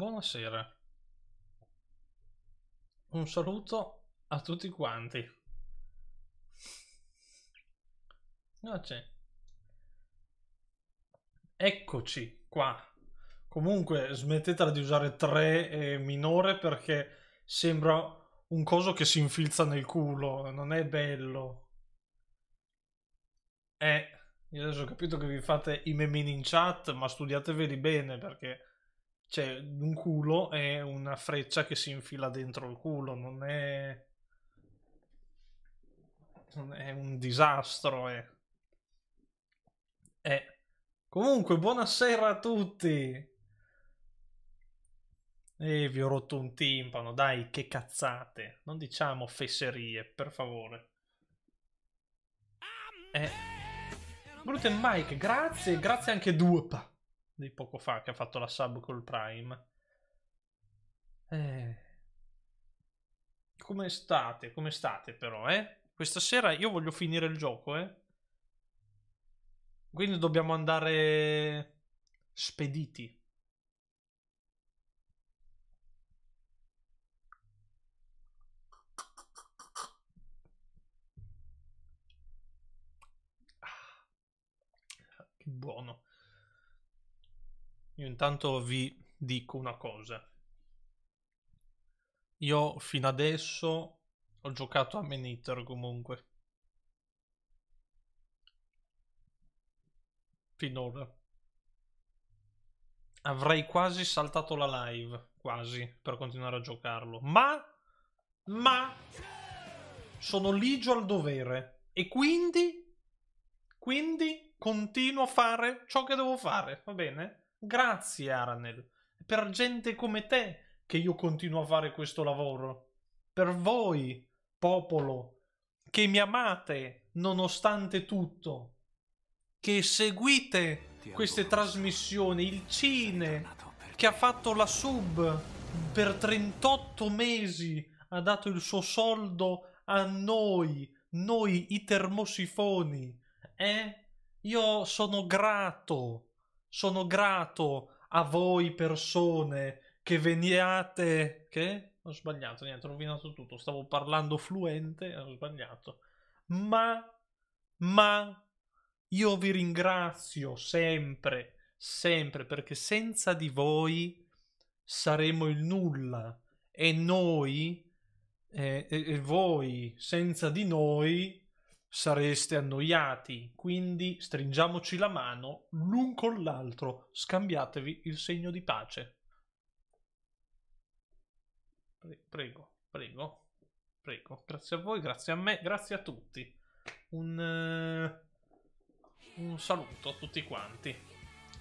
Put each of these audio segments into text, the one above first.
Buonasera. Un saluto a tutti quanti. No, ah, c'è. Eccoci qua. Comunque smettetela di usare 3 e eh, minore perché sembra un coso che si infilza nel culo, non è bello. Eh, io adesso ho capito che vi fate i memini in chat, ma studiateveli bene perché cioè un culo è una freccia che si infila dentro il culo, non è, non è un disastro. È. Eh. È. Eh, comunque, buonasera a tutti. E eh, vi ho rotto un timpano, dai, che cazzate. Non diciamo fesserie, per favore. Eh. Gluten Mike, grazie, grazie anche Duop di poco fa che ha fatto la sub col Prime. Eh. Come state? Come state però, eh? Questa sera io voglio finire il gioco, eh? Quindi dobbiamo andare spediti. Ah. buono. Io intanto vi dico una cosa. Io fino adesso ho giocato a Meniter comunque. Finora. Avrei quasi saltato la live, quasi, per continuare a giocarlo. Ma, ma, sono ligio al dovere. E quindi, quindi, continuo a fare ciò che devo fare, va bene? Grazie Aranel, è per gente come te che io continuo a fare questo lavoro. Per voi, popolo, che mi amate nonostante tutto, che seguite queste trasmissioni, il Cine, che ha fatto la sub per 38 mesi, ha dato il suo soldo a noi, noi i termosifoni. Eh? Io sono grato sono grato a voi persone che veniate... Che? Ho sbagliato, niente, ho rovinato tutto. Stavo parlando fluente, ho sbagliato. Ma, ma, io vi ringrazio sempre, sempre, perché senza di voi saremo il nulla. E noi, e, eh, e, e voi, senza di noi, sareste annoiati, quindi stringiamoci la mano l'un con l'altro, scambiatevi il segno di pace. Pre prego, prego, prego, grazie a voi, grazie a me, grazie a tutti. Un, uh, un saluto a tutti quanti.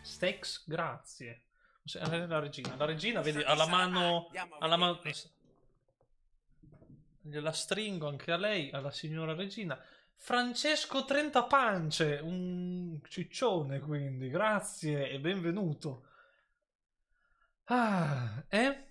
Stex, grazie. Eh, la regina, la regina, vedi, ha la mano... Ah, ha la mano... Gliela stringo anche a lei, alla signora regina. Francesco Trentapance, un ciccione quindi, grazie e benvenuto. Ah, eh?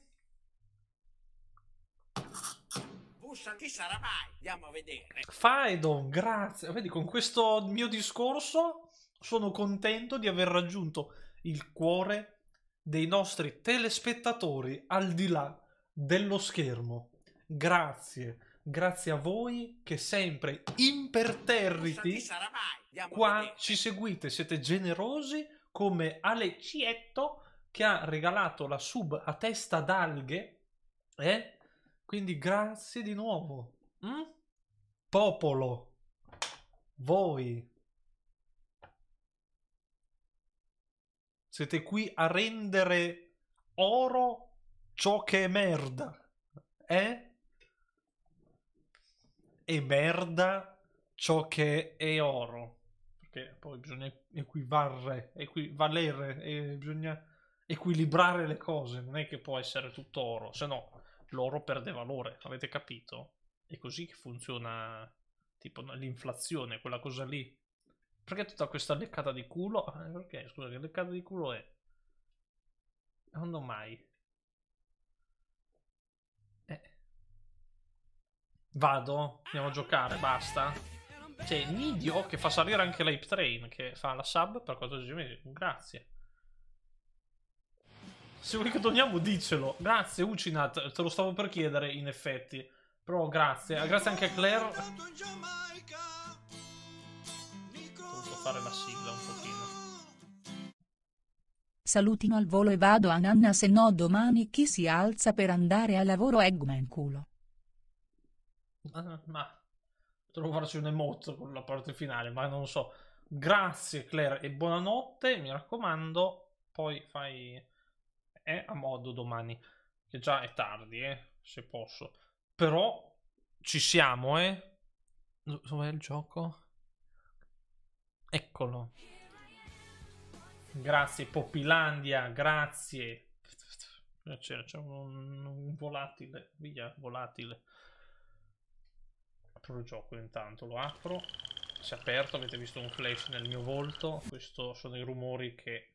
Bussa, chi sarà mai? Andiamo a vedere. Faidon, grazie. Vedi, con questo mio discorso sono contento di aver raggiunto il cuore dei nostri telespettatori al di là dello schermo. Grazie grazie a voi che sempre imperterriti qua ci seguite, siete generosi come Ale che ha regalato la sub a testa d'alghe, eh? Quindi grazie di nuovo. Mm? Popolo, voi siete qui a rendere oro ciò che è merda, eh? merda ciò che è oro. Perché poi bisogna equivarre, equivalere, e bisogna equilibrare le cose. Non è che può essere tutto oro, se no l'oro perde valore, avete capito? È così che funziona tipo l'inflazione, quella cosa lì. Perché tutta questa leccata di culo? Eh, perché, scusa, che leccata di culo è? Quando mai? Vado, andiamo a giocare, basta. C'è Nidio che fa salire anche l'Ape Train, che fa la sub per 14 mesi. Grazie. Se vuoi che torniamo, dicelo. Grazie, Ucinat, te lo stavo per chiedere, in effetti. Però grazie. Ah, grazie anche a Claire. Ho dovuto fare la sigla un pochino. Salutino al volo e vado a Nanna se no domani chi si alza per andare a lavoro Eggman culo ma potrò farci un emote con la parte finale, ma non lo so. Grazie Claire e buonanotte, mi raccomando, poi fai... Eh, a modo domani, che già è tardi, eh, se posso. Però ci siamo, eh. Dov'è il gioco? Eccolo. Grazie Popilandia, grazie. C'è un volatile, via, volatile il gioco intanto, lo apro, si è aperto, avete visto un flash nel mio volto, questi sono i rumori che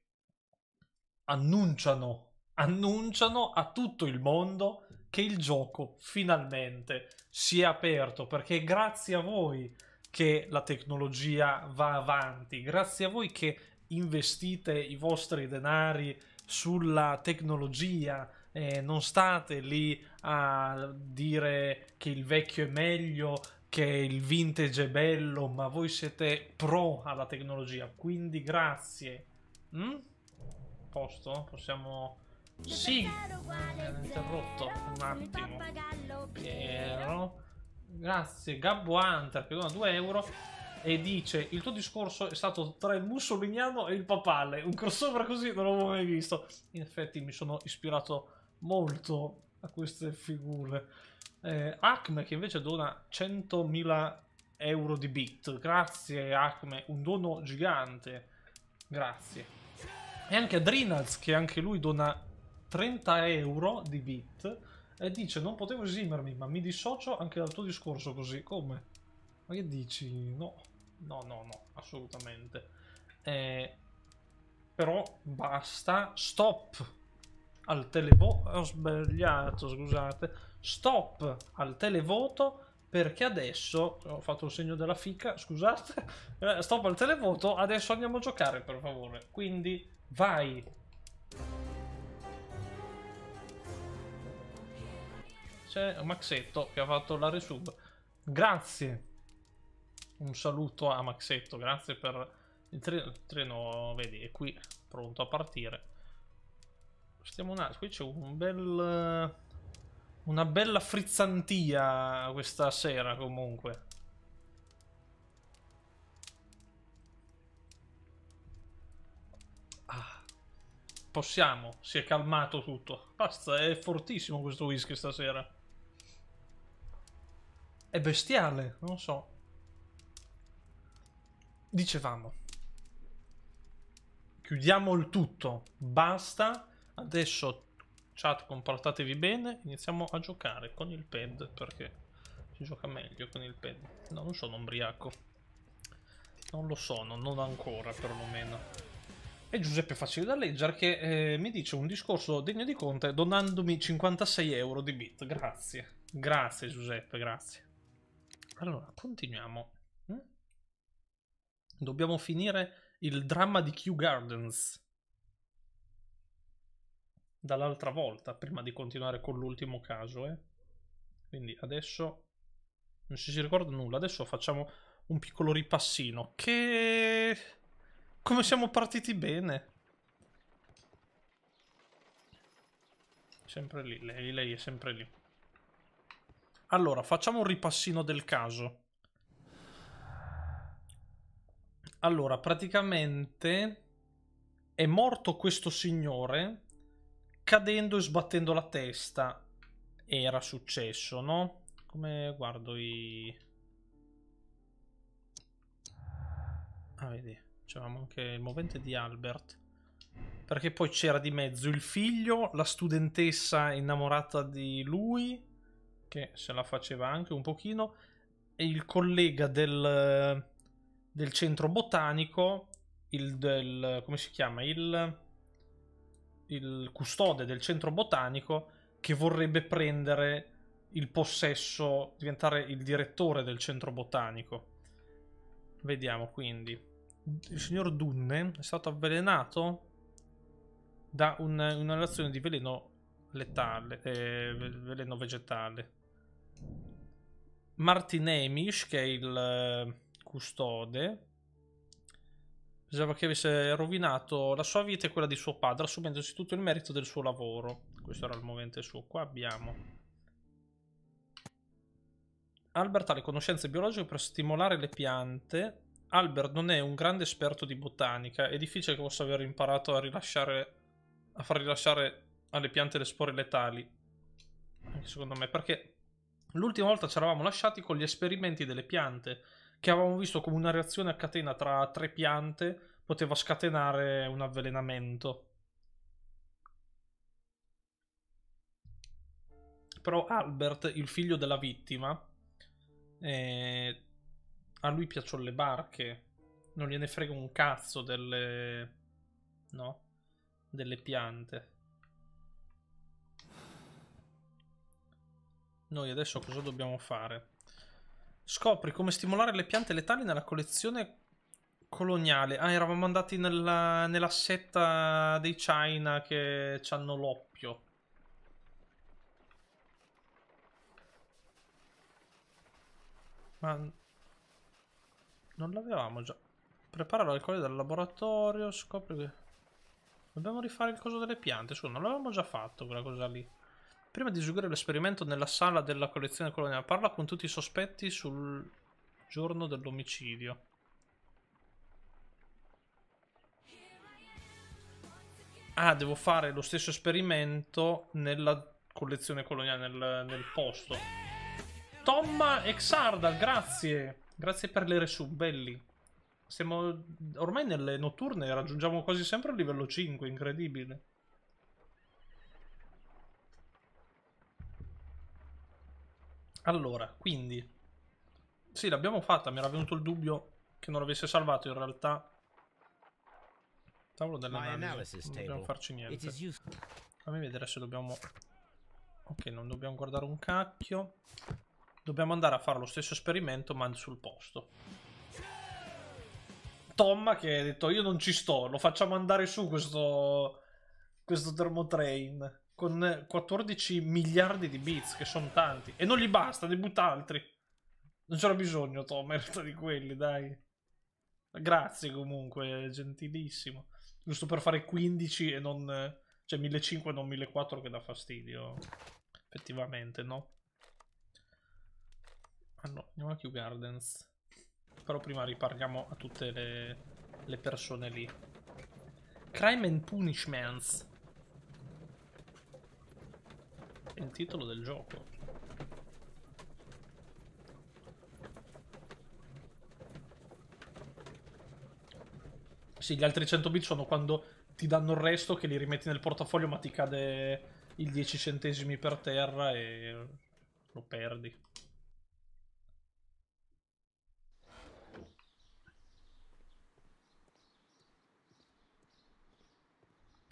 annunciano, annunciano a tutto il mondo che il gioco finalmente si è aperto, perché grazie a voi che la tecnologia va avanti, grazie a voi che investite i vostri denari sulla tecnologia, eh, non state lì a dire che il vecchio è meglio, che il vintage è bello, ma voi siete pro alla tecnologia, quindi grazie. Mm? Posto? Possiamo... Sì! Interrotto un attimo. Piero. Grazie, Gabbo Hunter che dona 2 euro e dice il tuo discorso è stato tra il mussoliniano e il papale, un crossover così non l'avevo mai visto. In effetti mi sono ispirato molto a queste figure. Eh, Acme che invece dona 100.000 euro di bit. Grazie Acme, un dono gigante. Grazie. E anche Adrenals che anche lui dona 30 euro di bit e dice non potevo esimermi ma mi dissocio anche dal tuo discorso così. Come? Ma che dici? No, no, no, no, assolutamente. Eh, però basta, stop al televoto, ho sbagliato, scusate stop al televoto perché adesso ho fatto il segno della fica, scusate, eh, stop al televoto, adesso andiamo a giocare per favore. Quindi vai. C'è Maxetto che ha fatto la resub. Grazie. Un saluto a Maxetto, grazie per il, tre il treno, vedi, è qui pronto a partire. Stiamo un attimo, qui c'è un bel una bella frizzantia questa sera comunque. Ah, possiamo, si è calmato tutto. Basta, è fortissimo questo whisky stasera. È bestiale, non so. Dicevamo. Chiudiamo il tutto. Basta. Adesso Chat, comportatevi bene. Iniziamo a giocare con il pad perché si gioca meglio con il pad. No, non sono ubriaco. Non lo sono, non ancora perlomeno. E Giuseppe facile da leggere che eh, mi dice un discorso degno di Conte donandomi 56 euro di bit. Grazie. Grazie Giuseppe, grazie. Allora, continuiamo. Hm? Dobbiamo finire il dramma di Kew Gardens dall'altra volta prima di continuare con l'ultimo caso. Eh. Quindi adesso non ci si ricorda nulla. Adesso facciamo un piccolo ripassino. Che... Come siamo partiti bene. Sempre lì, lei, lei è sempre lì. Allora, facciamo un ripassino del caso. Allora, praticamente è morto questo signore cadendo e sbattendo la testa era successo, no? Come guardo i... Ah, vedi, c'avevamo anche il movente di Albert. Perché poi c'era di mezzo il figlio, la studentessa innamorata di lui, che se la faceva anche un pochino, e il collega del, del centro botanico, il del... come si chiama? Il il custode del centro botanico che vorrebbe prendere il possesso, diventare il direttore del centro botanico. Vediamo quindi. Il signor Dunne è stato avvelenato da un, un'azione di veleno letale, eh, veleno vegetale. Martin Amish, che è il eh, custode, Pensava che avesse rovinato la sua vita e quella di suo padre, assumendosi tutto il merito del suo lavoro. Questo era il movente suo. Qua abbiamo... Albert ha le conoscenze biologiche per stimolare le piante. Albert non è un grande esperto di botanica. È difficile che possa aver imparato a rilasciare... a far rilasciare alle piante le spore letali. secondo me, perché l'ultima volta ci eravamo lasciati con gli esperimenti delle piante che avevamo visto come una reazione a catena tra tre piante poteva scatenare un avvelenamento. Però Albert, il figlio della vittima, eh, a lui piacciono le barche, non gliene frega un cazzo delle... no? Delle piante. Noi adesso cosa dobbiamo fare? Scopri come stimolare le piante letali nella collezione coloniale. Ah, eravamo andati nella, nella setta dei China che hanno l'oppio. Ma... Non l'avevamo già. Prepara l'alcol dal laboratorio, scopri che... Dobbiamo rifare il coso delle piante. Scusa, non l'avevamo già fatto quella cosa lì. Prima di eseguire l'esperimento nella sala della collezione coloniale, parla con tutti i sospetti sul giorno dell'omicidio. Ah, devo fare lo stesso esperimento nella collezione coloniale, nel, nel posto. Tom Exardal, grazie. Grazie per le resub, belli. Siamo ormai nelle notturne, raggiungiamo quasi sempre il livello 5, incredibile. Allora, quindi... Sì, l'abbiamo fatta, mi era venuto il dubbio che non l'avesse salvato, in realtà... Tavolo dell'analisi, non dobbiamo farci niente. Fammi vedere se dobbiamo... Ok, non dobbiamo guardare un cacchio. Dobbiamo andare a fare lo stesso esperimento, ma sul posto. Tomma che ha detto io non ci sto, lo facciamo andare su questo, questo termotrain con 14 miliardi di bits, che sono tanti. E non gli basta, ne butta altri. Non c'era bisogno, Tom, merda di quelli, dai. Grazie comunque, gentilissimo. Giusto per fare 15 e non... Cioè 1500 non 1400 che dà fastidio. Effettivamente, no? Ah no, andiamo a Q Gardens. Però prima riparliamo a tutte le, le persone lì. Crime and Punishments è il titolo del gioco. Sì, gli altri 100 bit sono quando ti danno il resto che li rimetti nel portafoglio ma ti cade il 10 centesimi per terra e lo perdi.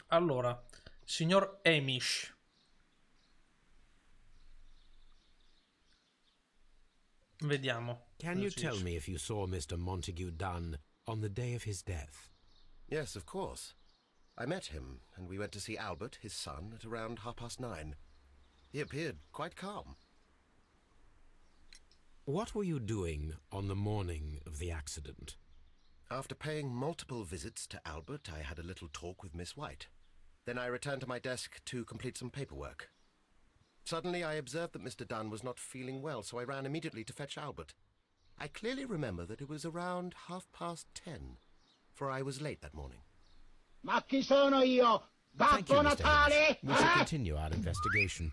Allora, signor Amish, Vediamo. Can you tell me if you saw Mr. Montague Dunn on the day of his death? Yes, of course. I met him, and we went to see Albert, his son, at around half past nine. He appeared quite calm. What were you doing on the morning of the accident? After paying multiple visits to Albert, I had a little talk with Miss White. Then I returned to my desk to complete some paperwork. Suddenly I observed that Mr. Dunn was not feeling well, so I ran immediately to fetch Albert. I clearly remember that it was around half past ten, for I was late that morning. Ma chi sono io? Thank you, Mr. Holmes. We shall eh? continue our investigation.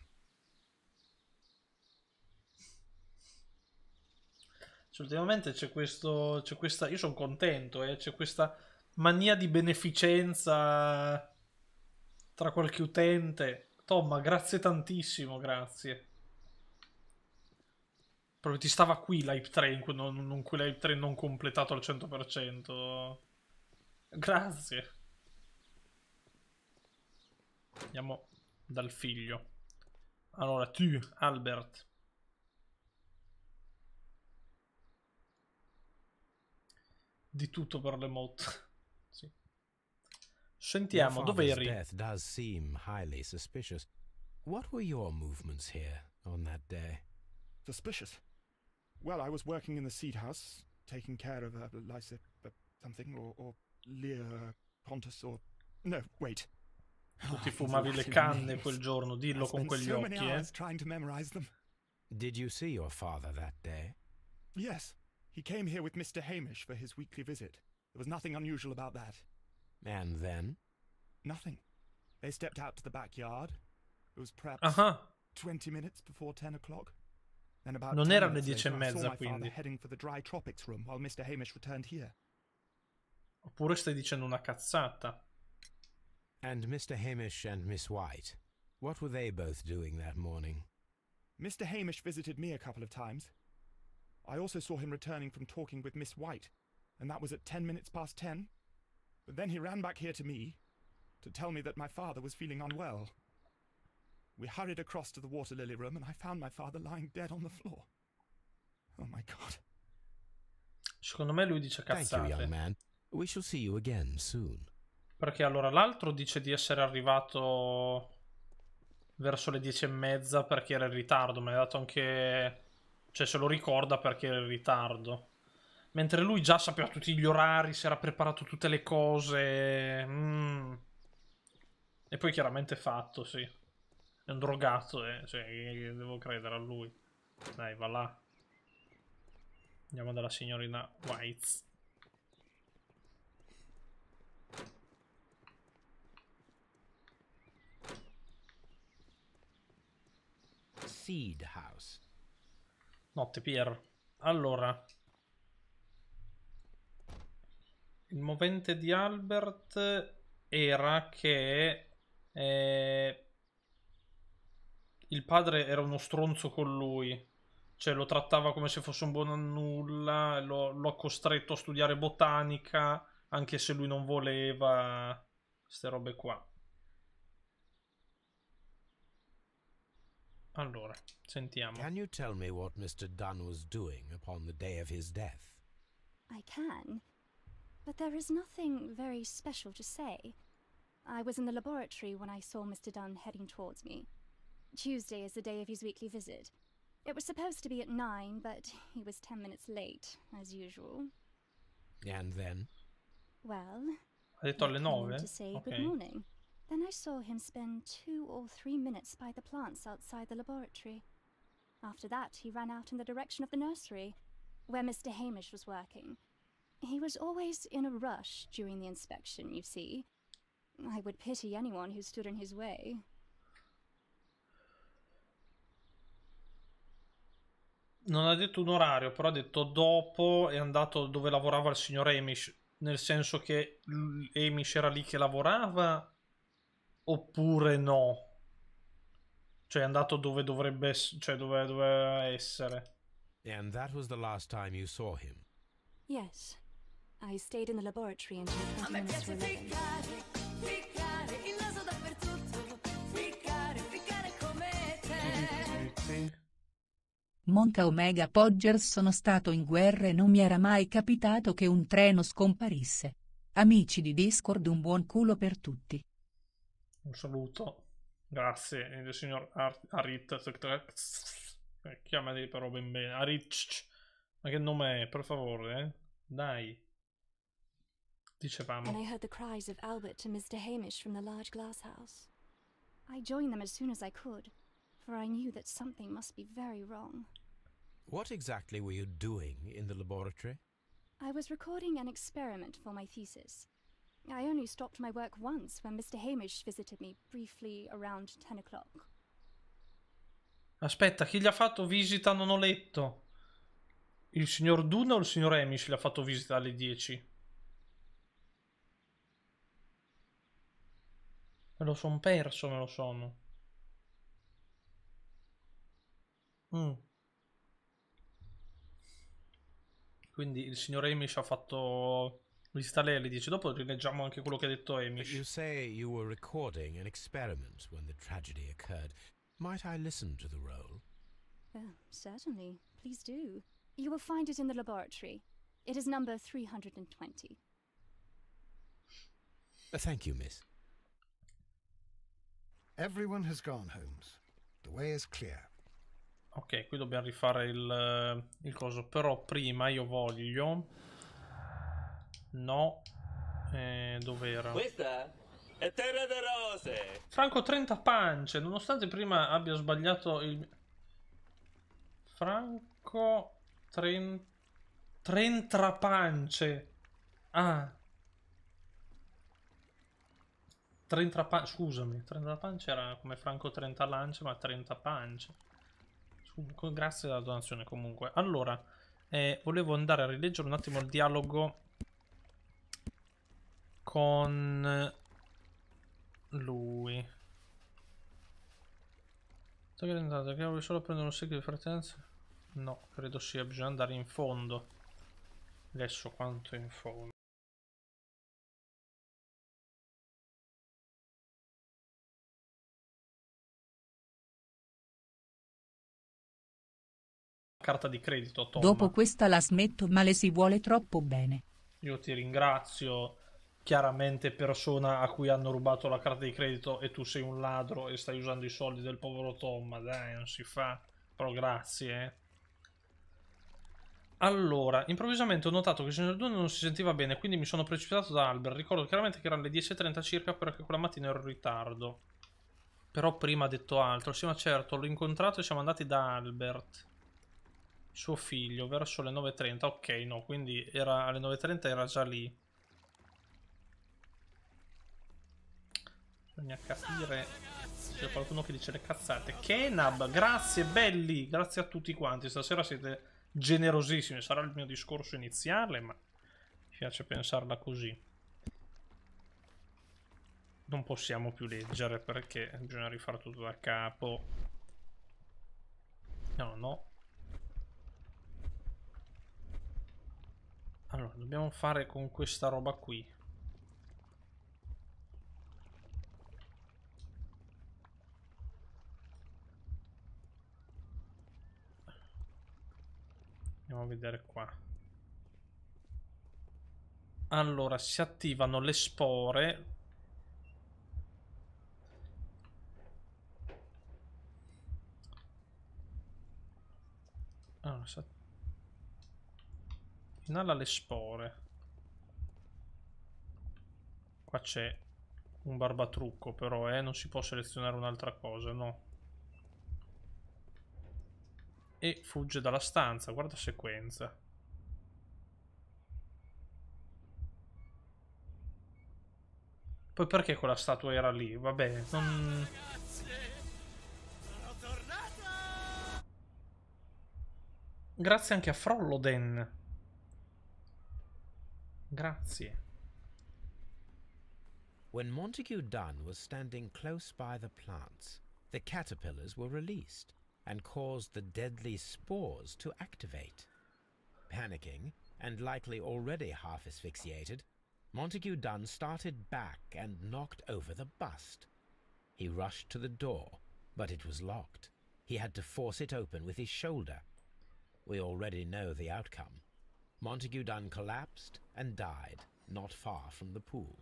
ultimamente c'è questo. C'è questa. Io sono contento, eh, c'è questa mania di beneficenza tra qualche utente. Tomma, grazie tantissimo, grazie. Proprio ti stava qui l'hype train, non, non quell'hype train non completato al 100%. Grazie. Andiamo dal figlio. Allora, tu, Albert. Di tutto per le motte. Sentiamo, dove eri? death does seem highly suspicious. What were your movements here on that day? Suspicious? Well, I was working in the seed house, taking care of a uh, Lysa uh, something, or, or Lear uh, Pontus, or... No, wait. Tu ti ah, fumavi le canne quel giorno, dillo con quegli occhi, eh? trying to memorize them. Did you see your father that day? Yes. He came here with Mr. Hamish for his weekly visit. There was nothing unusual about that. And then? Nothing. They stepped out to the backyard. It was perhaps 20 minutes before 10 o'clock. Then about non erano le 10 e mezza, quindi. heading for the dry tropics room while Mr. Hamish returned here. Oppure stai dicendo una cazzata. And Mr. Hamish and Miss White, what were they both doing that morning? Mr. Hamish visited me a couple of times. I also saw him returning from talking with Miss White, and that was at 10 minutes past 10 But then he ran back here to me to tell me that my father was feeling unwell. We hurried across to the water lily room and I found my father lying dead on the floor. Oh my god. Secondo me lui dice cazzate. Thank you, young man. We shall see you again soon. Perché allora l'altro dice di essere arrivato verso le dieci e mezza perché era in ritardo, ma è dato anche... Cioè se lo ricorda perché era in ritardo mentre lui già sapeva tutti gli orari, si era preparato tutte le cose. Mm. E poi chiaramente è fatto, sì. È un drogato, eh. Cioè, devo credere a lui. Dai, va là. Andiamo dalla signorina Whites. Seed House. Notte, Pier. Allora, il movente di Albert era che eh, il padre era uno stronzo con lui, cioè lo trattava come se fosse un buon a nulla, lo, ha costretto a studiare botanica, anche se lui non voleva queste robe qua. Allora, sentiamo. Can you tell me what Mr. Dunn was doing upon the day of his death? I can. but there is nothing very special to say. I was in the laboratory when I saw Mr. Dunn heading towards me. Tuesday is the day of his weekly visit. It was supposed to be at nine, but he was ten minutes late, as usual. And then? Well, I came to say okay. good morning. Then I saw him spend two or three minutes by the plants outside the laboratory. After that, he ran out in the direction of the nursery, where Mr. Hamish was working. He was always in a rush during the inspection, you see. I would pity anyone who stood in his way. Non ha detto un orario, però ha detto dopo è andato dove lavorava il signor Amish, nel senso che Amish era lì che lavorava oppure no? Cioè è andato dove dovrebbe cioè dove doveva essere. And that was the last time you saw him. Yes. I stayed in the laboratory until 20 minutes to 11. Monta Omega Poggers sono stato in guerra e non mi era mai capitato che un treno scomparisse. Amici di Discord un buon culo per tutti. Un saluto. Grazie, il signor Ar- Arit. Eh, chiamati però ben bene. Arit. Ma che nome è, per favore? Eh? Dai dicevamo. And I heard the cries of Albert e Mr. Hamish from the large glass house. I joined them as soon as I could, for I knew that something must be very wrong. What exactly were you doing in the laboratory? I was recording an experiment for my thesis. I only stopped my work once when Mr. Hamish visited me briefly around 10 o'clock. Aspetta, chi gli ha fatto visita non ho letto? Il signor Duna o il signor Hamish gli ha fatto visita alle 10? Me lo son perso, me lo sono. Mm. Quindi il signor Amish ha fatto visita lei e le dice dopo rileggiamo anche quello che ha detto Amish. You say you were recording an experiment when the tragedy occurred. Might I listen to the roll? Oh, uh, certainly. Please do. You will find it in the laboratory. It is number 320. Uh, thank you, miss. Everyone has gone, Holmes. The way is clear. Ok, qui dobbiamo rifare il, eh, il coso, però prima io voglio... No, eh, dov'era? Questa è terra delle rose! Franco 30 pance, nonostante prima abbia sbagliato il... Franco 30... 30 pance! Ah, 30 pancia, scusami, 30 pancia era come Franco 30 lance, ma 30 pancia. Grazie alla donazione comunque. Allora, eh, volevo andare a rileggere un attimo il dialogo con lui. Sto chiedendo che voglio solo prendere un segno di partenza? No, credo sia, bisogna andare in fondo. Adesso quanto in fondo? carta di credito, Tom. Dopo questa la smetto, ma le si vuole troppo bene. Io ti ringrazio. Chiaramente persona a cui hanno rubato la carta di credito e tu sei un ladro e stai usando i soldi del povero Tom, ma dai, non si fa. Però grazie, eh. Allora, improvvisamente ho notato che il signor Dune non si sentiva bene, quindi mi sono precipitato da Albert. Ricordo chiaramente che erano le 10.30 circa, perché quella mattina ero in ritardo. Però prima ha detto altro. Sì, ma certo, l'ho incontrato e siamo andati da Albert suo figlio verso le 9.30. Ok, no, quindi era alle 9.30 era già lì. Bisogna capire c'è qualcuno che dice le cazzate. Kenab, grazie belli, grazie a tutti quanti. Stasera siete generosissimi, sarà il mio discorso iniziale, ma mi piace pensarla così. Non possiamo più leggere perché bisogna rifare tutto da capo. No, no, Allora, dobbiamo fare con questa roba qui. Andiamo a vedere qua. Allora, si attivano le spore. Allora, si attivano Inala le spore. Qua c'è un barbatrucco però, eh. Non si può selezionare un'altra cosa, no. E fugge dalla stanza, guarda sequenza. Poi perché quella statua era lì? Vabbè, non... Grazie anche a Frolloden. Grazie. When Montague Dunn was standing close by the plants, the caterpillars were released and caused the deadly spores to activate. Panicking, and likely already half asphyxiated, Montague Dunn started back and knocked over the bust. He rushed to the door, but it was locked. He had to force it open with his shoulder. We already know the outcome. Montague Dunn collapsed and died not far from the pool.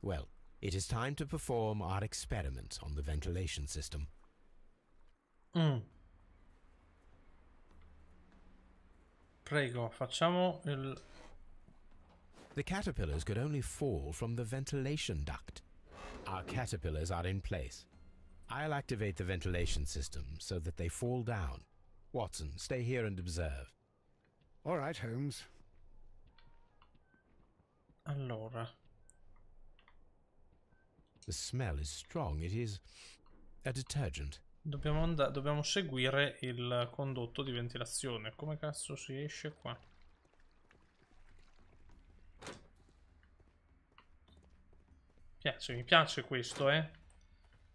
Well, it is time to perform our experiment on the ventilation system. Mm. Prego, facciamo il... The caterpillars could only fall from the ventilation duct. Our caterpillars are in place. I'll activate the ventilation system so that they fall down. Watson, stay here and observe. All right, Holmes. Allora. The smell is strong. It is a detergent. Dobbiamo, dobbiamo seguire il condotto di ventilazione. Come cazzo si esce qua? Piace, mi piace questo, eh.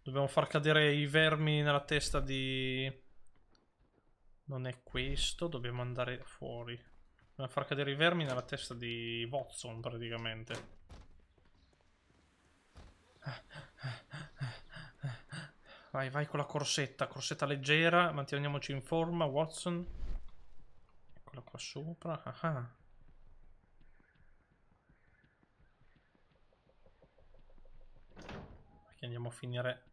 Dobbiamo far cadere i vermi nella testa di... Non è questo, dobbiamo andare fuori. Dobbiamo far cadere i vermi nella testa di Watson praticamente. Vai, vai con la corsetta, corsetta leggera, manteniamoci in forma, Watson. Eccola qua sopra. Ah Che andiamo a finire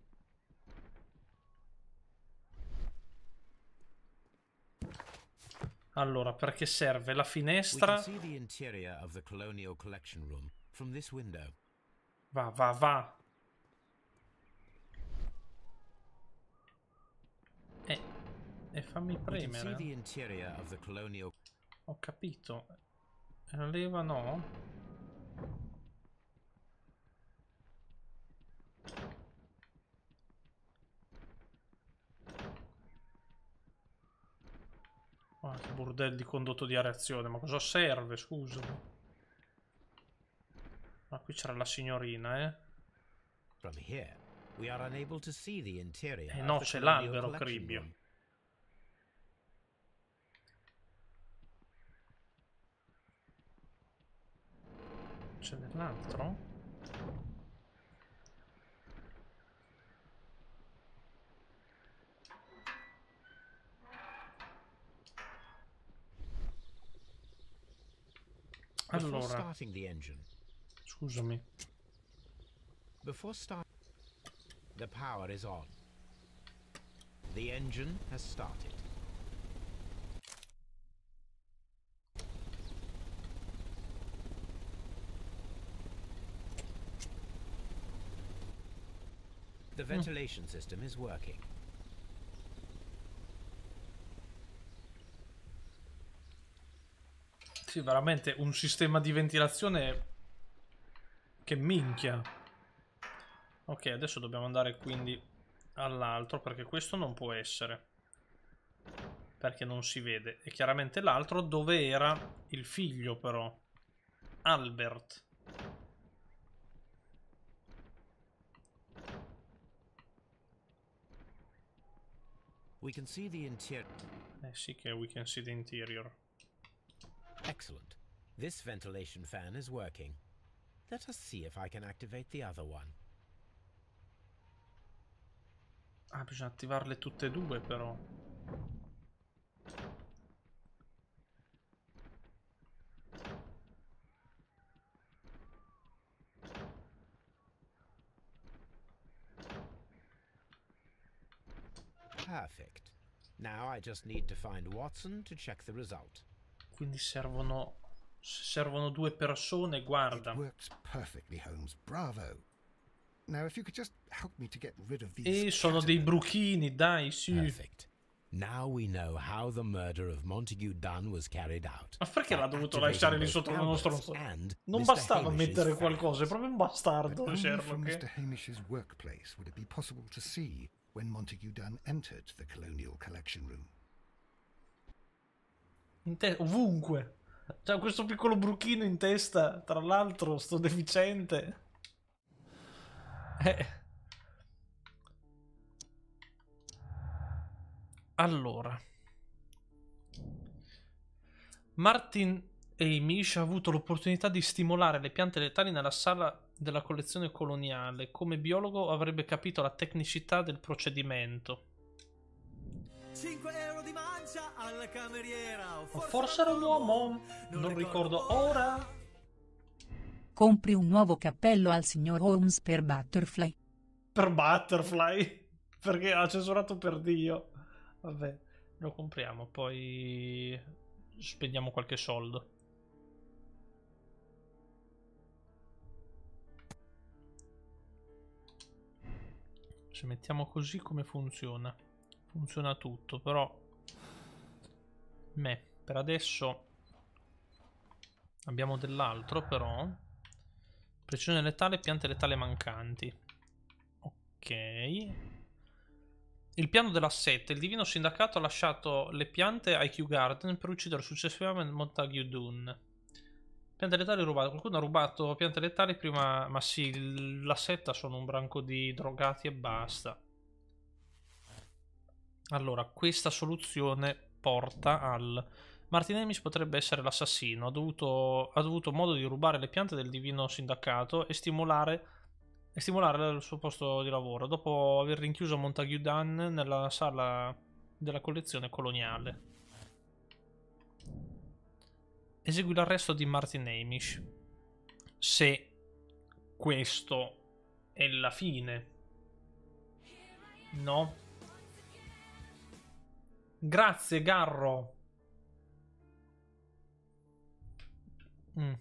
Allora, perché serve la finestra? Va, va, va. Eh, e fammi premere. Ho capito. La leva no? Ah, che di condotto di areazione, ma cosa serve, scusa? Ma qui c'era la signorina, eh? From here, we are to see the Eh no, c'è l'albero, Cribio. C'è dell'altro? Allora. Before starting the engine. Scusami. Before start The power is on. The engine has started. The ventilation hmm. system is working. Sì, veramente un sistema di ventilazione che minchia. Ok, adesso dobbiamo andare quindi all'altro perché questo non può essere. Perché non si vede. E chiaramente l'altro dove era il figlio però. Albert. We can see the interior. Eh sì che we can see the interior. Excellent. This ventilation fan is working. Let us see if I can activate the other one. Ah, bisogna attivarle tutte e due però. Perfect. Now I just need to find Watson to check the result. Quindi servono servono due persone, guarda. E sono dei bruchini, dai, sì. Perfect. Now we know how the murder of Montague Dunn was carried out. Ma perché l'ha dovuto lasciare lì sotto uno stronzo? Non bastava mettere qualcosa, è proprio un bastardo, Sherlock. Mr. Eh. Hamish's Montague Dunn entered the colonial collection room te- ovunque. C'è cioè, questo piccolo bruchino in testa, tra l'altro, sto deficiente. Eh. Allora. Martin e Mish ha avuto l'opportunità di stimolare le piante letali nella sala della collezione coloniale. Come biologo avrebbe capito la tecnicità del procedimento. 5 euro di mancia alla cameriera. O forse, forse era un uomo, non, non ricordo, ricordo ora. Compri un nuovo cappello al signor Holmes per Butterfly. Per Butterfly? Perché ha censurato per Dio. Vabbè, lo compriamo, poi spendiamo qualche soldo. Se mettiamo così come funziona? funziona tutto, però... Beh, per adesso abbiamo dell'altro, però. Precisione letale, piante letale mancanti. Ok. Il piano della dell'assetto. Il divino sindacato ha lasciato le piante ai Kew Garden per uccidere successivamente Montague Dune. Piante letali rubate. Qualcuno ha rubato piante letali prima... Ma sì, la setta sono un branco di drogati e basta. Allora, questa soluzione porta al... Martin Amis potrebbe essere l'assassino, ha dovuto, ha dovuto modo di rubare le piante del divino sindacato e stimolare, e stimolare il suo posto di lavoro, dopo aver rinchiuso Montague Dunn nella sala della collezione coloniale. Esegui l'arresto di Martin Amish. Se questo è la fine. No? Grazie, Garro. Mm.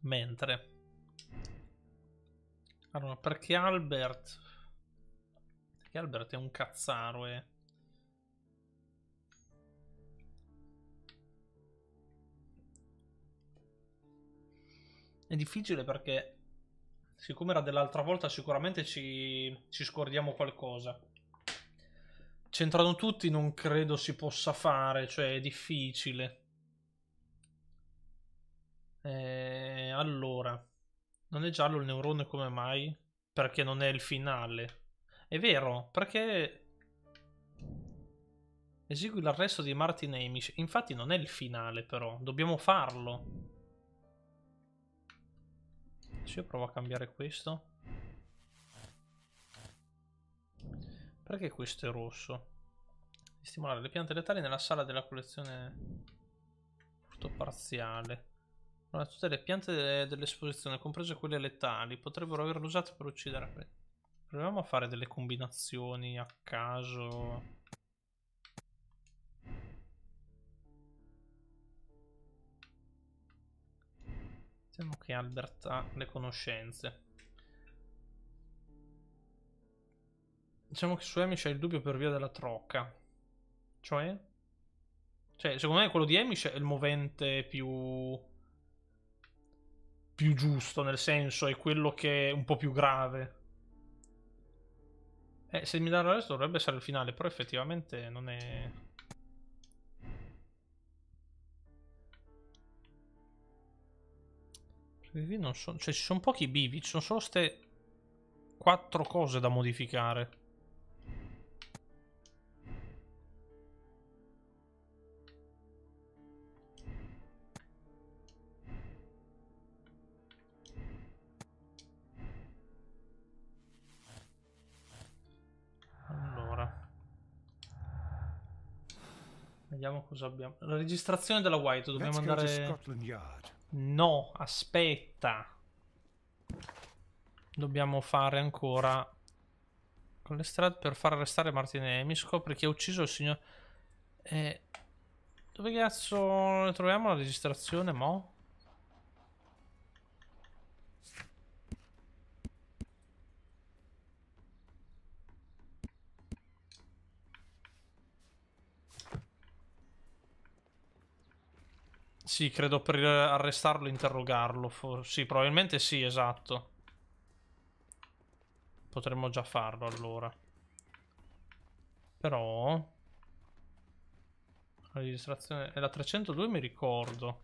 Mentre. Allora, perché Albert... Perché Albert è un cazzaro, eh. È difficile perché Siccome era dell'altra volta, sicuramente ci, ci scordiamo qualcosa. C'entrano tutti, non credo si possa fare, cioè è difficile. Eh, allora, non è giallo il neurone come mai? Perché non è il finale. È vero, perché Esegui l'arresto di Martin Amish. Infatti non è il finale però, dobbiamo farlo. Se io provo a cambiare questo. Perché questo è rosso? stimolare le piante letali nella sala della collezione tutto parziale. Allora, tutte le piante dell'esposizione, comprese quelle letali, potrebbero averlo usato per uccidere. Proviamo a fare delle combinazioni a caso. Diciamo che Albert ha le conoscenze. Diciamo che su Amish ha il dubbio per via della trocca. Cioè? Cioè, secondo me quello di Amish è il movente più... più giusto, nel senso è quello che è un po' più grave. Eh, se mi dà l'arresto dovrebbe essere il finale, però effettivamente non è... BV non sono... Cioè, ci sono pochi bivi, ci sono solo queste quattro cose da modificare. Vediamo cosa abbiamo. La registrazione della White, dobbiamo andare... No, aspetta. Dobbiamo fare ancora... Con le strade per far arrestare Martinelli. Mi scopre che ha ucciso il signor... Eh, dove cazzo troviamo la registrazione, mo'? Sì, credo per eh, arrestarlo e interrogarlo. For... Sì, probabilmente sì, esatto. Potremmo già farlo allora. Però... La registrazione... È la 302 mi ricordo.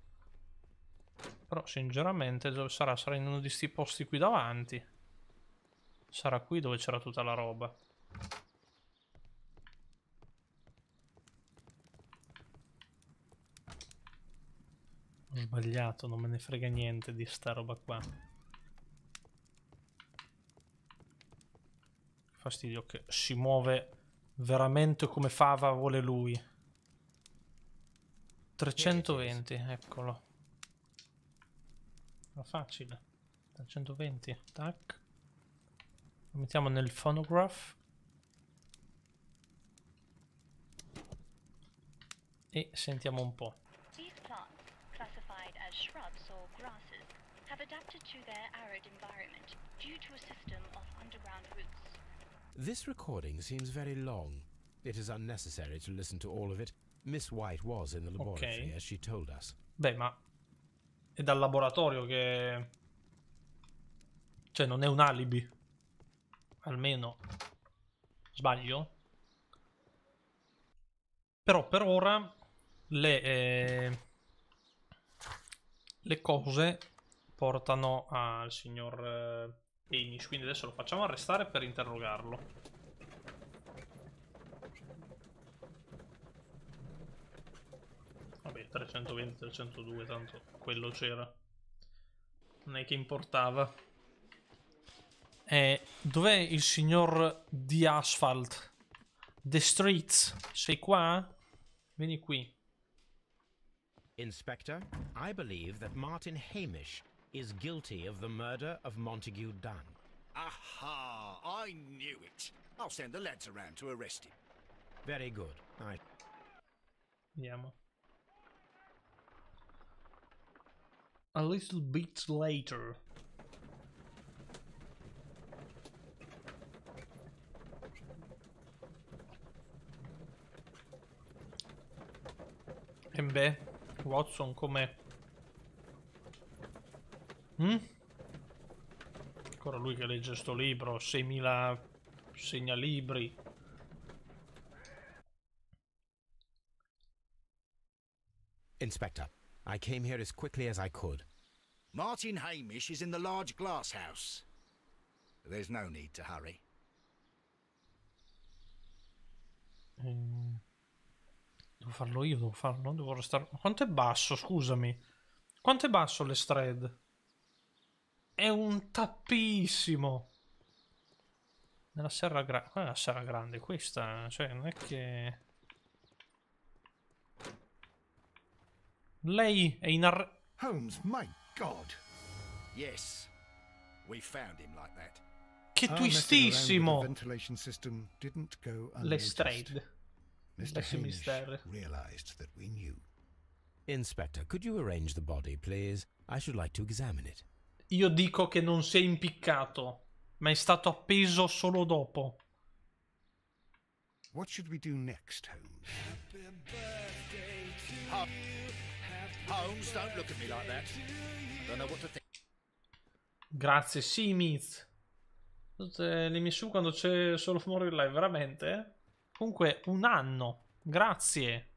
Però sinceramente dove sarà? Sarà in uno di questi posti qui davanti. Sarà qui dove c'era tutta la roba. Ho sbagliato, non me ne frega niente di sta roba qua. Fastidio che si muove veramente come fava vuole lui. 320, eccolo. Era facile. 320, tac. Lo mettiamo nel phonograph. E sentiamo un po' as shrubs or grasses, have adapted to their arid environment due to a system of underground roots. This recording seems very long. It is unnecessary to listen to all of it. Miss White was in the laboratory okay. as she told us. Beh, ma è dal laboratorio che cioè non è un alibi. Almeno sbaglio. Però per ora le eh le cose portano al signor eh, Amish, quindi adesso lo facciamo arrestare per interrogarlo. Vabbè, 320, 302, tanto quello c'era. Non è che importava. Eh, dov'è il signor di Asphalt? The Streets, sei qua? Vieni qui. Inspector, I believe that Martin Hamish is guilty of the murder of Montague Dunn. Aha! I knew it. I'll send the lads around to arrest him. Very good. I... Yama. A little bit later. MB. Watson come... Mm? Ancora lui che legge sto libro, segnalibri. Inspector, I came here as quickly as I could. Martin Hamish is in the large glass house. There's no need to hurry. Mm. Devo farlo io, devo farlo, devo restare... Ma quanto è basso, scusami? Quanto è basso l'estred? È un tappissimo! Nella serra grande... Qual è la serra grande? Questa? Eh, cioè, non è che... Lei è in ar... Holmes, my god! Yes, we found him like that. Che twistissimo! L'estred. Mr. Hamish realized that we knew. Inspector, could you arrange the body, please? I should like to examine it. Io dico che non si è impiccato, ma è stato appeso solo dopo. What should we do next, Holmes? Holmes, don't look at me like that. Grazie, Simith. Sì, le mie su quando c'è solo fumore live, veramente? Eh? Comunque, un anno. Grazie.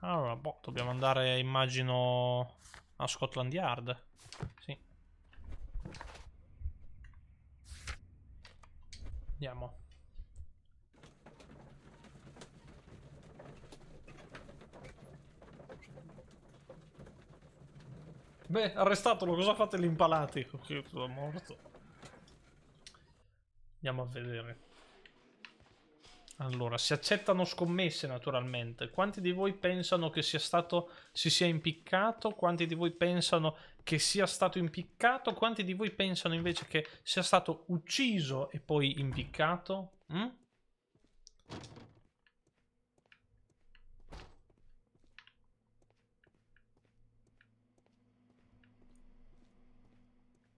Allora, boh, dobbiamo andare, immagino, a Scotland Yard. Sì. Andiamo. Beh, arrestatelo, cosa fate l'impalati? sono morto. Andiamo a vedere. Allora, si accettano scommesse naturalmente. Quanti di voi pensano che sia stato, si sia impiccato? Quanti di voi pensano che sia stato impiccato? Quanti di voi pensano invece che sia stato ucciso e poi impiccato? Mm?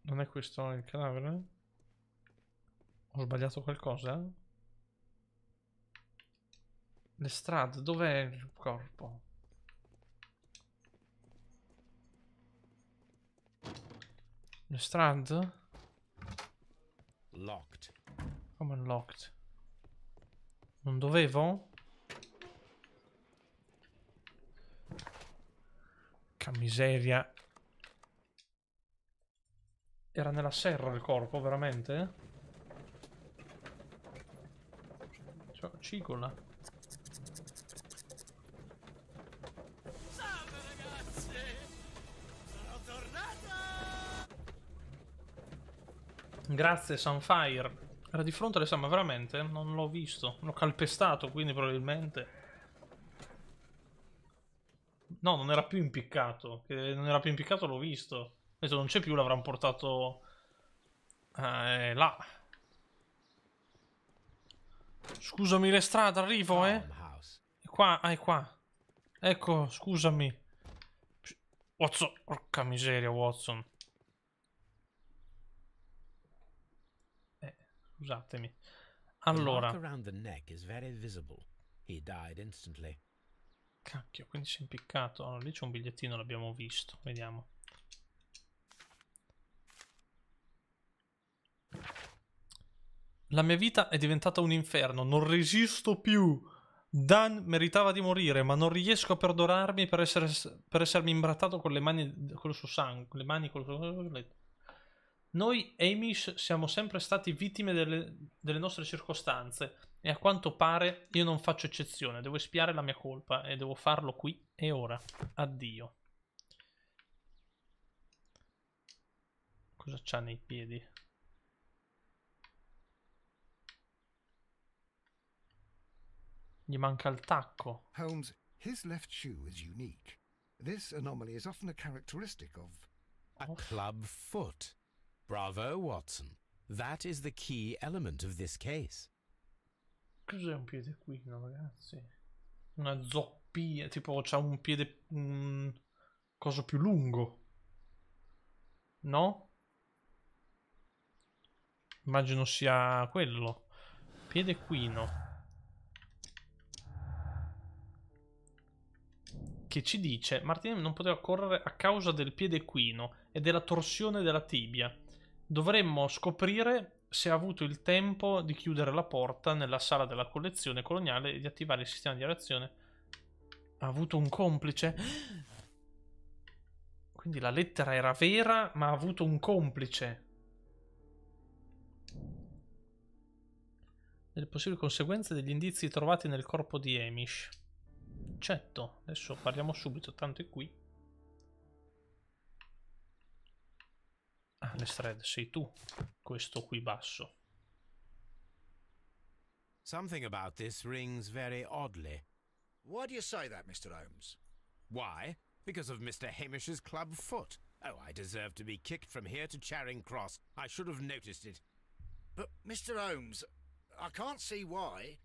Non è questo il cadavere? Ho sbagliato qualcosa? Le strade, dov'è il corpo? Le strade? Locked. Come locked? Non dovevo? Che miseria. Era nella serra il corpo, veramente? Ciao, cicola. Grazie Sunfire. Era di fronte alle ma veramente? Non l'ho visto. L'ho calpestato, quindi probabilmente... No, non era più impiccato. Che non era più impiccato l'ho visto. Adesso non c'è più, l'avranno portato... Eh, là. Scusami le strade, arrivo, eh. È qua, ah, è qua. Ecco, scusami. Watson, porca miseria, Watson. Scusatemi. Allora. Cacchio, quindi si è impiccato. Allora, lì c'è un bigliettino, l'abbiamo visto. Vediamo. La mia vita è diventata un inferno, non resisto più. Dan meritava di morire, ma non riesco a perdonarmi per, essere, per essermi imbrattato con le mani con il suo sangue, le mani con col suo sangue. Noi Amish siamo sempre stati vittime delle, delle nostre circostanze e a quanto pare io non faccio eccezione, devo espiare la mia colpa e devo farlo qui e ora. Addio. Cosa c'ha nei piedi? Gli manca il tacco. Holmes, his left shoe is unique. This anomaly is often a characteristic of a oh. club foot. Bravo, Watson. That is the key element of this case. Cos'è un piede equino, ragazzi? Una zoppia, tipo c'ha un piede... Mm, Cosa più lungo. No? Immagino sia quello. Piede equino. Che ci dice, Martin non poteva correre a causa del piede equino e della torsione della tibia dovremmo scoprire se ha avuto il tempo di chiudere la porta nella sala della collezione coloniale e di attivare il sistema di reazione. Ha avuto un complice? Quindi la lettera era vera, ma ha avuto un complice. Le possibili conseguenze degli indizi trovati nel corpo di Hamish. Certo, adesso parliamo subito, tanto è qui. sei tu, questo qui basso. Something about this rings very oddly. Why do you say that, Mr. Holmes? Why? Because of Mr. Hamish's club foot. Oh, I deserve to be kicked from here to Charing Cross. I should have noticed it. But, Mr. Holmes, I can't see why.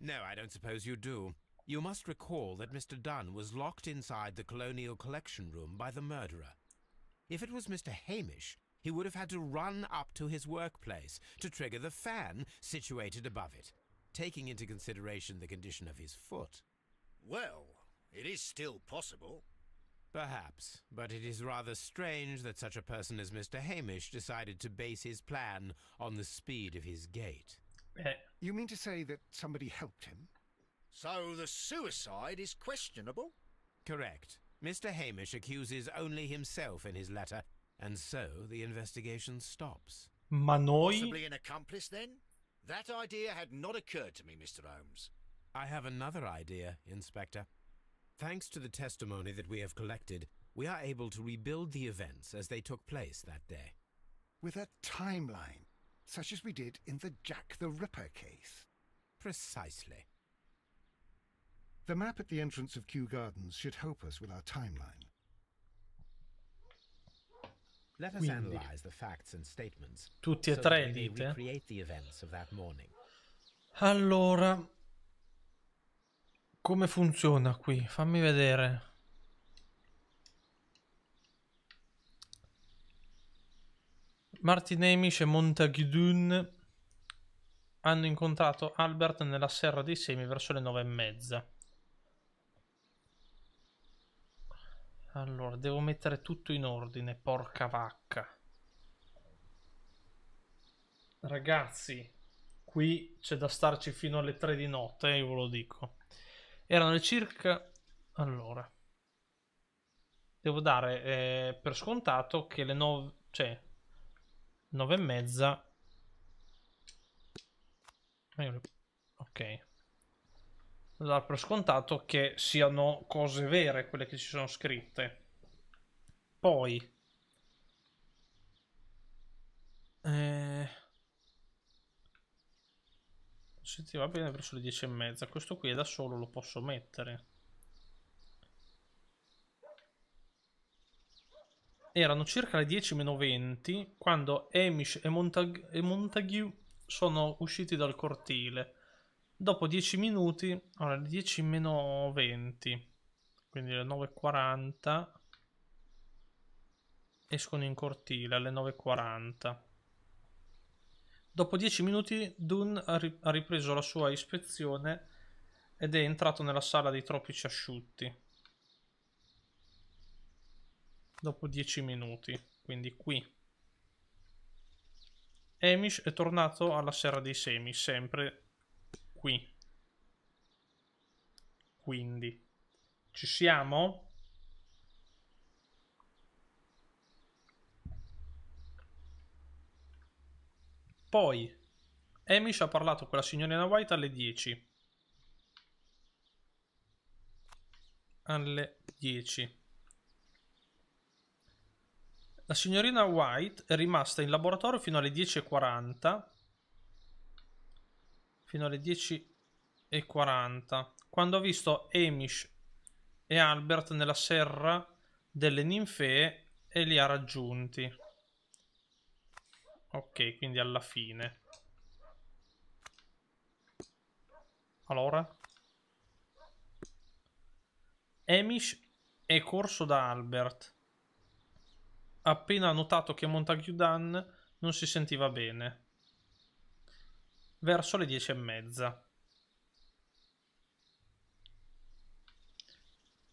No, I don't suppose you do. You must recall that Mr. Dunn was locked inside the Colonial Collection Room by the murderer. If it was Mr. Hamish, he would have had to run up to his workplace to trigger the fan situated above it, taking into consideration the condition of his foot. Well, it is still possible. Perhaps, but it is rather strange that such a person as Mr. Hamish decided to base his plan on the speed of his gait. Eh, you mean to say that somebody helped him? So the suicide is questionable? Correct. Mr. Hamish accuses only himself in his letter and so the investigation stops. Manoi? Possibly an accomplice, then? That idea had not occurred to me, Mr. Holmes. I have another idea, Inspector. Thanks to the testimony that we have collected, we are able to rebuild the events as they took place that day. With a timeline, such as we did in the Jack the Ripper case. Precisely. The map at the entrance of Kew Gardens should help us with our timeline. Quindi, tutti e tre dite? Allora, come funziona qui? Fammi vedere. Martin Amish e Montaguidun hanno incontrato Albert nella serra dei semi verso le nove e mezza. Allora, devo mettere tutto in ordine, porca vacca. Ragazzi, qui c'è da starci fino alle 3 di notte, eh, io ve lo dico. Erano le circa... Allora. Devo dare eh, per scontato che le 9... cioè... 9 e mezza... Ah, ok dar per scontato che siano cose vere quelle che ci sono scritte. Poi... Eh... Senti, va bene verso le 10 e mezza. Questo qui è da solo lo posso mettere. Erano circa le 10 meno 20 quando Amish e, Montag e Montague sono usciti dal cortile dopo 10 minuti, allora 10 meno 20, quindi alle 9.40 escono in cortile alle 9.40. Dopo 10 minuti Dun ha ripreso la sua ispezione ed è entrato nella sala dei tropici asciutti. Dopo 10 minuti, quindi qui. Amish è tornato alla Serra dei Semi, sempre qui. Quindi, ci siamo? Poi, Amish ha parlato con la signorina White alle 10. Alle 10. La signorina White è rimasta in laboratorio fino alle 10.40 fino alle 10.40, quando ho visto Amish e Albert nella serra delle ninfee e li ha raggiunti. Ok, quindi alla fine. Allora? Amish è corso da Albert. Appena ha notato che Montague Dunn non si sentiva bene verso le dieci e mezza.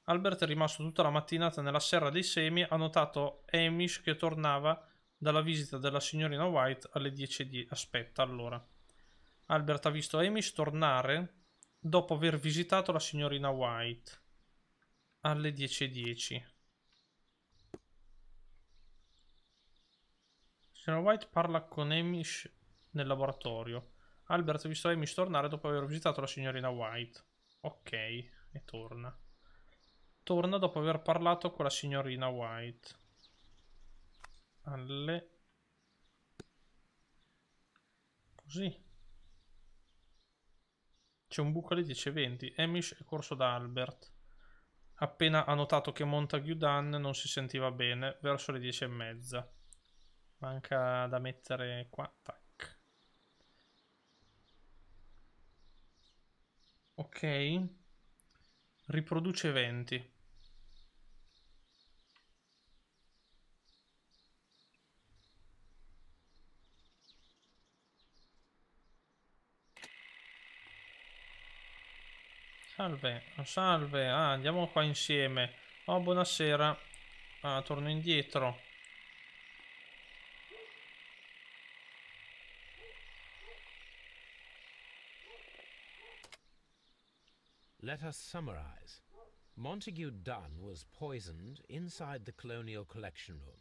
Albert è rimasto tutta la mattinata nella serra dei semi, ha notato Hamish che tornava dalla visita della signorina White alle 10.10. Di... Aspetta, allora. Albert ha visto Hamish tornare dopo aver visitato la signorina White alle 10.10. 10. Signora White parla con Hamish nel laboratorio. Albert, vi sto Amish tornare dopo aver visitato la signorina White. Ok, e torna. Torna dopo aver parlato con la signorina White. Alle... Così. C'è un buco alle 10.20. Amish è corso da Albert. Appena ha notato che Montague Dunn non si sentiva bene, verso le 10.30. Manca da mettere qua, tac. Ok. Riproduce eventi. Salve, salve, ah, andiamo qua insieme. Oh, buonasera. Ah, torno indietro. Let us summarize. Montague Dunn was poisoned inside the colonial collection room.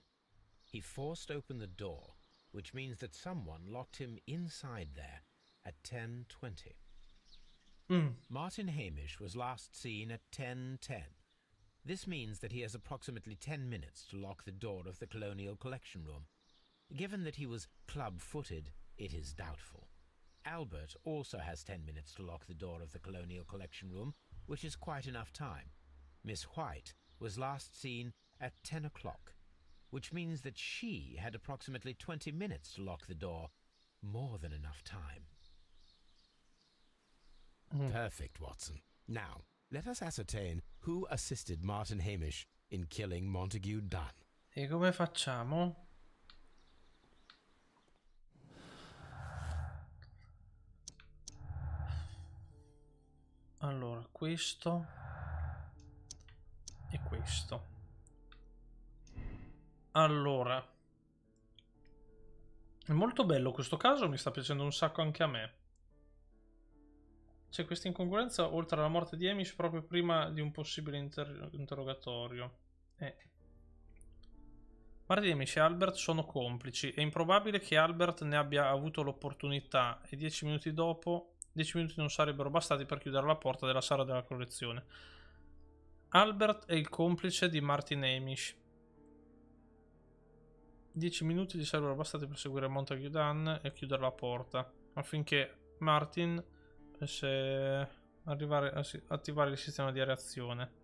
He forced open the door, which means that someone locked him inside there at 10.20. Mm. Martin Hamish was last seen at 10.10. This means that he has approximately 10 minutes to lock the door of the colonial collection room. Given that he was club-footed, it is doubtful. Albert also has 10 minutes to lock the door of the Colonial Collection Room, which is quite enough time. Miss White was last seen at 10 o'clock, which means that she had approximately 20 minutes to lock the door. More than enough time. Mm. Perfect, Watson. Now, let us ascertain who assisted Martin Hamish in killing Montague Dunn. E come facciamo? allora questo e questo allora è molto bello questo caso mi sta piacendo un sacco anche a me c'è questa incongruenza oltre alla morte di Amish proprio prima di un possibile inter interrogatorio eh. Marty Amish e Albert sono complici è improbabile che Albert ne abbia avuto l'opportunità e dieci minuti dopo 10 minuti non sarebbero bastati per chiudere la porta della sala della collezione. Albert è il complice di Martin Amish. 10 minuti gli sarebbero bastati per seguire Montague Dunn e chiudere la porta, affinché Martin potesse attivare il sistema di reazione.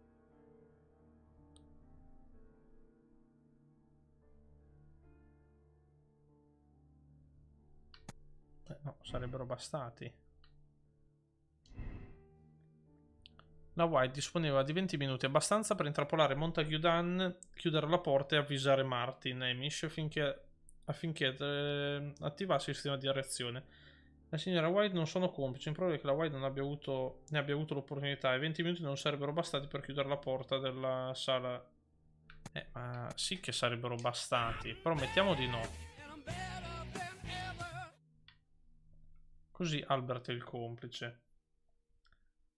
Eh, no, sarebbero bastati. La White disponeva di 20 minuti, abbastanza per intrappolare Montague Dunn, chiudere la porta e avvisare Martin e Mish affinché, affinché eh, attivasse il sistema di reazione. La signora White non sono complice, in probabile che la White non abbia avuto, ne abbia avuto l'opportunità e 20 minuti non sarebbero bastati per chiudere la porta della sala. Eh, ma sì che sarebbero bastati, però mettiamo di no. Così Albert è il complice.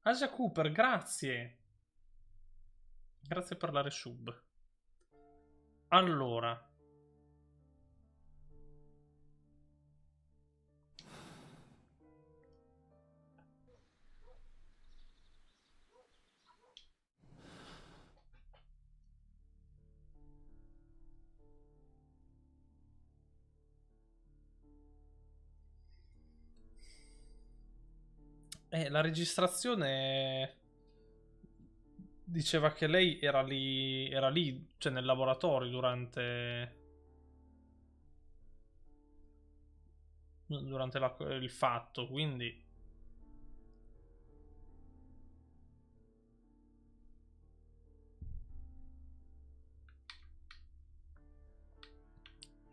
Asia Cooper, grazie. Grazie per la sub. Allora. Eh, la registrazione diceva che lei era lì, era lì, cioè nel laboratorio durante... durante la, il fatto, quindi...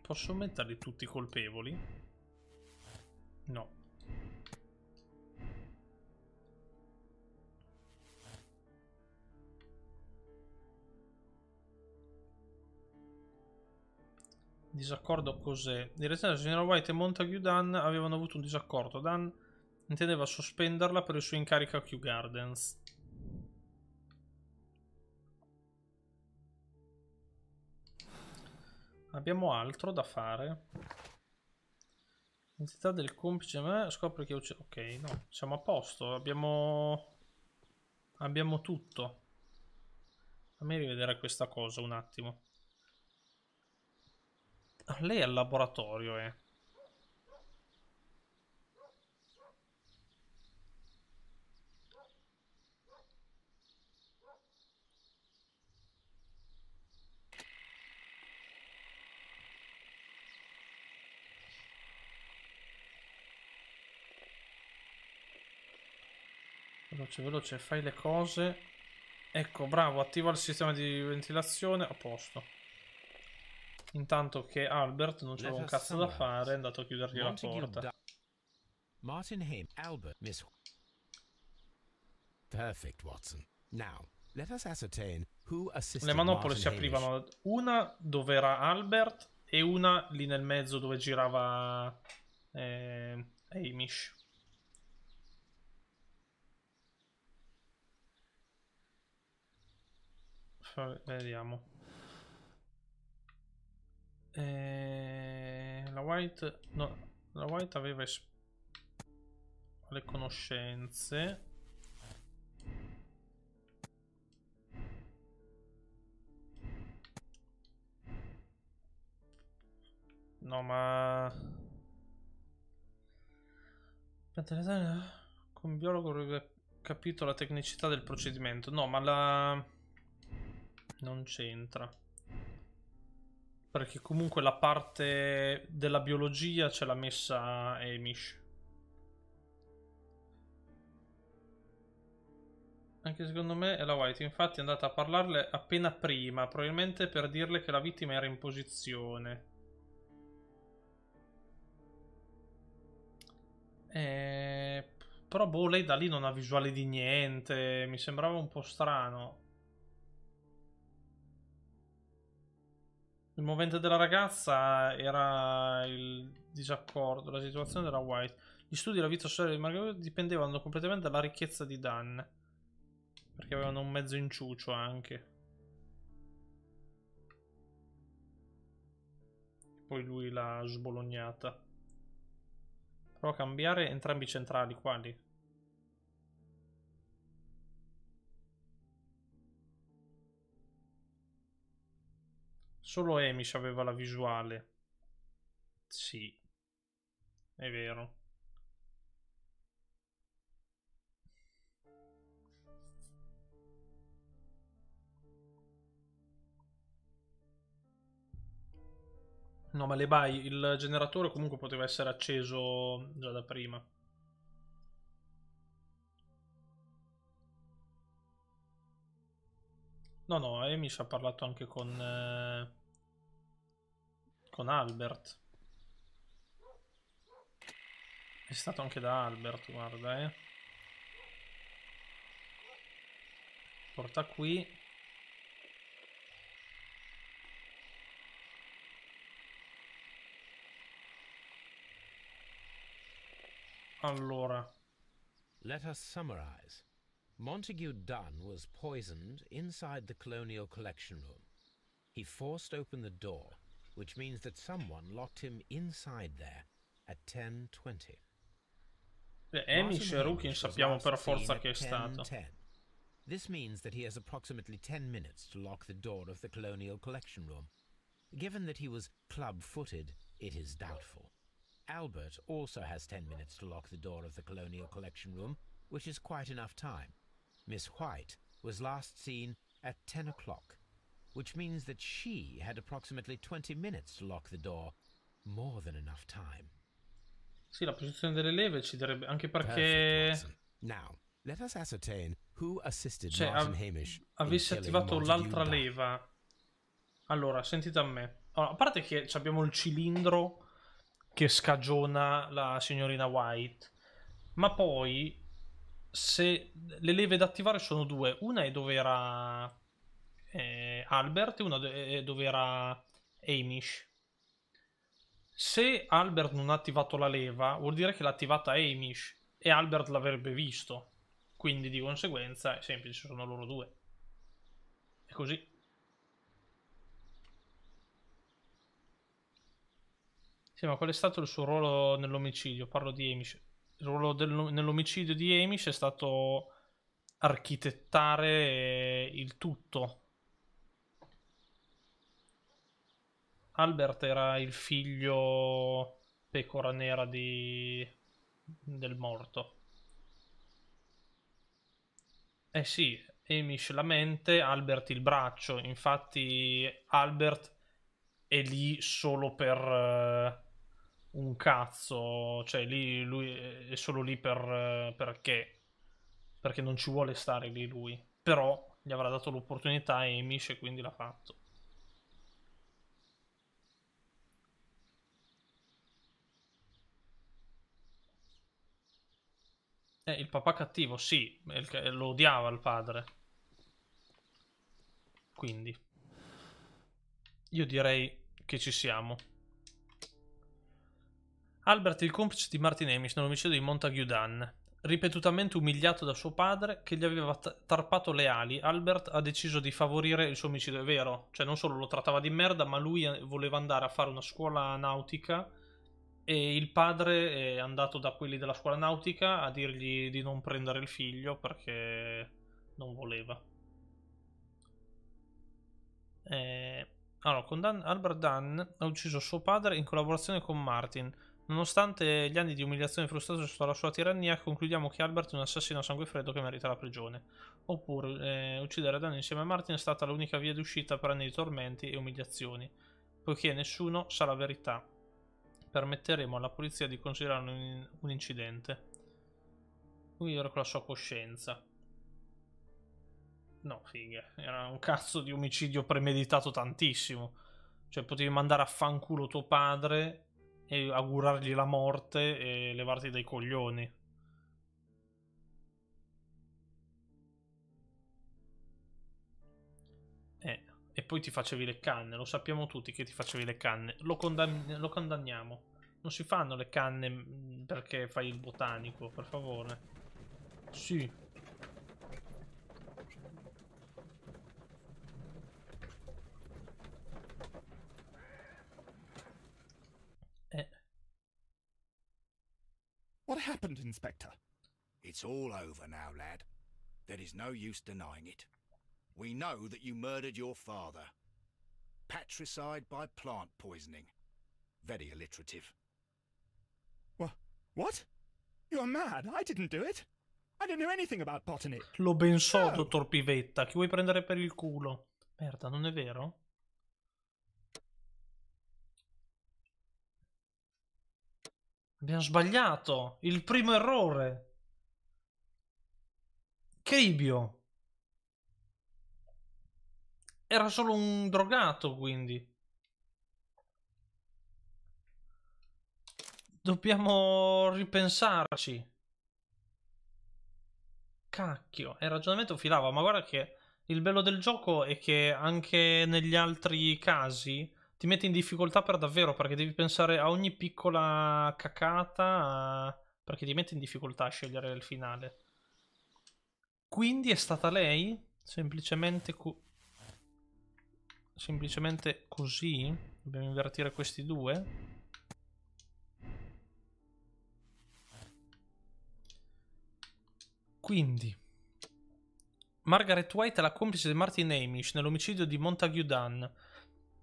Posso metterli tutti colpevoli? No. Disaccordo cos'è? In realtà il signor White e Montague Dunn avevano avuto un disaccordo. Dunn intendeva sospenderla per il suo incarico a Kew Gardens. Abbiamo altro da fare. L'entità del complice eh, scopre che... Ok, no, siamo a posto. Abbiamo... Abbiamo tutto. Fammi rivedere questa cosa un attimo. Lei è al laboratorio, è. Eh. Veloce, veloce, fai le cose. Ecco, bravo, attiva il sistema di ventilazione a posto. Intanto che Albert non c'era un cazzo da fare, è andato a chiudergli la porta. Martin Him, Albert, Miss. Perfect, Watson. Now, let us ascertain who Le manopole si aprivano una dove era Albert e una lì nel mezzo dove girava eh, Amish. Vediamo. Eh, la White... No, la White aveva le conoscenze. No, ma... Con eh, biologo avrebbe capito la tecnicità del procedimento. No, ma la... Non c'entra. Perché comunque la parte della biologia ce l'ha messa Amish. Anche secondo me è la White, infatti è andata a parlarle appena prima, probabilmente per dirle che la vittima era in posizione. E... Eh, però boh, lei da lì non ha visuale di niente, mi sembrava un po' strano. Il movente della ragazza era il disaccordo, la situazione era White. Gli studi della vita sociale di Margaret dipendevano completamente dalla ricchezza di Dan. Perché avevano un mezzo inciucio anche. Poi lui l'ha sbolognata. Prova a cambiare entrambi i centrali, quali? Solo Amish aveva la visuale. Sì. È vero. No, ma le bai, il generatore comunque poteva essere acceso già da prima. No, no, Emish ha parlato anche con... Eh... con Albert. È stato anche da Albert, guarda, eh. Porta qui. Allora. Let us summarize. Montague Dunn was poisoned inside the colonial collection room. He forced open the door which means that someone locked him inside there at 10.20. Eh, Amy Sherukin sappiamo per forza che è stato. This means that he has approximately 10 minutes to lock the door of the Colonial Collection Room. Given that he was club-footed, it is doubtful. Albert also has 10 minutes to lock the door of the Colonial Collection Room, which is quite enough time. Miss White was last seen at 10 o'clock which means that she had approximately 20 minutes to lock the door, more than enough time. Sì, la posizione delle leve ci darebbe anche perché Now, let us ascertain who assisted cioè, Martin Hamish. Avesse attivato l'altra leva. Allora, sentite a me. Allora, a parte che abbiamo il cilindro che scagiona la signorina White, ma poi se le leve da attivare sono due. Una è dove era eh, Albert e una de- eh, dove era Amish. Se Albert non ha attivato la leva, vuol dire che l'ha attivata Amish e Albert l'avrebbe visto. Quindi di conseguenza è semplice, sono loro due. È così. Sì, ma qual è stato il suo ruolo nell'omicidio? Parlo di Amish. Il ruolo del, nell'omicidio di Amish è stato architettare eh, il tutto Albert era il figlio pecora nera di... del morto. Eh sì, Amish la mente, Albert il braccio. Infatti Albert è lì solo per uh, un cazzo. Cioè lì lui è solo lì per... Uh, perché? Perché non ci vuole stare lì lui. Però gli avrà dato l'opportunità a Amish e quindi l'ha fatto. Eh, il papà cattivo, sì, lo odiava il padre. Quindi. Io direi che ci siamo. Albert, il complice di Martin Amis nell'omicidio di Montague Dunn, ripetutamente umiliato da suo padre che gli aveva tarpato le ali, Albert ha deciso di favorire il suo omicidio, è vero, cioè non solo lo trattava di merda, ma lui eh, voleva andare a fare una scuola nautica e il padre è andato da quelli della scuola nautica a dirgli di non prendere il figlio perché non voleva. Eh, allora, con Dan, Albert Dunn ha ucciso suo padre in collaborazione con Martin. Nonostante gli anni di umiliazione e frustrazione sotto la sua tirannia, concludiamo che Albert è un assassino a sangue freddo che merita la prigione. Oppure, eh, uccidere Dan insieme a Martin è stata l'unica via di uscita per anni di tormenti e umiliazioni, poiché nessuno sa la verità permetteremo alla polizia di considerarlo un, un incidente. Lui era con la sua coscienza. No, figa, era un cazzo di omicidio premeditato tantissimo. Cioè, potevi mandare a fanculo tuo padre e augurargli la morte e levarti dai coglioni. e poi ti facevi le canne, lo sappiamo tutti che ti facevi le canne, lo, condann lo condanniamo. Non si fanno le canne mm, perché fai il botanico, per favore. Sì. Eh. What happened, Inspector? It's all over now, lad. There is no use denying it. We know that you murdered your father. Patricide by plant poisoning. Very alliterative. Wha what? You're mad. I didn't do it. I didn't know anything about botany. Lo ben so, no. dottor Pivetta. Chi vuoi prendere per il culo? Merda, non è vero? Abbiamo sbagliato. Il primo errore. Cribio. Era solo un drogato, quindi. Dobbiamo ripensarci. Cacchio, il ragionamento filava, ma guarda che il bello del gioco è che anche negli altri casi ti metti in difficoltà per davvero, perché devi pensare a ogni piccola cacata, a... perché ti metti in difficoltà a scegliere il finale. Quindi è stata lei? Semplicemente... Cu- semplicemente così? Dobbiamo invertire questi due? Quindi, Margaret White è la complice di Martin Hamish nell'omicidio di Montague Dunn.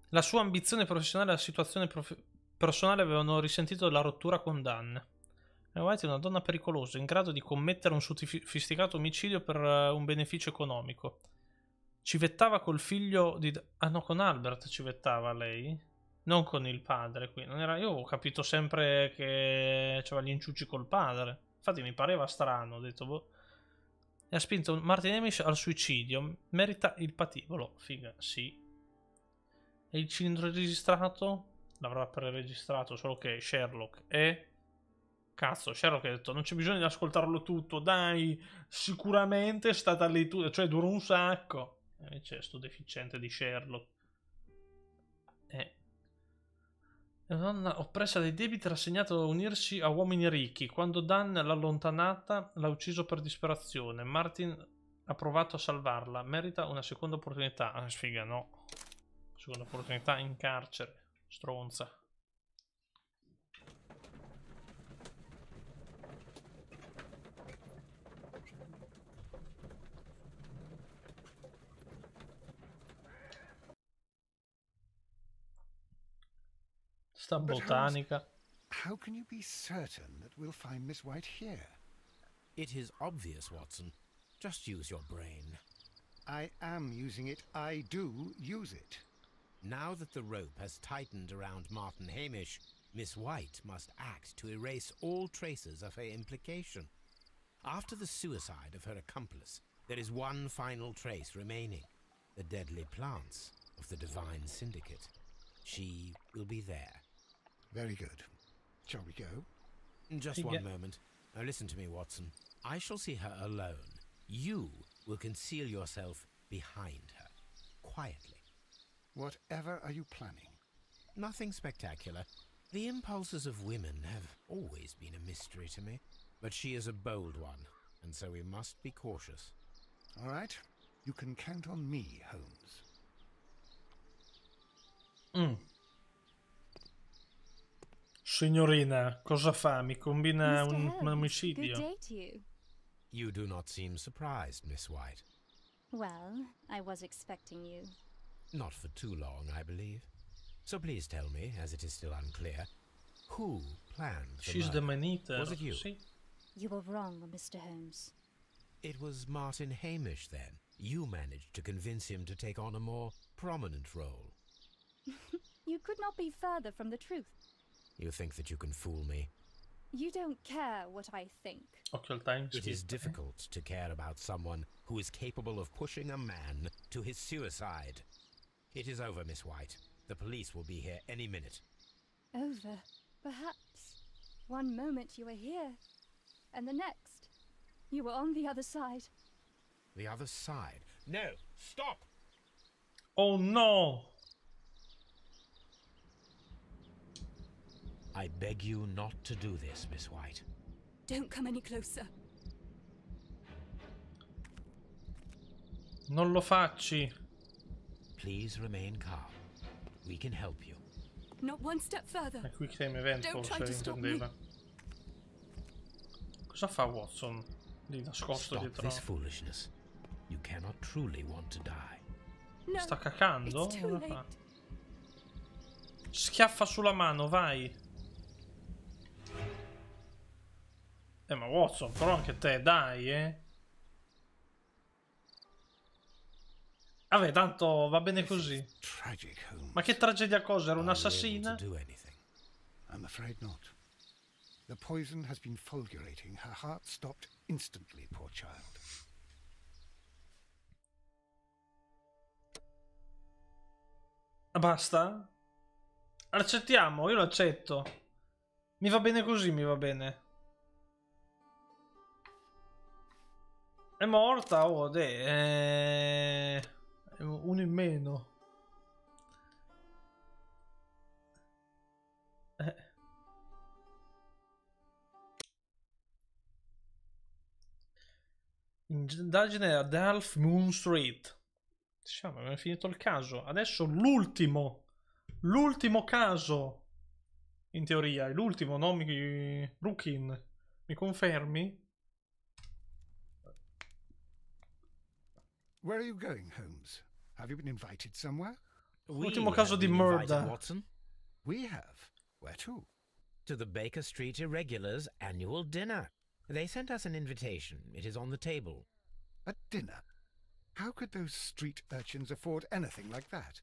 La sua ambizione professionale e la situazione prof personale avevano risentito la rottura con Dunn. E White è una donna pericolosa, in grado di commettere un sofisticato omicidio per eh, un beneficio economico civettava col figlio di... Ah no, con Albert civettava lei? Non con il padre, qui. Era... Io ho capito sempre che c'era gli inciucci col padre. Infatti mi pareva strano, ho detto... Boh. E ha spinto Martin Emish al suicidio. Merita il patibolo. Figa, sì. E il cilindro registrato? L'avrà preregistrato, solo che Sherlock è... Cazzo, Sherlock ha detto, non c'è bisogno di ascoltarlo tutto, dai, sicuramente è stata lì tu, cioè dura un sacco. Eh, c'è sto deficiente di Sherlock. Eh. La donna oppressa dai debiti rassegnata ad unirsi a uomini ricchi. Quando Dan l'ha allontanata, l'ha ucciso per disperazione. Martin ha provato a salvarla. Merita una seconda opportunità. Ah, sfiga, no. Seconda opportunità in carcere. Stronza. Stam Botanica. How can you be certain that we'll find Miss White here? It is obvious, Watson. Just use your brain. I am using it. I do use it. Now that the rope has tightened around Martin Hamish, Miss White must act to erase all traces of her implication. After the suicide of her accomplice, there is one final trace remaining the deadly plants of the Divine Syndicate. She will be there very good. Shall we go? Just one moment. Now listen to me, Watson. I shall see her alone. You will conceal yourself behind her, quietly. Whatever are you planning? Nothing spectacular. The impulses of women have always been a mystery to me. But she is a bold one, and so we must be cautious. All right. You can count on me, Holmes. Mm. Signorina, cosa fa? Mi combina un, un omicidio. You do not seem surprised, Miss White. Well, I was expecting you. Not for too long, I believe. So please tell me, as it is still unclear, who planned the She's murder? the Manita. Was it you? You were wrong, Mr. Holmes. It was Martin Hamish, then. You managed to convince him to take on a more prominent role. you could not be further from the truth. You think that you can fool me? You don't care what I think. It is difficult to care about someone who is capable of pushing a man to his suicide. It is over, Miss White. The police will be here any minute. Over? Perhaps. One moment you were here, and the next, you were on the other side. The other side? No! Stop! Oh no! I beg you not to do this, Miss White. Don't come any closer. Non lo facci. Please remain calm. We can help you. Not one step further. E qui Creme Ventol se intendeva. Cosa fa Watson? Lì nascosto Stop dietro. This foolishness. You cannot truly want to die. No, Sta cacando? Schiaffa sulla mano, vai. Eh ma Watson, però anche te, dai, eh. Vabbè, tanto va bene così. Ma che tragedia cosa? Era un'assassina? I'm afraid not. The poison has been fulgurating. Her heart stopped instantly, poor child. Basta? Accettiamo, io lo accetto. Mi va bene così, mi va bene. È morta, oh, de... Eh... Uno in meno. Eh. Indagine a Half Moon Street. Diciamo, abbiamo finito il caso. Adesso l'ultimo. L'ultimo caso. In teoria, l'ultimo, nomi Mi... mi confermi? Where are you going, Holmes? Have you been invited somewhere? We have caso di murder. Watson. We have. Where to? To the Baker Street Irregulars annual dinner. They sent us an invitation. It is on the table. A dinner? How could those street urchins afford anything like that?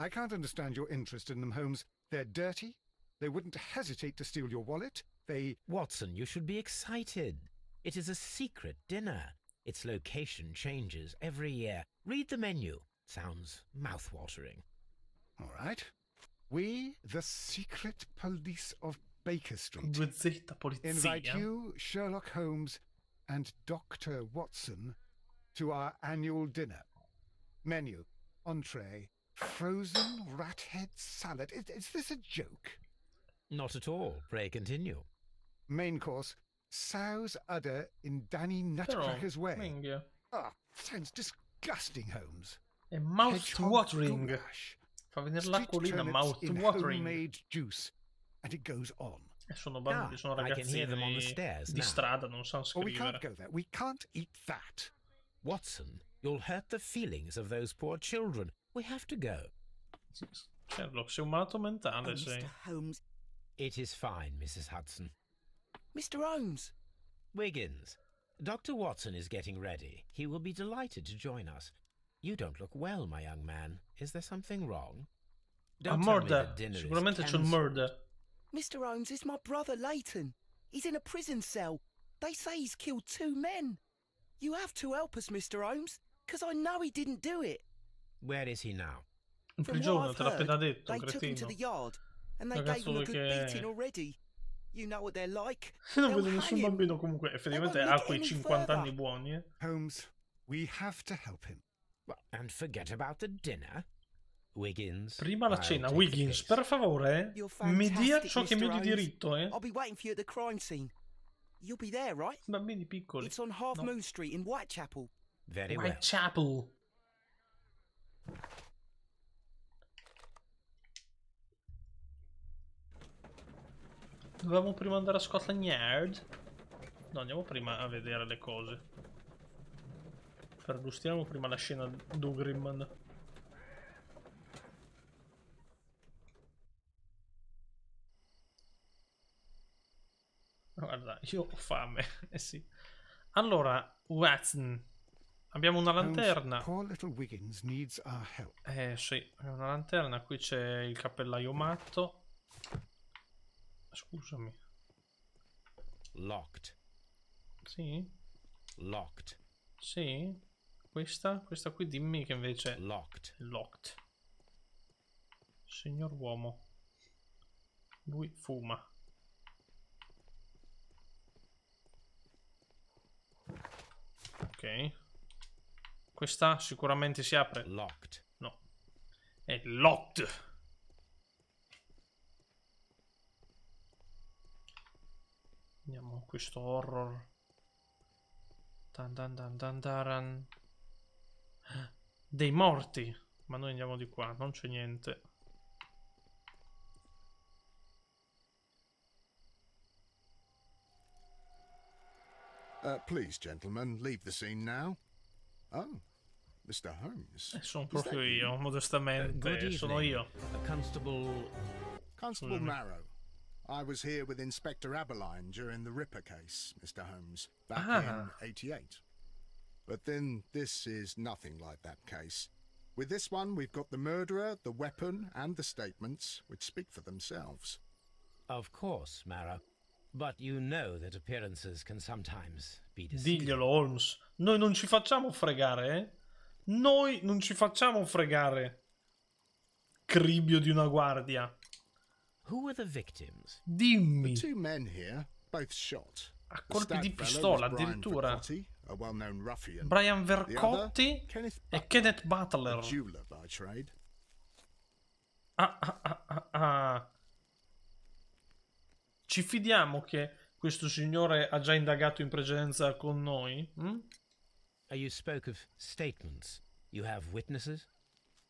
I can't understand your interest in them, Holmes. They're dirty. They wouldn't hesitate to steal your wallet. They. Watson, you should be excited. It is a secret dinner. Its location changes every year. Read the menu. Sounds mouth-watering. All right. We, the secret police of Baker Street, invite you, Sherlock Holmes, and Dr. Watson to our annual dinner. Menu, entree, frozen rat head salad. Is, is this a joke? Not at all. Pray continue. Main course, Sow's udder in Danny Nutcracker's way. Thing, yeah. Oh, sounds disgusting, Holmes. A mouth-watering. in colina mouth-watering. Homemade juice. And it goes on. Sono bambini, ah, sono ragazzi di, di strada, non sanno Well, we can't go there. We can't eat that. Watson, you'll hurt the feelings of those poor children. We have to go. Sherlock, sei un malato mentale, oh, Mr. Holmes. It is fine, Mrs. Hudson. Mr. Holmes! Wiggins, Dr. Watson is getting ready. He will be delighted to join us. You don't look well, my young man. Is there something wrong? Don't a murder. Sicuramente to un murder. Mr. Holmes, is my brother Leighton. He's in a prison cell. They say he's killed two men. You have to help us, Mr. Holmes, because I know he didn't do it. Where is he now? From what I've heard, They took him to the yard and they gave him a good beating already. You know what they're like. non vedo nessun bambino comunque, effettivamente ha quei 50 anni buoni. Holmes, we have to help him. Well, and forget about the dinner. Wiggins. Prima la cena, Wiggins, per favore, eh. mi dia ciò che mi è di diritto, eh. I'll be waiting for you at the crime scene. You'll be there, right? Bambini piccoli. It's on Half Moon Street in Whitechapel. Very Whitechapel. well. Whitechapel. Dovevamo prima andare a Scotland Yard. No, andiamo prima a vedere le cose. Perlustriamo prima la scena d'Ugrimman. Guarda, io ho fame. Eh sì. Allora, Watson. Abbiamo una lanterna. Eh sì, una lanterna. Qui c'è il cappellaio matto. Scusami. Locked. Sì. Locked. Sì. Questa? Questa qui dimmi che invece... Locked. Locked. Signor uomo. Lui fuma. Ok. Questa sicuramente si apre. Locked. No. È locked. Vediamo questo horror. Dan dan dan dan daran. Dei morti. Ma noi andiamo di qua, non c'è niente. Uh, please, gentlemen, leave the scene now. Oh, Mr. Holmes. Eh, sono proprio io, modestamente. Uh, sono io. A constable. Constable Marrow. I was here with Inspector Abeline during the Ripper case, Mr. Holmes, back ah. in 88. But then this is nothing like that case. With this one, we've got the murderer, the weapon, and the statements, which speak for themselves. Of course, Mara. But you know that appearances can sometimes be deceiving. Diglielo, Holmes. Noi non ci facciamo fregare, eh? Noi non ci facciamo fregare. Cribbio di una guardia. Who were the victims? Dimmi. The two men here, both shot. A colpi di pistola addirittura. Brian Vercotti e Kenneth Butler. Ah, ah, ah, ah, ah, Ci fidiamo che questo signore ha già indagato in precedenza con noi? Mm? You spoke of statements. You have witnesses?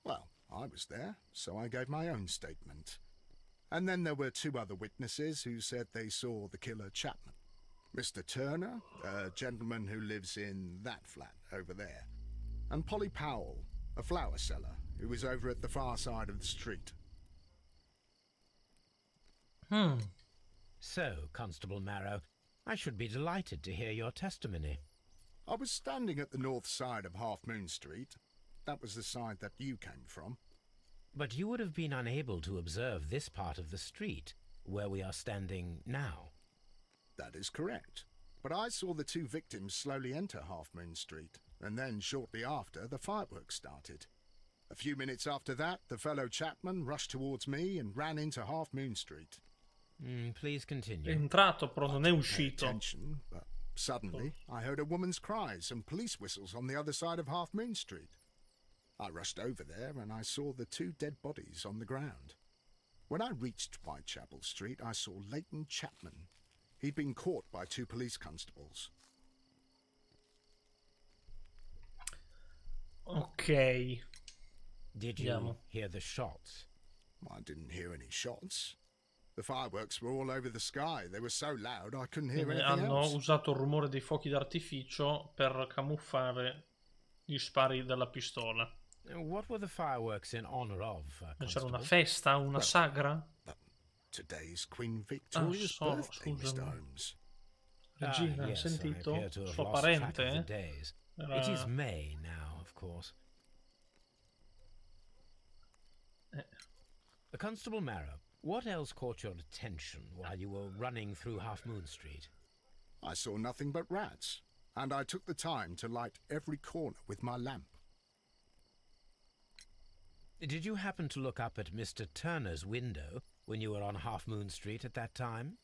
Well, I was there, so I gave my own statement. And then there were two other witnesses who said they saw the killer Chapman. Mr. Turner, a gentleman who lives in that flat over there, and Polly Powell, a flower seller who was over at the far side of the street. Hmm. So, Constable Marrow, I should be delighted to hear your testimony. I was standing at the north side of Half Moon Street. That was the side that you came from. But you would have been unable to observe this part of the street, where we are standing now. That is correct. But I saw the two victims slowly enter Half Moon Street, and then shortly after, the fireworks started. A few minutes after that, the fellow Chapman rushed towards me and ran into Half Moon Street. Mm, please continue. Entrato, però non è uscito. Attention, but suddenly I heard a woman's cries and police whistles on the other side of Half Moon Street. I rushed over there and I saw the two dead bodies on the ground. When I reached Whitechapel Street, I saw Leighton Chapman. He'd been caught by two police constables. Okay. Did you yeah. hear the shots? I didn't hear any shots. The fireworks were all over the sky. They were so loud I couldn't hear anything hanno else. usato il rumore dei fuochi d'artificio per camuffare gli spari della pistola. What were the fireworks in honor of? Uh, C'era una festa, una well, sagra. Uh, today's Queen ah, Victoria's ah, so, birthday, Mr. Holmes. Regina, ah, yes, sentito suo parente. Eh? Era... It is May now, of course. Eh. Uh, Constable Marrow, what else caught your attention while you were running through Half Moon Street? I saw nothing but rats, and I took the time to light every corner with my lamp. Did you happen to look up at Mr. Turner's window when you were on Half Moon Street at that time?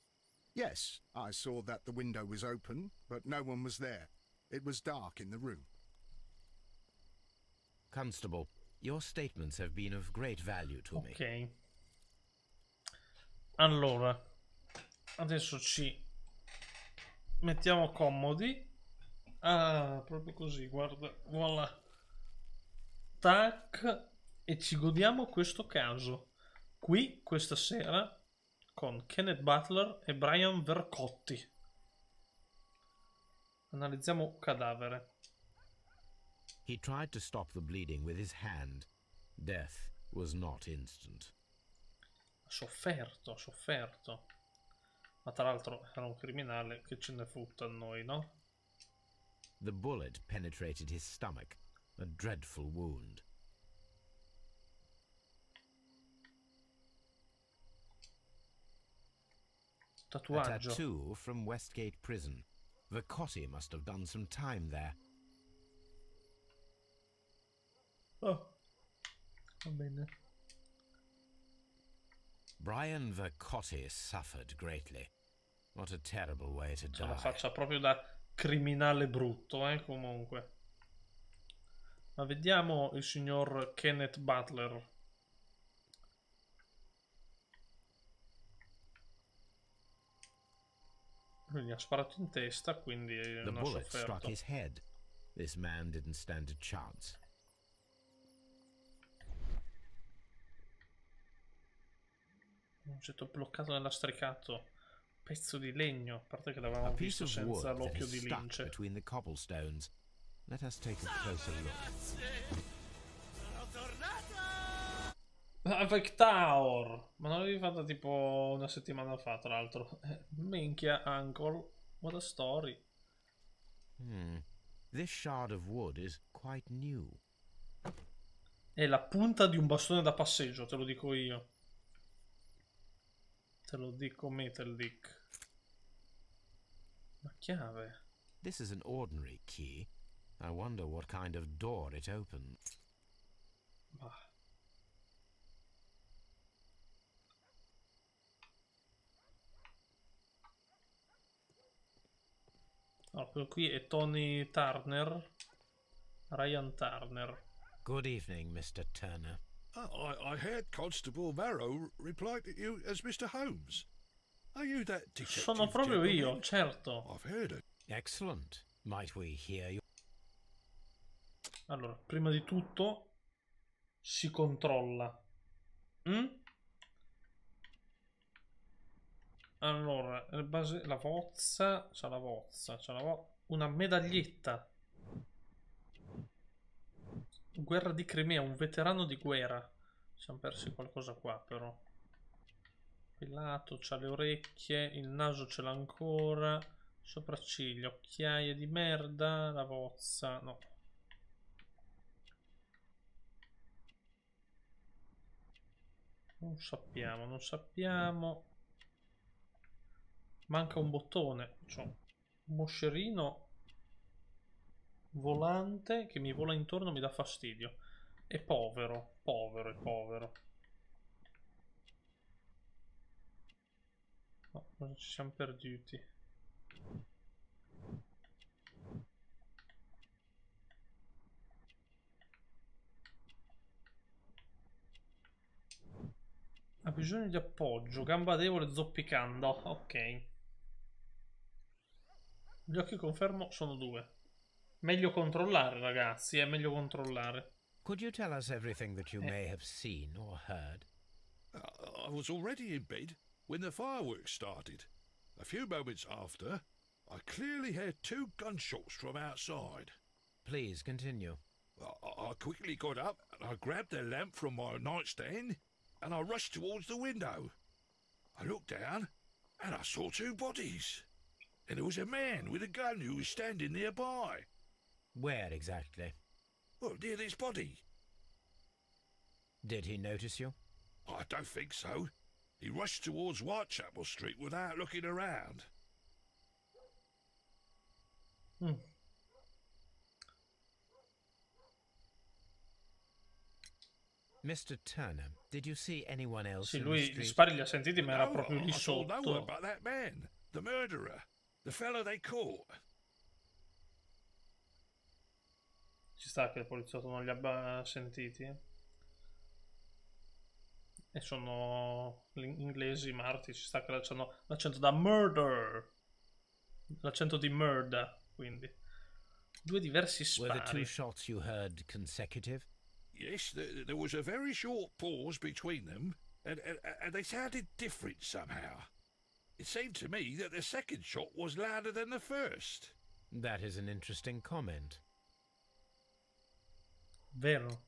Yes, I saw that the window was open, but no one was there. It was dark in the room. Constable, your statements have been of great value to me. Ok. Allora, adesso ci mettiamo comodi. Ah, proprio così, guarda, voilà. Tac, e ci godiamo questo caso qui questa sera con Kenneth Butler e Brian Vercotti. Analizziamo un cadavere. He tried to stop the bleeding with his hand. Death was not instant. Ha sofferto, ha sofferto. Ma tra l'altro era un criminale che ce ne futta a noi, no? The bullet penetrated his stomach, a dreadful wound. Tatuaggio. A tattoo from Westgate Prison. Vacotti must have done some time there. Oh, va bene. Brian Vacotti suffered greatly. What a terrible way to die. La faccia proprio da criminale brutto, eh, comunque. Ma vediamo il signor Kenneth Butler. Lui gli ha sparato in testa, quindi the non ha sofferto. This man didn't stand a chance. Un oggetto bloccato nell'astricato. Pezzo di legno, a parte che l'avevamo visto senza l'occhio di lince. Between the cobblestones. Let us take a closer look. Vectaur! Ma non l'avevi fatta tipo una settimana fa, tra l'altro. Eh, minchia, Uncle. What a story. Hmm. This shard of wood is quite new. È la punta di un bastone da passeggio, te lo dico io. Te lo dico Metal Dick. Una chiave. This is an ordinary key. I wonder what kind of door it opens. Bah. No, qui è Tony Turner. Ryan Turner. Good evening, Mr. Turner. Oh, I, I heard Constable Marrow replied to you as Mr. Holmes. Are you that detective? Sono proprio io, certo. I've heard it. Excellent. Might we hear you? Allora, prima di tutto si controlla. Mm? Allora, base, la vozza, c'è la vozza, c'è la vozza, una medaglietta. Guerra di Crimea, un veterano di guerra. Siamo persi qualcosa qua però. Il lato c'ha le orecchie, il naso ce l'ha ancora, sopracciglia, occhiaie di merda, la vozza, no. Non sappiamo, non sappiamo. Manca un bottone. C'ho un moscerino volante che mi vola intorno mi dà fastidio. È povero, povero, è povero. No, non ci siamo perduti. Ha bisogno di appoggio, gamba debole zoppicando, ok. Gli occhi confermo sono due. Meglio controllare, ragazzi, è meglio controllare. Could you tell us everything that you eh. may have seen or heard? Uh, I was already in bed when the fireworks started. A few moments after, I clearly heard two gunshots from outside. Please continue. I, I quickly got up and I grabbed the lamp from my nightstand and I rushed towards the window. I looked down and I saw two bodies and there was a man with a gun who was standing nearby. Where exactly? Well, near this body. Did he notice you? I don't think so. He rushed towards Whitechapel Street without looking around. Hmm. Mr. Turner, did you see anyone else? Sì, lui gli spari li ha sentiti, ma era proprio lì sotto. I saw no one but that man, the murderer. The fellow they caught. Ci sta che il poliziotto non li abbia sentiti. E sono gli inglesi marti, ci sta che hanno l'accento da murder. L'accento di murder, quindi. Due diversi spari. Were the two shots you heard consecutive? Yes, there was a very short pause between them, and, and, and they sounded different somehow. It seemed to me that the second shot was louder than the first. That is an interesting comment. Vero.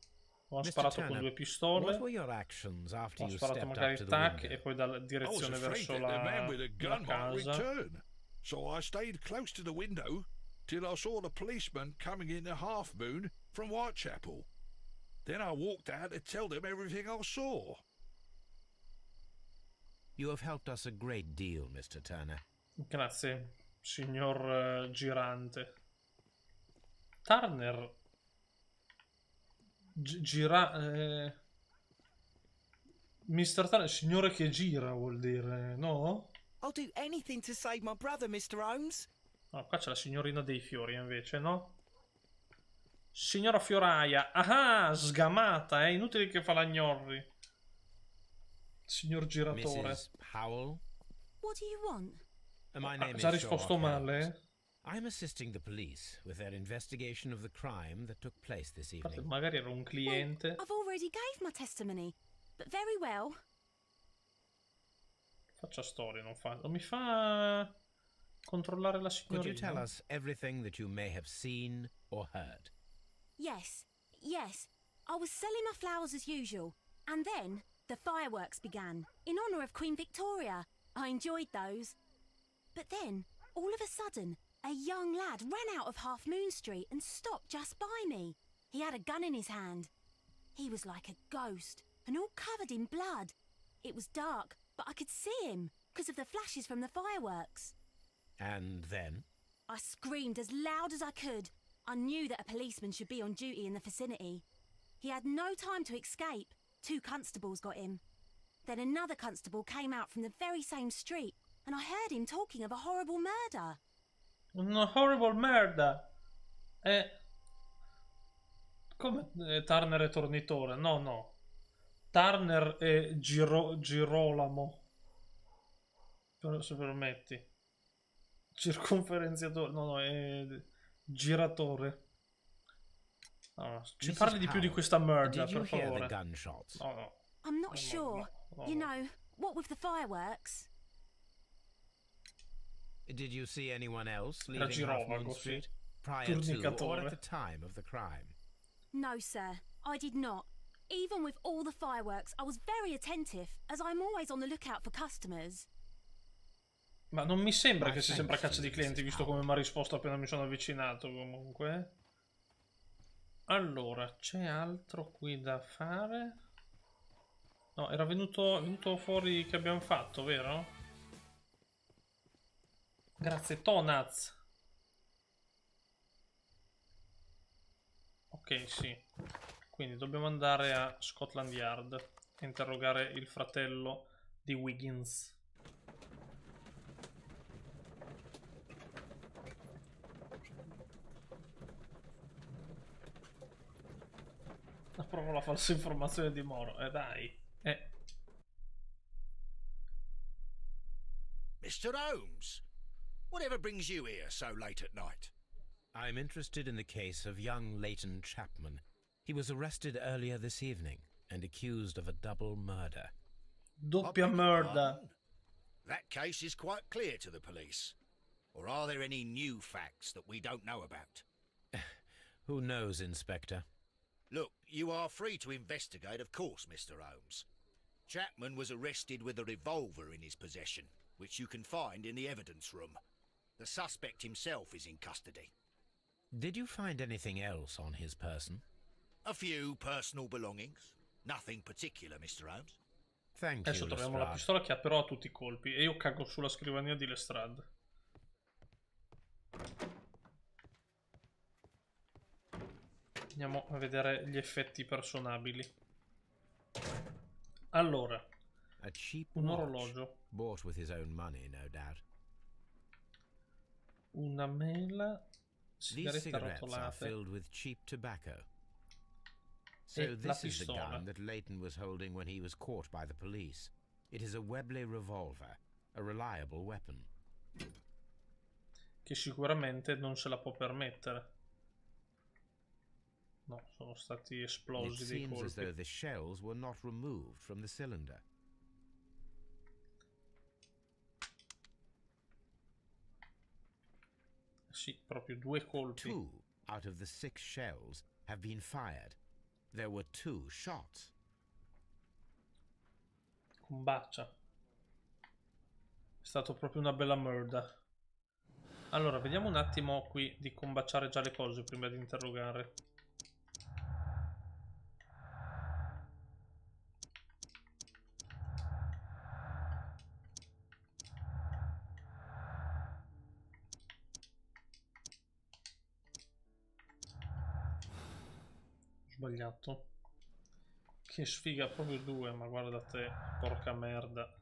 Ho Mr. sparato Tanner, con due pistole. What were your actions after ho you sparato magari up tac e poi dalla direzione verso la, la casa. Return. So I stayed close to the window till I saw the policeman coming in the half moon from Whitechapel. Then I walked out to tell them everything I saw. You have helped us a great deal, Mr. Turner. Grazie, signor uh, Girante. Turner. gira. Eh... Mr. Turner, signore che gira vuol dire, no? I'll do anything to save my brother, Mr. Holmes. No, qua c'è la signorina dei fiori invece, no? Signora Fioraia, ah, sgamata, è eh? inutile che fa la gnorri. Signor Giratore. Mrs. Powell? What do you want? Uh, my name is risposto male. I'm assisting the police with their investigation of the crime that took place this evening. Magari era un cliente. I've already gave my testimony, but very well. Faccia storia, non fa. Non mi fa controllare la signorina. Could you tell us everything that you may have seen or heard? Yes, yes. I was selling my flowers as usual, and then the fireworks began in honour of Queen Victoria. I enjoyed those. But then, all of a sudden, a young lad ran out of Half Moon Street and stopped just by me. He had a gun in his hand. He was like a ghost and all covered in blood. It was dark, but I could see him because of the flashes from the fireworks. And then? I screamed as loud as I could. I knew that a policeman should be on duty in the vicinity. He had no time to escape. Two constables got him. Then another constable came out from the very same street, and I heard him talking of a horrible murder. Un horrible murder. Eh, come Turner e Tornitore? No, no. Turner e Giro Girolamo. Se permetti. Circonferenziatore. No, no, è giratore. No, ci Mrs. parli di più di questa merda, per favore. No, no. I'm not sure. No, no. You know, what with the fireworks? Did you see anyone else leaving Hoffman Street prior to or at eh. the time of the crime? No, sir. I did not. Even with all the fireworks, I was very attentive, as I'm always on the lookout for customers. Ma non mi sembra che sia sempre a caccia di clienti, visto come mi ha risposto appena mi sono avvicinato, comunque. Eh. Allora, c'è altro qui da fare? No, era venuto, venuto fuori che abbiamo fatto, vero? Grazie, Tonaz. Ok, sì. Quindi dobbiamo andare a Scotland Yard e interrogare il fratello di Wiggins. la falsa informazione di Moro. E eh, dai. Eh. Mr. Holmes, whatever brings you here so late at night? I'm interested in the case of young Leighton Chapman. He was arrested earlier this evening and accused of a double murder. Doppia murder. That case is quite clear to the police. Or are there any new facts that we don't know about? Who knows, Inspector? Look, you are free to investigate, of course, Mr. Holmes. Chapman was arrested with a revolver in his possession, which you can find in the evidence room. The suspect himself is in custody. Did you find anything else on his person? A few personal belongings. Nothing particular, Mr. Holmes. Thank Adesso you, troviamo la pistola che ha però a tutti i colpi e io cago sulla scrivania di Lestrade. Andiamo a vedere gli effetti personabili. Allora, un orologio. Una mela, sigaretta rotolata. So this is the gun that Leighton was holding when he was caught by the police. It is a Webley revolver, a reliable weapon. Che sicuramente non se la può permettere. No, sono stati esplosi dei colpi. as though the shells were not removed from the cylinder. Sì, proprio due colpi. Two out of the six shells have been fired. There were two shots. Combaccia. È stata proprio una bella merda. Allora, vediamo un attimo qui di combaciare già le cose prima di interrogare. sbagliato. Che sfiga, proprio due, ma guarda te, porca merda.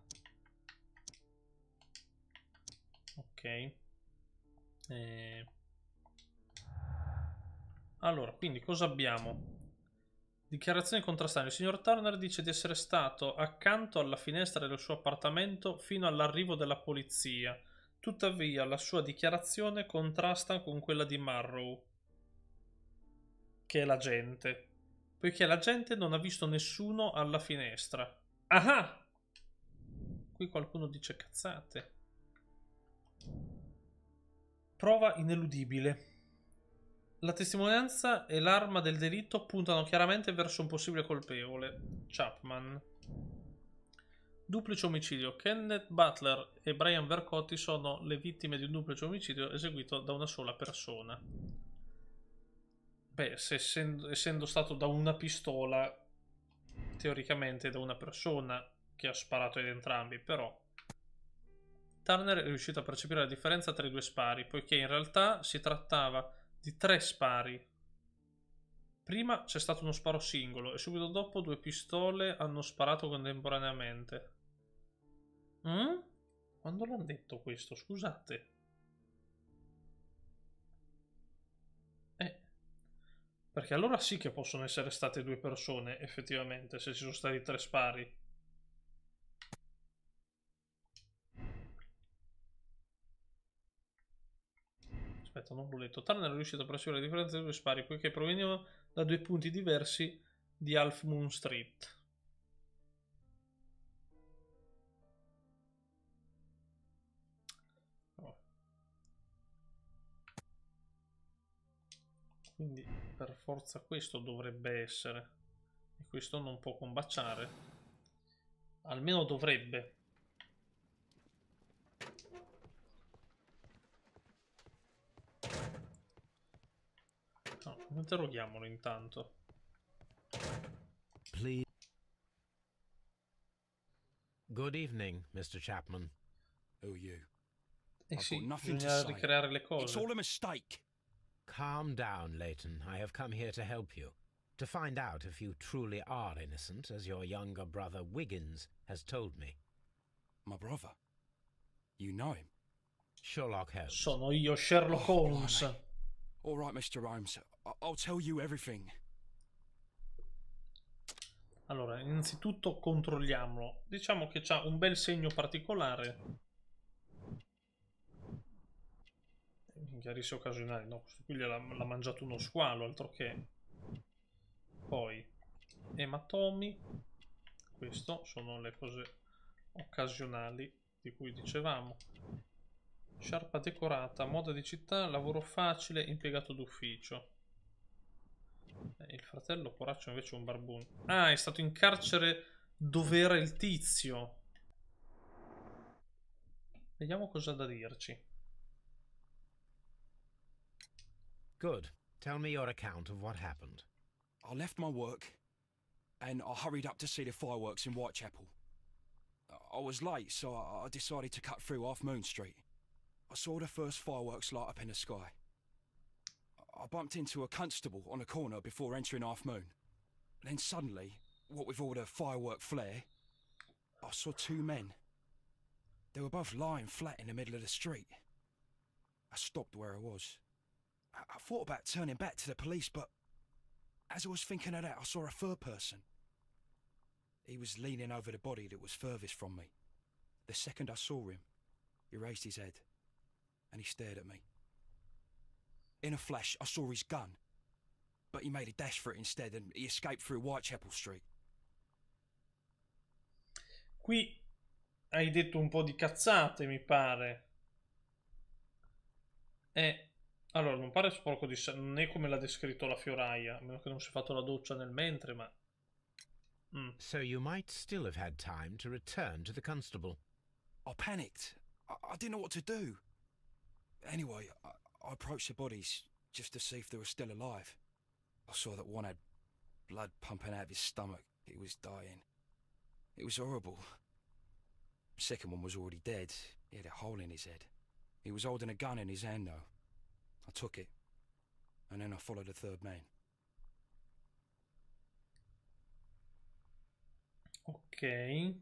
Ok. E... Eh. Allora, quindi cosa abbiamo? Dichiarazione contrastante. Il signor Turner dice di essere stato accanto alla finestra del suo appartamento fino all'arrivo della polizia. Tuttavia, la sua dichiarazione contrasta con quella di Marrow, che è l'agente poiché la gente non ha visto nessuno alla finestra. Ah, ah! Qui qualcuno dice cazzate. Prova ineludibile. La testimonianza e l'arma del delitto puntano chiaramente verso un possibile colpevole, Chapman. Duplice omicidio. Kenneth Butler e Brian Vercotti sono le vittime di un duplice omicidio eseguito da una sola persona beh, se essendo, essendo stato da una pistola, teoricamente da una persona che ha sparato ad entrambi, però Turner è riuscito a percepire la differenza tra i due spari, poiché in realtà si trattava di tre spari. Prima c'è stato uno sparo singolo e subito dopo due pistole hanno sparato contemporaneamente. Mm? Quando l'hanno detto questo? Scusate. Perché allora sì che possono essere state due persone, effettivamente, se ci sono stati tre spari. Aspetta, non l'ho letto. Turner è riuscito a percepire la differenza dei due spari, poiché provenivano da due punti diversi di Half Moon Street. Oh. quindi per forza questo dovrebbe essere. E questo non può combaciare. Almeno dovrebbe. No, interroghiamolo intanto. Please. Good evening, Mr. Chapman. Who are you? Eh sì, bisogna ricreare le cose. It's all a mistake. Calm down, Leighton. I have come here to help you. To find out if you truly are innocent, as your younger brother Wiggins has told me. My brother? You know him? Sherlock Holmes. Sono io, Sherlock oh, Holmes. Oh, all right, Mr. Holmes. I'll tell you everything. Allora, innanzitutto controlliamolo. Diciamo che c'ha un bel segno particolare Chiarisse occasionale, no, questo qui l'ha mangiato uno squalo, altro che... Poi, ematomi, questo sono le cose occasionali di cui dicevamo. Sciarpa decorata, moda di città, lavoro facile, impiegato d'ufficio. Eh, il fratello Poraccio invece è un barbone. Ah, è stato in carcere dov'era il tizio. Vediamo cosa ha da dirci. Good. Tell me your account of what happened. I left my work and I hurried up to see the fireworks in Whitechapel. I was late, so I decided to cut through off Moon Street. I saw the first fireworks light up in the sky. I bumped into a constable on a corner before entering Half Moon. Then suddenly, what with all the firework flare, I saw two men. They were both lying flat in the middle of the street. I stopped where I was. I, thought about turning back to the police, but as I was thinking of that, I saw a third person. He was leaning over the body that was furthest from me. The second I saw him, he raised his head and he stared at me. In a flash, I saw his gun, but he made a dash for it instead and he escaped through Whitechapel Street. Qui hai detto un po' di cazzate, mi pare. Eh. Allora, non pare sporco di sangue, né come l'ha descritto la fioraia, a meno che non si è fatto la doccia nel mentre, ma... Mm. So you might still have had time to return to the constable. I panicked. I, I didn't know what to do. Anyway, I, I approached the bodies just to see if they were still alive. I saw that one had blood pumping out of his stomach. He was dying. It was horrible. The second one was already dead. He had a hole in his head. He was holding a gun in his hand, though. I took it, and then I followed the third man. Ok,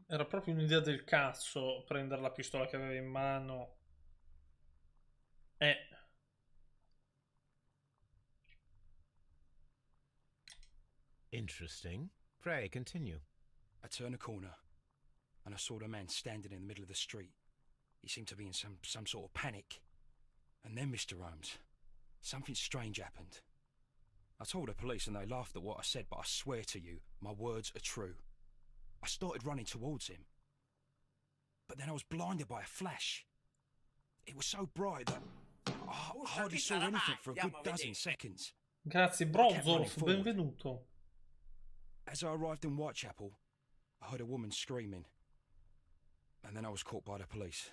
era proprio un'idea del cazzo prendere la pistola che aveva in mano. Eh. Interesting. Pray continue. I turned a corner and I saw the man standing in the middle of the street. He seemed to be in some, some sort of panic. And then, Mr. Holmes, Something strange happened. I told the police and they laughed at what I said, but I swear to you, my words are true. I started running towards him. But then I was blinded by a flash. It was so bright that I hardly saw ah, anything for a good dozen seconds. Grazie, Brozorf, benvenuto. As I arrived in Whitechapel, I heard a woman screaming. And then I was caught by the police.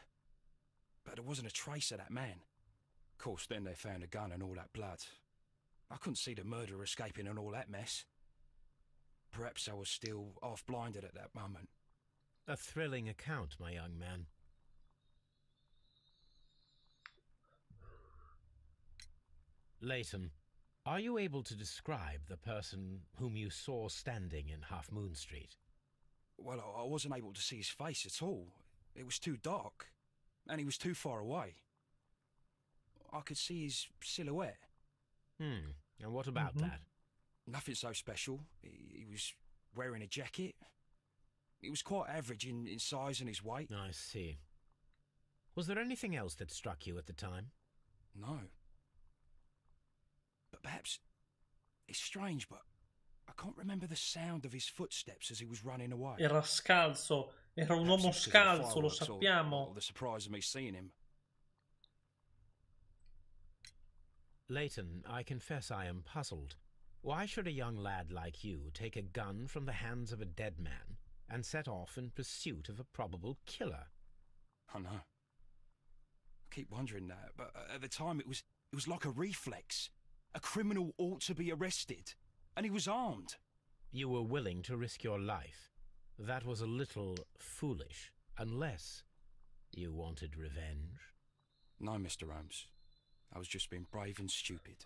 But there wasn't a trace of that man course, then they found a gun and all that blood. I couldn't see the murderer escaping and all that mess. Perhaps I was still half blinded at that moment. A thrilling account, my young man. Layton, are you able to describe the person whom you saw standing in Half Moon Street? Well, I wasn't able to see his face at all. It was too dark, and he was too far away. I could see his silhouette. Hmm. And what about mm-hmm. that? Nothing so special. He, he, was wearing a jacket. He was quite average in, in size and his weight. I see. Was there anything else that struck you at the time? No. But perhaps it's strange, but I can't remember the sound of his footsteps as he was running away. Era scalzo, era un uomo scalzo, lo sappiamo. Or, or the surprise of me seeing him. Leighton, I confess I am puzzled. Why should a young lad like you take a gun from the hands of a dead man and set off in pursuit of a probable killer? I know. I keep wondering that, but at the time it was it was like a reflex. A criminal ought to be arrested, and he was armed. You were willing to risk your life. That was a little foolish, unless you wanted revenge. No, Mr. Holmes. I was just being brave and stupid.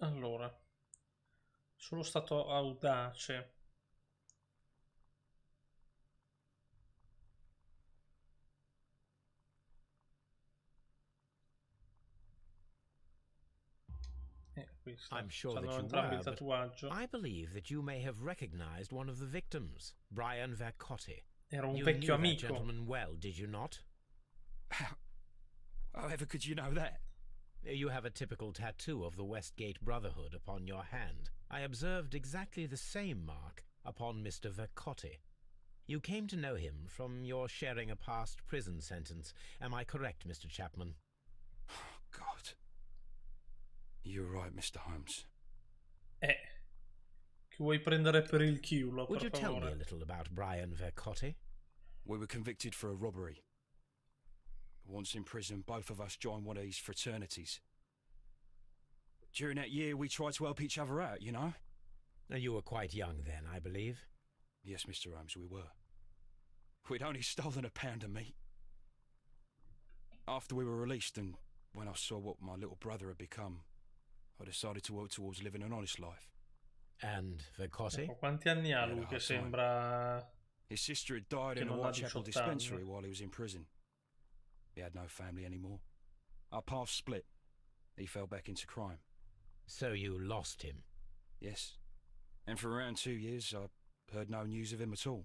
Allora, sono stato audace. Eh, I'm sure that you were, but I believe that you may have recognized one of the victims, Brian Vercotti. Era un you vecchio amico. gentleman well, did you not? How, however could you know that? You have a typical tattoo of the Westgate Brotherhood upon your hand. I observed exactly the same mark upon Mr. Vercotti. You came to know him from your sharing a past prison sentence. Am I correct, Mr. Chapman? Oh, God. You're right, Mr. Holmes. Eh. Che vuoi prendere per il Would you tell me a little about Brian Vercotti? We were convicted for a robbery once in prison, both of us joined one of these fraternities. During that year, we tried to help each other out, you know? Now, you were quite young then, I believe. Yes, Mr. Holmes, we were. We'd only stolen a pound of meat. After we were released and when I saw what my little brother had become, I decided to work towards living an honest life. And Vercotti? Quanti anni ha lui che sembra... His sister had died in a Whitechapel dispensary while he was in prison. He had no family anymore. Our paths split. He fell back into crime. So you lost him? Yes. And for around two years, I heard no news of him at all.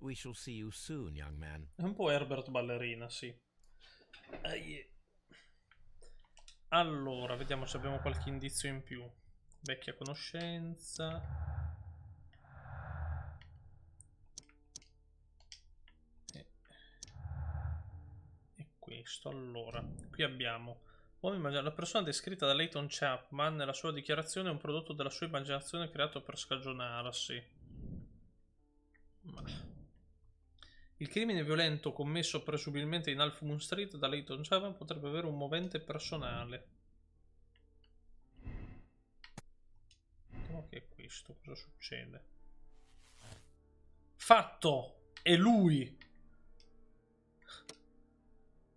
We shall see you soon, young man. Un po' Herbert Ballerina, sì. Allora, vediamo se abbiamo qualche indizio in più. Vecchia conoscenza. questo. Allora, qui abbiamo la persona descritta da Leighton Chapman nella sua dichiarazione è un prodotto della sua immaginazione creato per scagionarsi. Il crimine violento commesso presumibilmente in Half Moon Street da Leighton Chapman potrebbe avere un movente personale. Vediamo che è questo, cosa succede? Fatto! È lui!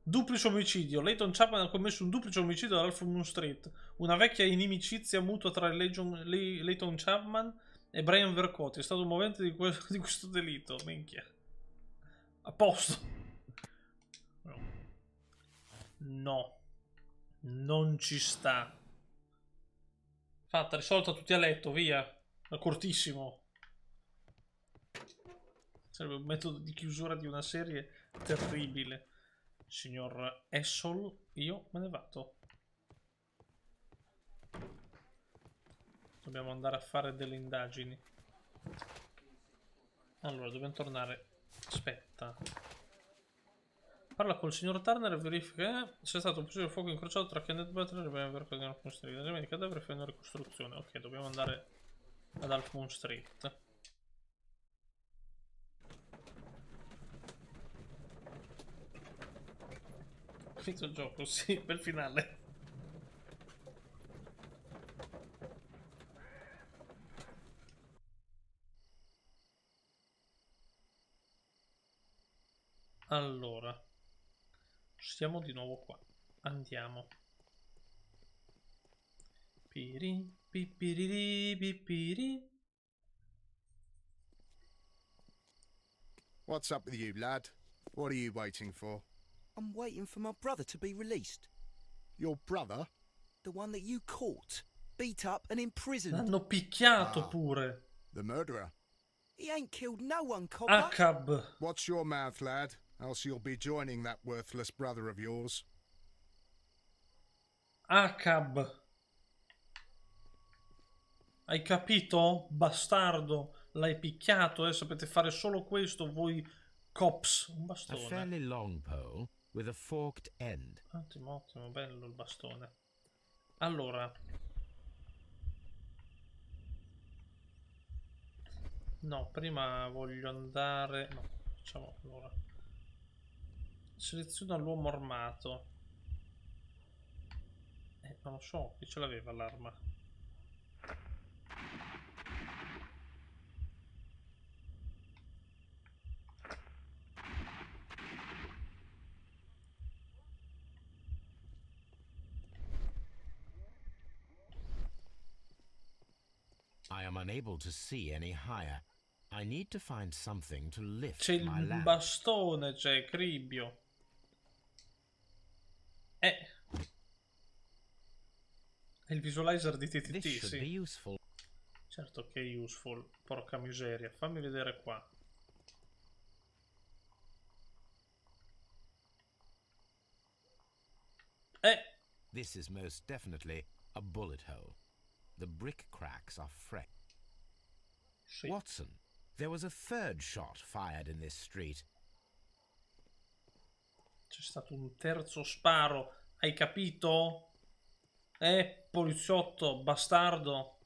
Duplice omicidio. Layton Chapman ha commesso un duplice omicidio ad Alpha Moon Street. Una vecchia inimicizia mutua tra Layton, Layton Chapman e Brian Vercotti. È stato un movente di, que di questo delitto. Minchia. A posto. No. Non ci sta. Fatta, risolta tutti a letto, via. È cortissimo. Sarebbe un metodo di chiusura di una serie terribile signor Essol, io me ne vado. Dobbiamo andare a fare delle indagini. Allora, dobbiamo tornare. Aspetta. Parla col signor Turner e verifica eh, se è stato un possibile fuoco incrociato tra Kenneth Butler e Benver Cardinal Moon Street. Domenica deve fare una ricostruzione. Ok, dobbiamo andare ad Alf Street. Finito il gioco, sì, per finale. Allora, siamo di nuovo qua. Andiamo. Piri, pipiriri, pipiri. What's up with you, lad? What are you waiting for? I'm waiting for my brother to be released. Your brother? The one that you caught, beat up and imprisoned. L'hanno picchiato ah, pure. The murderer. He ain't killed no one, copper. Acab. Watch your mouth, lad, else you'll be joining that worthless brother of yours. Acab. Hai capito? Bastardo. L'hai picchiato, eh? Sapete fare solo questo, voi cops. Un bastone. A fairly long pole with a forked end. Ottimo, ottimo, bello il bastone. Allora. No, prima voglio andare... No, facciamo allora. Seleziona l'uomo armato. Eh, non lo so, chi ce l'aveva l'arma? unable to see any higher. I need to find something to lift C'è il bastone, c'è Cribbio. Eh. È il visualizer di TTT, sì. Certo che è useful, porca miseria. Fammi vedere qua. Eh. This is most definitely a bullet hole. The brick cracks are fresh. Watson, there was a third shot fired in this street. C'è stato un terzo sparo, hai capito? Eh, poliziotto, bastardo.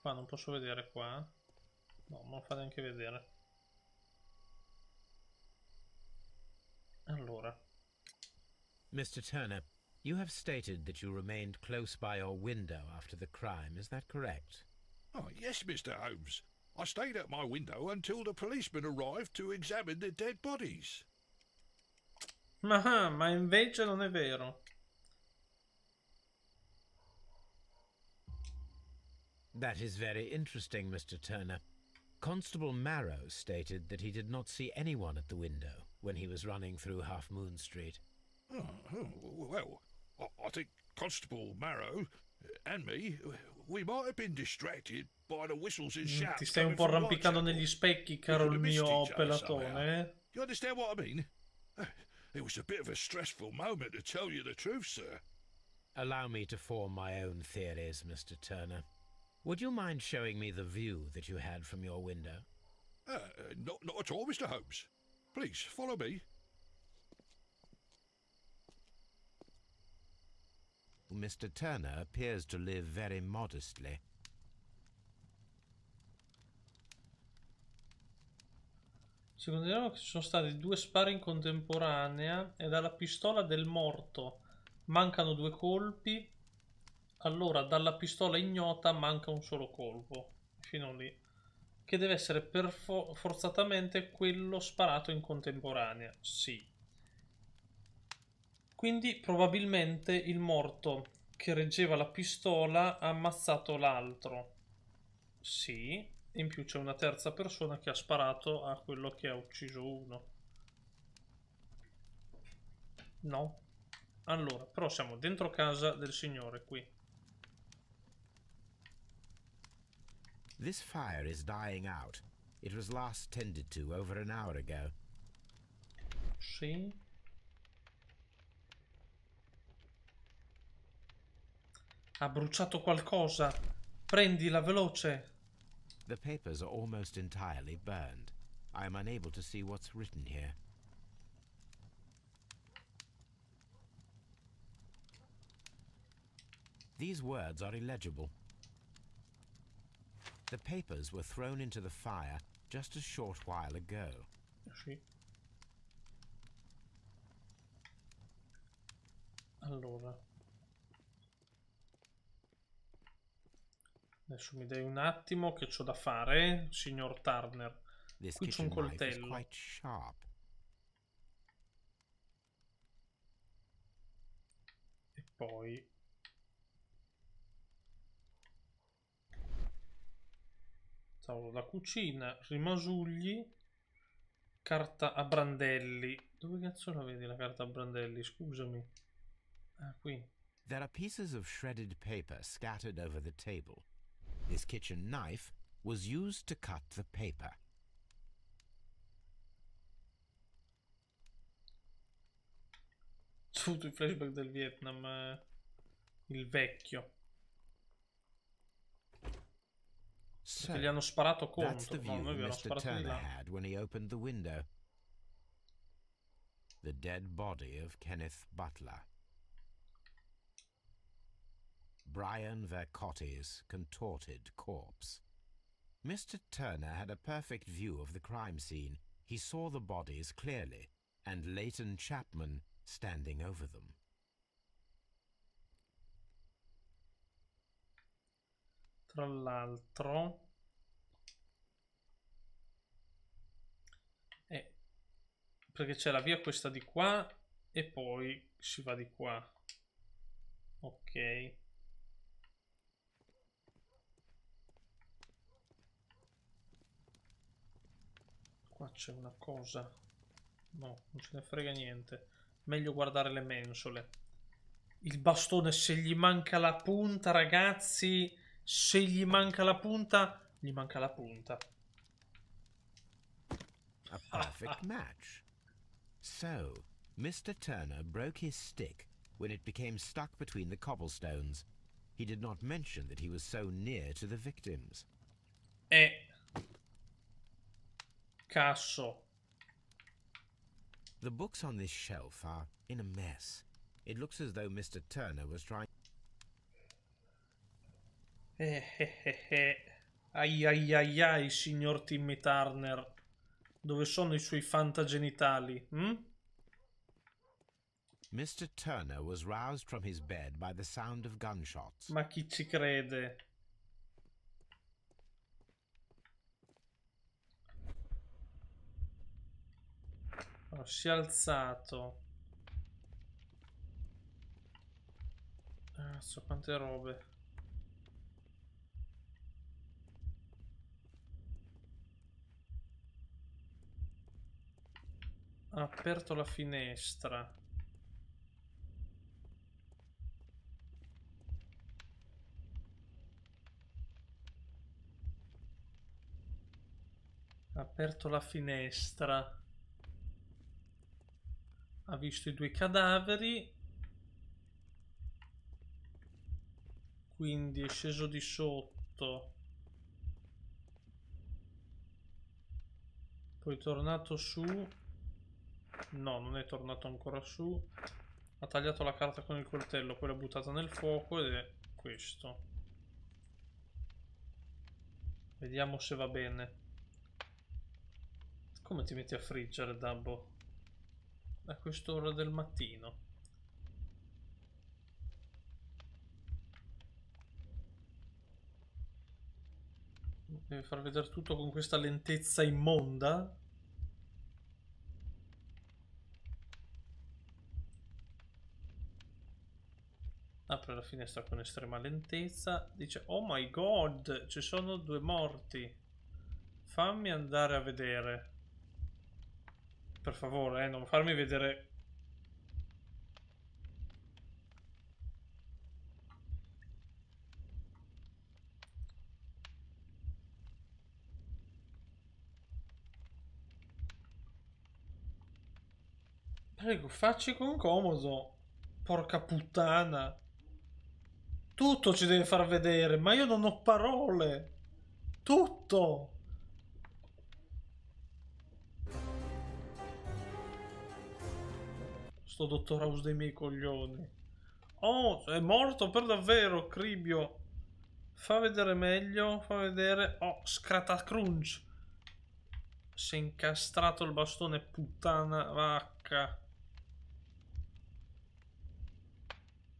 Qua non posso vedere qua. Eh. No, non fate fa neanche vedere. Allora. Mr. Turner, you have stated that you remained close by your window after the crime, is that correct? Oh, yes, Mr. Holmes. I stayed at my window until the policeman arrived to examine the dead bodies. ma invece non è vero. That is very interesting, Mr. Turner. Constable Marrow stated that he did not see anyone at the window when he was running through Half Moon Street. oh, oh well, I think Constable Marrow and me we might have been distracted by the whistles and mm, shouts. Ti stai un po arrampicando negli specchi, caro il mio pelatone. Eh? You understand what I mean? It was a bit of a stressful moment to tell you the truth, sir. Allow me to form my own theories, Mr. Turner. Would you mind showing me the view that you had from your window? Uh, not, not at all, Mr. Holmes. Please, follow me. Mr. Turner appears to live very modestly. Secondo me ci sono stati due spari in contemporanea e dalla pistola del morto mancano due colpi, allora dalla pistola ignota manca un solo colpo, fino lì, che deve essere per forzatamente quello sparato in contemporanea, sì. Quindi probabilmente il morto che reggeva la pistola ha ammazzato l'altro. Sì, in più c'è una terza persona che ha sparato a quello che ha ucciso uno. No. Allora, però siamo dentro casa del signore qui. This fire is dying out. It was last tended to over an hour ago. Sì. Ha bruciato qualcosa. Prendila veloce. The papers are almost entirely burned. I am unable to see what's written here. These words are illegible. The papers were thrown into the fire just a short while ago. Sì. Allora. Adesso mi dai un attimo che ho da fare, signor Turner. This Qui c'è un coltello. E poi... Tavolo da cucina, rimasugli, carta a brandelli. Dove cazzo la vedi la carta a brandelli? Scusami. Ah, qui. There are pieces of shredded paper scattered over the table. This kitchen knife was used to cut the paper. Tutto il flashback del Vietnam, eh, il vecchio. So, Perché gli hanno sparato contro. No, noi abbiamo sparato Turner di là. had when he opened the window. The dead body of Kenneth Butler. Brian Vercotti's contorted corpse. Mr. Turner had a perfect view of the crime scene. He saw the bodies clearly, and Leighton Chapman standing over them. Tra l'altro... Eh, perché c'è la via questa di qua e poi si va di qua. Ok. Qua c'è una cosa. No, non ce ne frega niente. Meglio guardare le mensole. Il bastone, se gli manca la punta, ragazzi, se gli manca la punta, gli manca la punta. A perfect match. So, Mr. Turner broke his stick when it became stuck between the cobblestones. He did not mention that he was so near to the victims. Eh, Picasso. The books on this shelf are in a mess. It looks as though Mr. Turner was trying. Eh, eh, eh, ai, ai, ai, ai, signor Timmy Turner. Dove sono i suoi fantagenitali? Hm? Mr. Turner was roused from his bed by the sound of gunshots. Ma chi ci crede? Oh, si è alzato. Cazzo, ah, quante robe. Ha aperto la finestra. Ha aperto la finestra ha visto i due cadaveri quindi è sceso di sotto poi è tornato su no non è tornato ancora su ha tagliato la carta con il coltello poi l'ha buttata nel fuoco ed è questo vediamo se va bene come ti metti a friggere Dabbo? a quest'ora del mattino. Deve far vedere tutto con questa lentezza immonda. Apre ah, la finestra con estrema lentezza. Dice, oh my god, ci sono due morti. Fammi andare a vedere. Per favore, eh, non farmi vedere... Prego, facci con comodo. Porca puttana. Tutto ci deve far vedere, ma io non ho parole. Tutto. Sto dottor House dei miei coglioni. Oh, è morto per davvero, Cribio. Fa vedere meglio, fa vedere... Oh, scrata crunch. Si è incastrato il bastone, puttana vacca.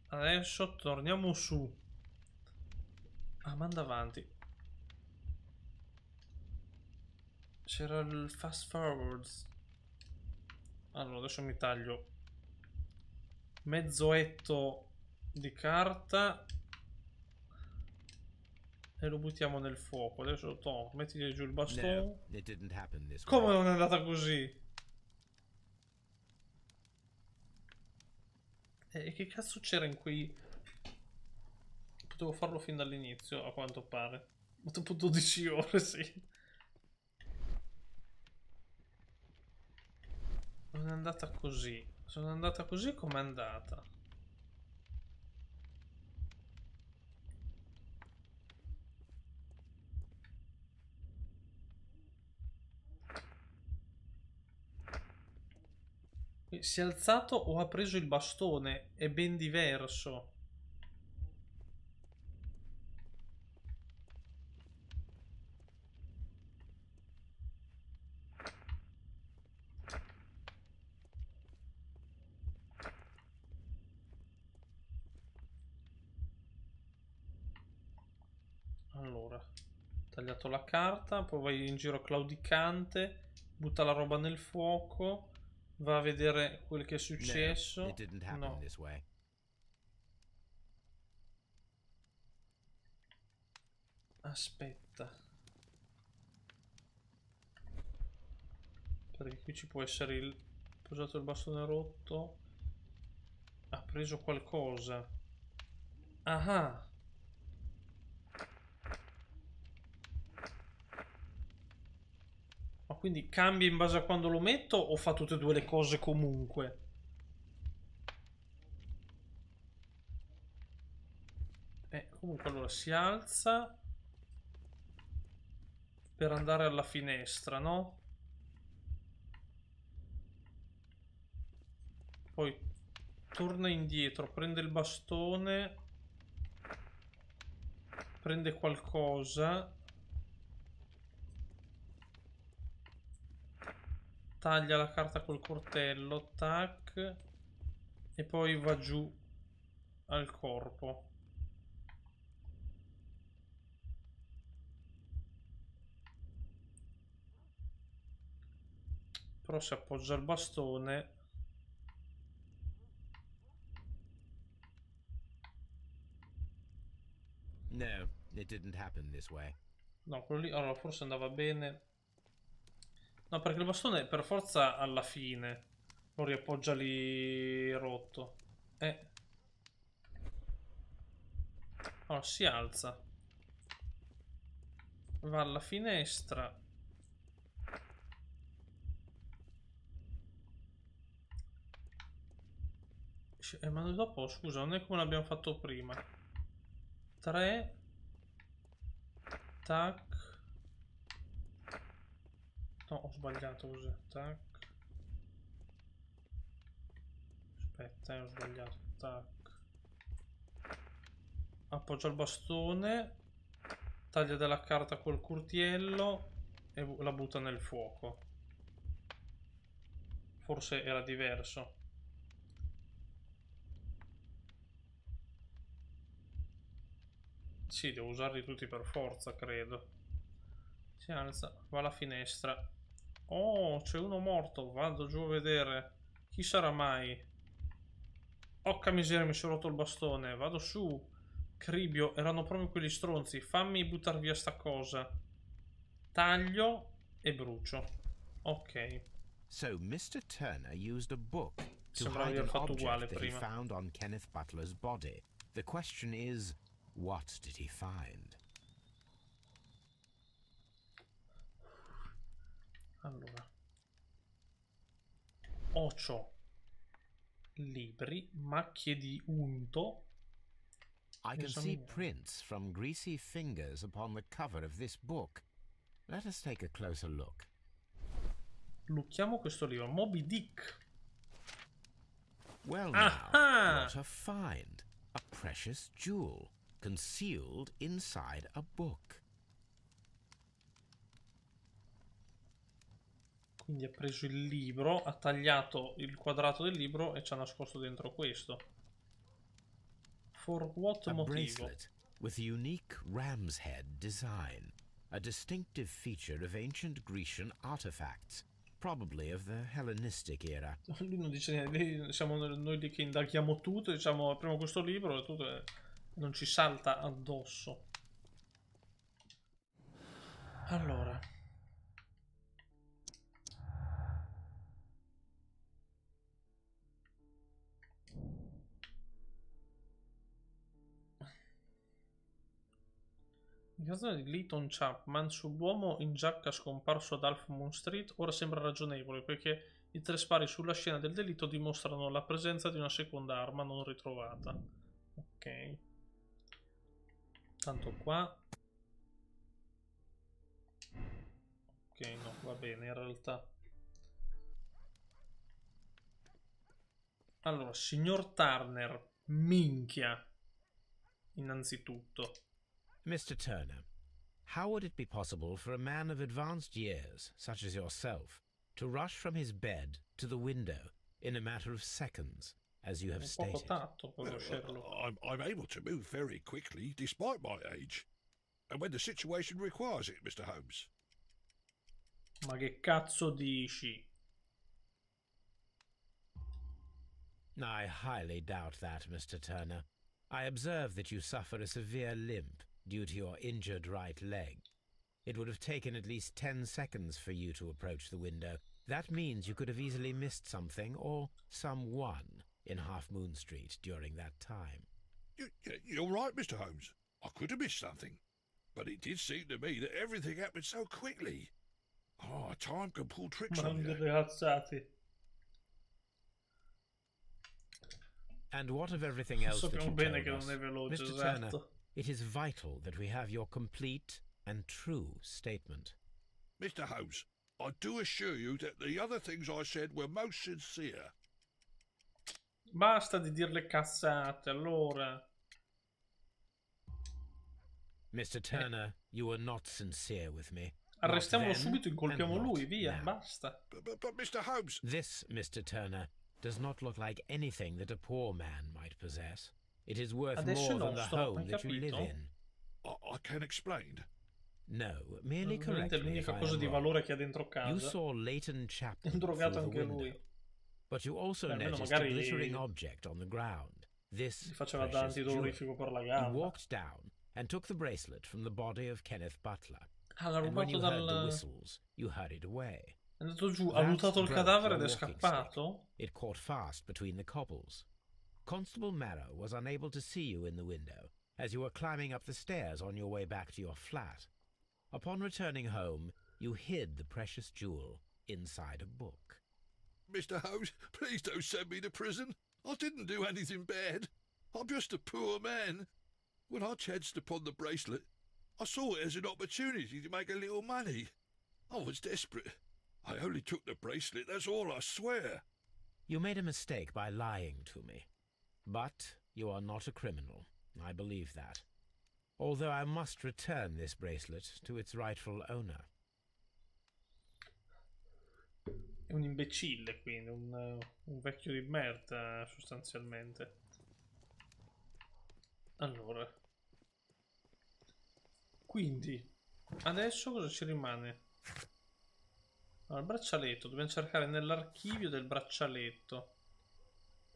Adesso torniamo su. Ah, manda avanti. C'era il fast forward. Allora, ah, adesso mi taglio mezzoetto di carta e lo buttiamo nel fuoco. Adesso lo tolgo, mettiti giù il bastone. No, Come non è andata così? Eh, e che cazzo c'era in quei... Potevo farlo fin dall'inizio, a quanto pare. Ma dopo 12 ore, sì. Non è andata così. Sono andata così com'è andata. Si è alzato o ha preso il bastone? È ben diverso. Tagliato la carta, poi vai in giro claudicante, butta la roba nel fuoco, va a vedere quel che è successo. No, it didn't no. this way. Aspetta. Perché qui ci può essere il... Ho Posato il bastone rotto. Ha preso qualcosa. Ah, ah. Quindi cambia in base a quando lo metto o fa tutte e due le cose comunque? Eh, comunque allora si alza per andare alla finestra, no? Poi torna indietro, prende il bastone, prende qualcosa Taglia la carta col coltello, tac. E poi va giù al corpo. Però si appoggia al bastone. No, it didn't happen this way. No, quello lì allora forse andava bene. No, perché il bastone per forza alla fine lo riappoggia lì rotto. Eh. Allora, si alza. Va alla finestra. Eh, ma dopo, scusa, non è come l'abbiamo fatto prima. 3. Tac. No, ho sbagliato così, tac. Aspetta, eh, ho sbagliato, tac. Appoggio il bastone, taglia della carta col curtiello e la butta nel fuoco. Forse era diverso. Sì, devo usarli tutti per forza, credo. Si alza, va alla finestra. Oh, c'è uno morto. Vado giù a vedere. Chi sarà mai? Occa miseria, mi sono rotto il bastone. Vado su. Cribio, erano proprio quelli stronzi. Fammi buttare via sta cosa. Taglio e brucio. Ok. So Mr. Turner used a book to hide an object that he found on Kenneth Butler's body. The question is, what did he find? Allora, 8 libri, macchie di unto. I can see prints from greasy fingers upon the cover of this book. Let us take a closer look. Lucchiamo questo libro, Moby Dick. Well ah, now, ah! what a find. A precious jewel, concealed inside a book. Quindi ha preso il libro, ha tagliato il quadrato del libro e ci ha nascosto dentro questo. For what a motivo? With unique ram's head design, a distinctive feature of ancient Grecian artifacts, probably of the Hellenistic era. Lui non dice niente, siamo noi lì che indaghiamo tutto, diciamo, apriamo questo libro e tutto eh, non ci salta addosso. Allora. L'indicazione di Leighton Chapman sull'uomo in giacca scomparso ad Alf Moon Street ora sembra ragionevole perché i tre spari sulla scena del delitto dimostrano la presenza di una seconda arma non ritrovata. Ok. Tanto qua. Ok, no, va bene in realtà. Allora, signor Turner, minchia, innanzitutto. Mr. Turner, how would it be possible for a man of advanced years, such as yourself, to rush from his bed to the window in a matter of seconds, as you have stated? Uh, I'm, I'm able to move very quickly, despite my age, and when the situation requires it, Mr. Holmes. Ma che cazzo dici? I highly doubt that, Mr. Turner. I observe that you suffer a severe limp, due to your injured right leg. It would have taken at least 10 seconds for you to approach the window. That means you could have easily missed something or someone in Half Moon Street during that time. You're right, Mr. Holmes. I could have missed something. But it did seem to me that everything happened so quickly. Ah, oh, time can pull tricks on you. And what of everything else that you told us? Mr. Turner, it is vital that we have your complete and true statement. Mr. Holmes, I do assure you that the other things I said were most sincere. Basta di dirle cazzate, allora. Mr. Turner, you were not sincere with me. Arrestiamolo subito, incolpiamo lui, via, now. basta. But, but, but Mr. Holmes... This, Mr. Turner, does not look like anything that a poor man might possess. It is worth more than the home that you live in. I can explain. No, merely correct me if I cosa di valore che ha dentro casa. You saw Leighton Chapman through the anche lui. But you also Beh, noticed a glittering object on the ground. This precious da antidolorifico per la gamba. You walked down and took the bracelet from the body of Kenneth Butler. Ah, and when you heard dal whistles, you hurried away. È andato giù, ha buttato il cadavere ed è scappato. It caught fast between the cobbles. Constable Marrow was unable to see you in the window, as you were climbing up the stairs on your way back to your flat. Upon returning home, you hid the precious jewel inside a book. Mr. Holmes, please don't send me to prison. I didn't do anything bad. I'm just a poor man. When I chanced upon the bracelet, I saw it as an opportunity to make a little money. I was desperate. I only took the bracelet, that's all I swear. You made a mistake by lying to me. But you are not a criminal. I believe that. Although I must return this bracelet to its rightful owner. È un imbecille, quindi, un, un vecchio di merda, sostanzialmente. Allora. Quindi, adesso cosa ci rimane? Allora, il braccialetto, dobbiamo cercare nell'archivio del braccialetto.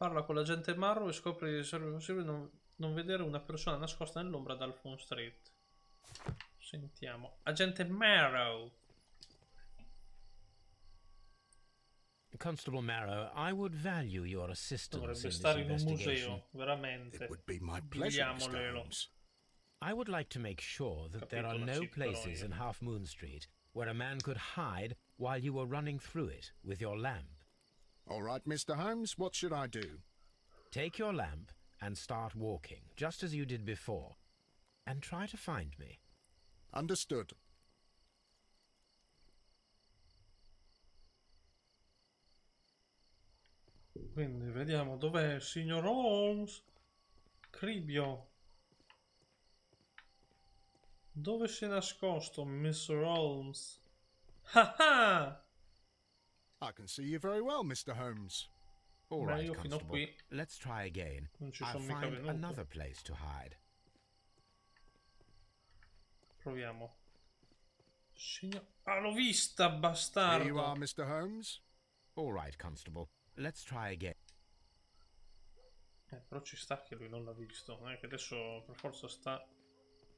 Parla con l'agente Marrow e scopre di essere possibile non, non vedere una persona nascosta nell'ombra dal Alphonse Street. Sentiamo. Agente Marrow. Constable Marrow, I would value your assistance Dovrebbe stare in, in un museo, veramente. Vogliamolelo. I would like to make sure that Capitolo there are no places in Half Moon Street where a man could hide while you were running through it with your lamp. All right, Mr. Holmes, what should I do? Take your lamp and start walking, just as you did before, and try to find me. Understood. Quindi vediamo dov'è il signor Holmes. Cribio. Dove si è nascosto Mr. Holmes? Ha ha! I can see you very well, Mr. Holmes. All Beh, right, Constable. Qui... Let's try again. I'll find venuto. another place to hide. Proviamo. Signor... Ah, l'ho vista, bastardo! Here you are, Mr. Holmes. All right, Constable. Let's try again. Eh, però ci sta che lui non l'ha visto. Non eh, che adesso per forza sta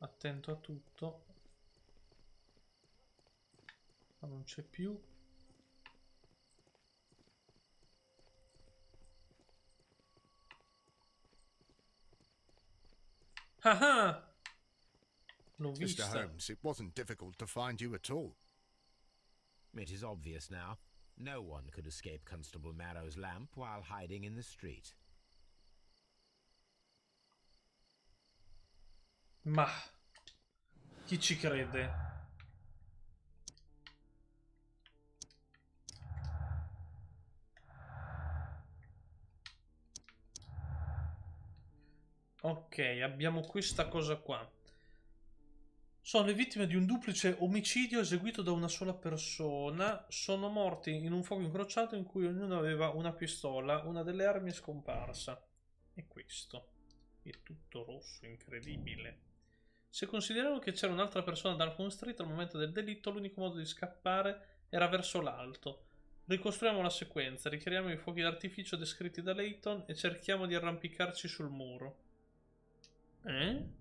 attento a tutto. Ma non c'è più. Ha ha, Mr. Holmes, it wasn't difficult to find you at all. It is obvious now. No one could escape Constable Marrow's lamp while hiding in the street. Ma, chi ci crede? Ok, abbiamo questa cosa qua. Sono le vittime di un duplice omicidio eseguito da una sola persona. Sono morti in un fuoco incrociato in cui ognuno aveva una pistola. Una delle armi è scomparsa. E questo. È tutto rosso, incredibile. Se consideriamo che c'era un'altra persona dal constretto al momento del delitto, l'unico modo di scappare era verso l'alto. Ricostruiamo la sequenza, richiariamo i fuochi d'artificio descritti da Layton e cerchiamo di arrampicarci sul muro. Eh?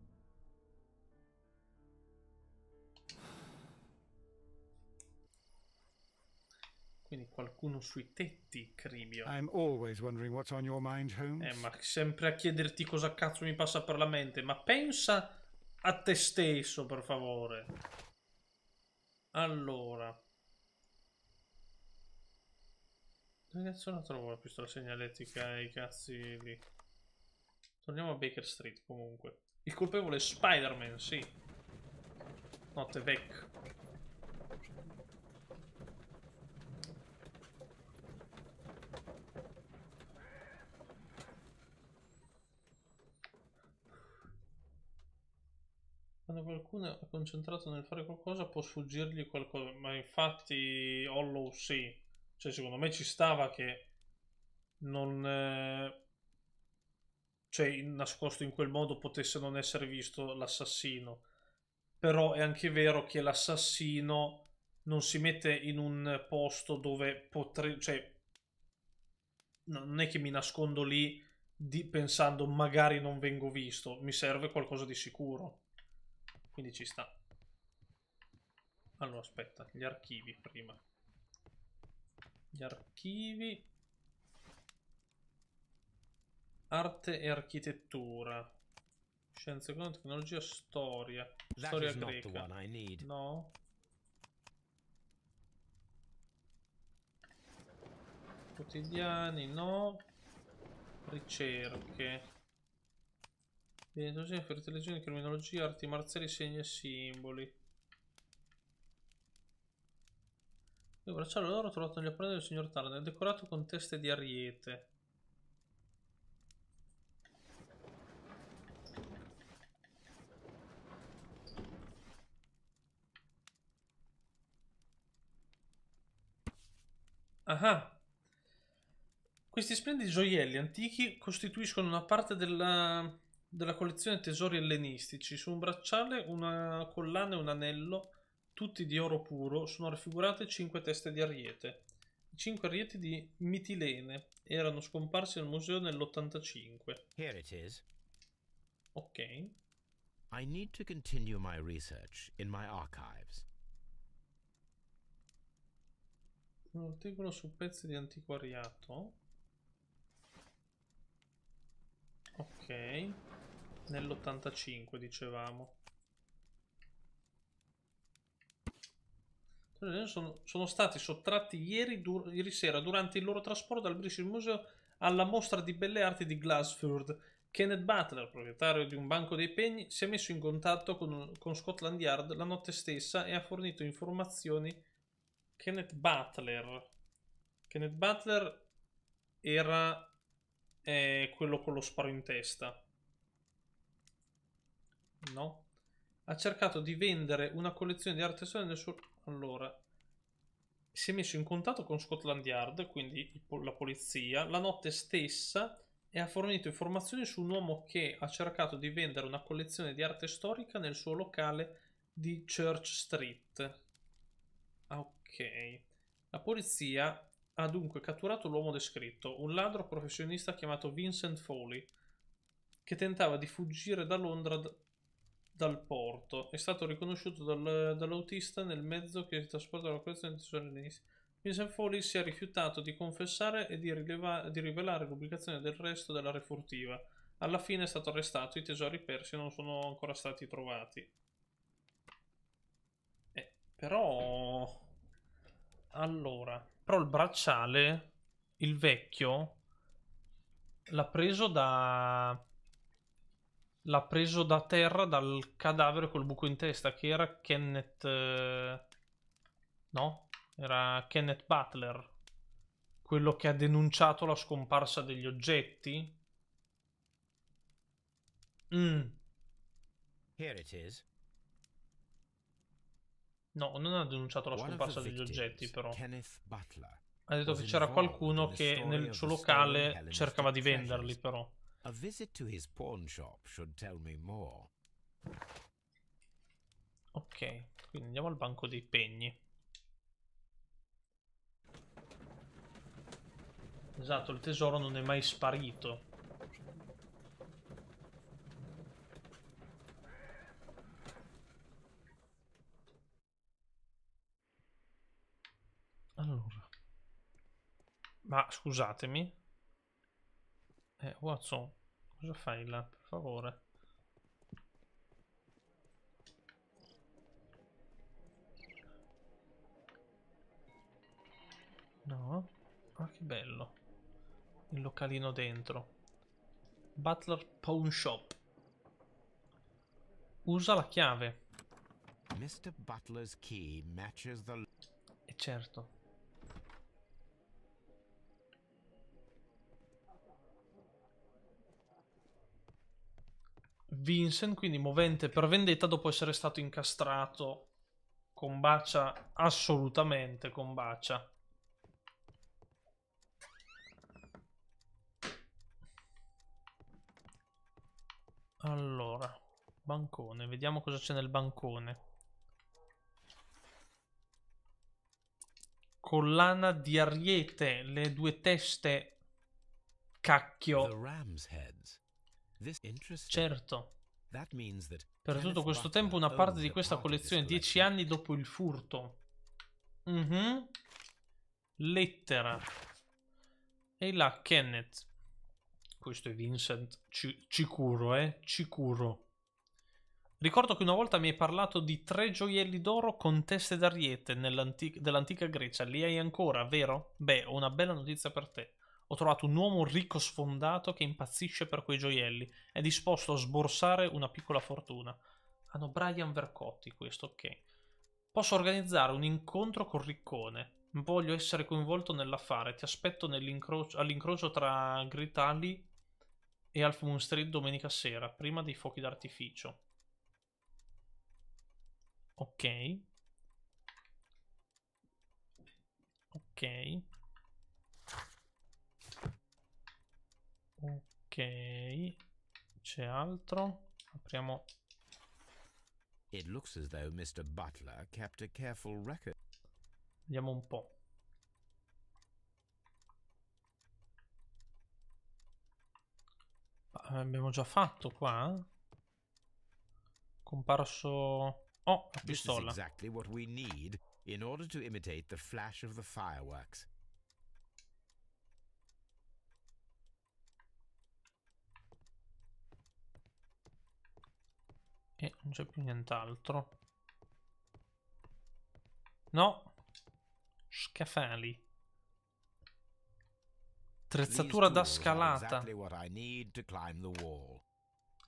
Quindi qualcuno sui tetti, Crimio. I'm always wondering what's on your mind, Holmes. Eh, ma sempre a chiederti cosa cazzo mi passa per la mente. Ma pensa a te stesso, per favore. Allora. Dove cazzo la trovo la pistola segnaletica e i cazzi lì? Torniamo a Baker Street comunque. Il colpevole è Spider-Man, sì. Notte vecchio. Quando qualcuno è concentrato nel fare qualcosa può sfuggirgli qualcosa, ma infatti Hollow sì. Cioè secondo me ci stava che non... Eh cioè nascosto in quel modo potesse non essere visto l'assassino. Però è anche vero che l'assassino non si mette in un posto dove potrebbe... cioè non è che mi nascondo lì di, pensando magari non vengo visto, mi serve qualcosa di sicuro. Quindi ci sta. Allora aspetta, gli archivi prima. Gli archivi Arte e architettura. Scienze economiche, tecnologia, storia. That storia greca. No. Quotidiani, no. Ricerche. Dietologia, fertilizzazione, criminologia, arti marziali, segni e simboli. Il bracciale d'oro trovato negli apparati del signor Tarn è decorato con teste di ariete. Ah, ah. Questi splendidi gioielli antichi costituiscono una parte della, della collezione tesori ellenistici. Su un bracciale, una collana e un anello, tutti di oro puro, sono raffigurate cinque teste di ariete. I cinque arieti di Mitilene erano scomparsi nel museo nell'85. Here it is. Ok. I need to continue my research in my archives. un articolo su pezzi di antiquariato. Ok, nell'85 dicevamo. Cioè, sono, sono, stati sottratti ieri, ieri, sera durante il loro trasporto dal British Museum alla mostra di belle arti di Glasford. Kenneth Butler, proprietario di un banco dei pegni, si è messo in contatto con, con Scotland Yard la notte stessa e ha fornito informazioni Kenneth Butler. Kenneth Butler era eh, quello con lo sparo in testa. No. Ha cercato di vendere una collezione di arte artesani nel suo... Allora, si è messo in contatto con Scotland Yard, quindi la polizia, la notte stessa e ha fornito informazioni su un uomo che ha cercato di vendere una collezione di arte storica nel suo locale di Church Street. Ok. La polizia ha dunque catturato l'uomo descritto, un ladro professionista chiamato Vincent Foley, che tentava di fuggire da Londra dal porto. È stato riconosciuto dal, dall'autista nel mezzo che trasportava la collezione di tesori inglesi. Vincent Foley si è rifiutato di confessare e di, rileva, di rivelare l'ubicazione del resto della refurtiva. Alla fine è stato arrestato, i tesori persi non sono ancora stati trovati. Eh, però allora, però il bracciale, il vecchio, l'ha preso da... L'ha preso da terra dal cadavere col buco in testa, che era Kenneth... Eh, no? Era Kenneth Butler. Quello che ha denunciato la scomparsa degli oggetti. Mm. Here it is. No, non ha denunciato la scomparsa degli oggetti, però. Ha detto che c'era qualcuno che nel suo locale cercava di venderli, però. A visit to his pawn shop should tell me more. Ok, quindi andiamo al banco dei pegni. Esatto, il tesoro non è mai sparito. Allora. Ma scusatemi. Eh, Watson, cosa fai là, per favore? No? Ah, che bello. Il localino dentro. Butler Pawn Shop. Usa la chiave. Mr. Butler's key matches the... E eh, certo. Vincent, quindi movente per vendetta dopo essere stato incastrato. con Combacia, assolutamente con combacia. Allora, bancone, vediamo cosa c'è nel bancone. Collana di ariete, le due teste, cacchio. The ram's heads. Certo. Per tutto questo tempo una parte di questa collezione, dieci anni dopo il furto. Mm -hmm. Lettera. E là Kenneth. Questo è Vincent. Ci sicuro, eh? Sicuro. Ricordo che una volta mi hai parlato di tre gioielli d'oro con teste d'ariete dell'antica Grecia. Li hai ancora, vero? Beh, ho una bella notizia per te. Ho trovato un uomo ricco sfondato che impazzisce per quei gioielli. È disposto a sborsare una piccola fortuna. Hanno Brian Vercotti, questo, ok. Posso organizzare un incontro col riccone. Voglio essere coinvolto nell'affare. Ti aspetto all'incrocio tra Gritali e Alf Moon Street domenica sera, prima dei fuochi d'artificio. Ok. Ok. Ok, c'è altro. Apriamo. It looks as though Mr. Butler kept a careful record. Vediamo un po'. Ah, abbiamo già fatto qua. Eh? Comparso. Oh, la pistola. This is exactly what we need in order to imitate the flash of the fireworks. E non c'è più nient'altro. No! Scaffali. Attrezzatura da scalata.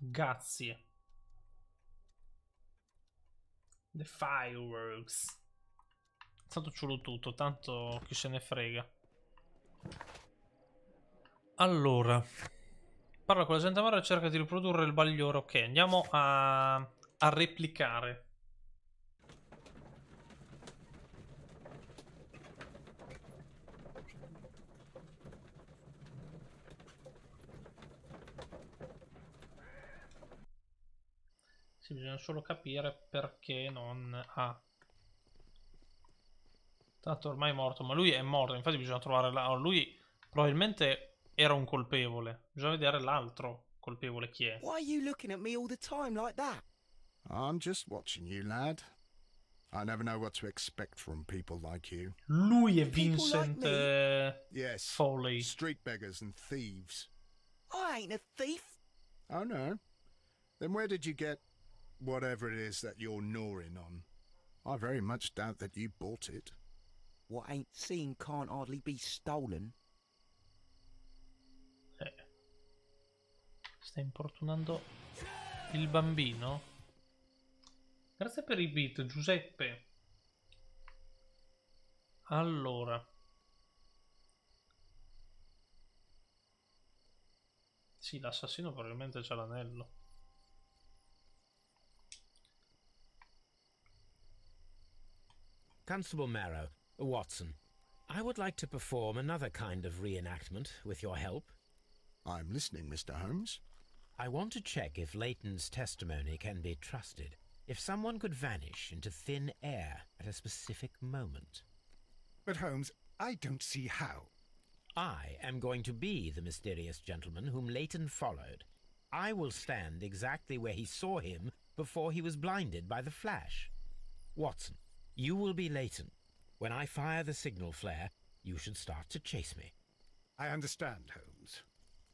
Grazie. The fireworks. Tanto ce l'ho tutto, tanto chi se ne frega. Allora. Parla con la gente amara e cerca di riprodurre il bagliore. Ok, andiamo a, a replicare. Sì, bisogna solo capire perché non ha. Ah. Tanto ormai è morto, ma lui è morto, infatti bisogna trovare la... Lui probabilmente era un colpevole. Bisogna vedere l'altro colpevole chi è. Why are you looking at me all the time like that? I'm just watching you, lad. I never know what to expect from people like you. Lui è Vincent like uh, eh, yes, Foley. Street beggars and thieves. I ain't a thief. Oh no. Then where did you get whatever it is that you're gnawing on? I very much doubt that you bought it. What ain't seen can't hardly be stolen. sta importunando il bambino? Grazie per i beat, Giuseppe. Allora. Sì, l'assassino probabilmente c'ha l'anello. Constable Marrow, Watson, I would like to perform another kind of reenactment with your help. I'm listening, Mr. Holmes. I want to check if Leighton's testimony can be trusted. If someone could vanish into thin air at a specific moment. But Holmes, I don't see how. I am going to be the mysterious gentleman whom Leighton followed. I will stand exactly where he saw him before he was blinded by the flash. Watson, you will be Leighton. When I fire the signal flare, you should start to chase me. I understand, Holmes.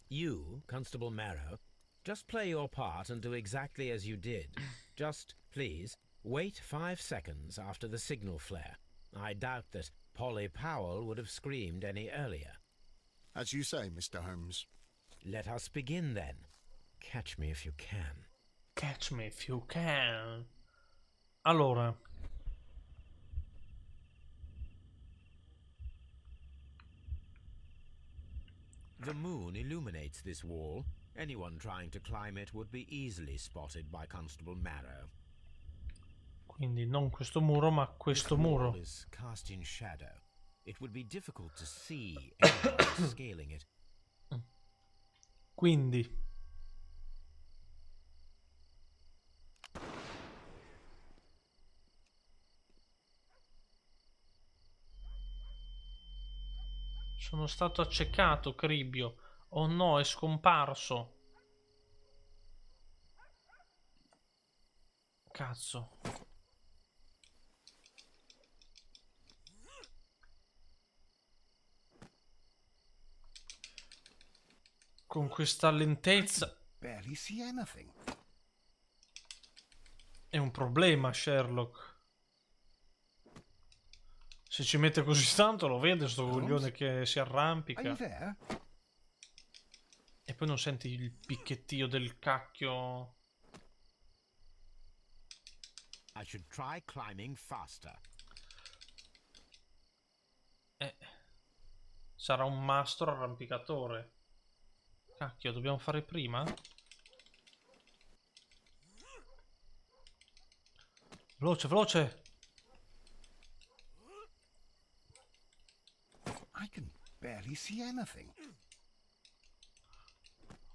You, Constable Marrow, just play your part and do exactly as you did. Just, please, wait five seconds after the signal flare. I doubt that Polly Powell would have screamed any earlier. As you say, Mr. Holmes. Let us begin then. Catch me if you can. Catch me if you can. Allora. The moon illuminates this wall, Anyone trying to climb it would be easily spotted by Constable Marrow. Quindi non questo muro, ma questo muro. is cast in shadow. It would be difficult to see scaling it. Quindi Sono stato accecato, Cribbio. Oh no, è scomparso. Cazzo. Con questa lentezza... È un problema, Sherlock. Se ci mette così tanto lo vede sto coglione che si arrampica poi non senti il picchettio del cacchio. I should try climbing faster. Eh. Sarà un mastro arrampicatore. Cacchio, dobbiamo fare prima? Veloce, veloce! I can barely see anything.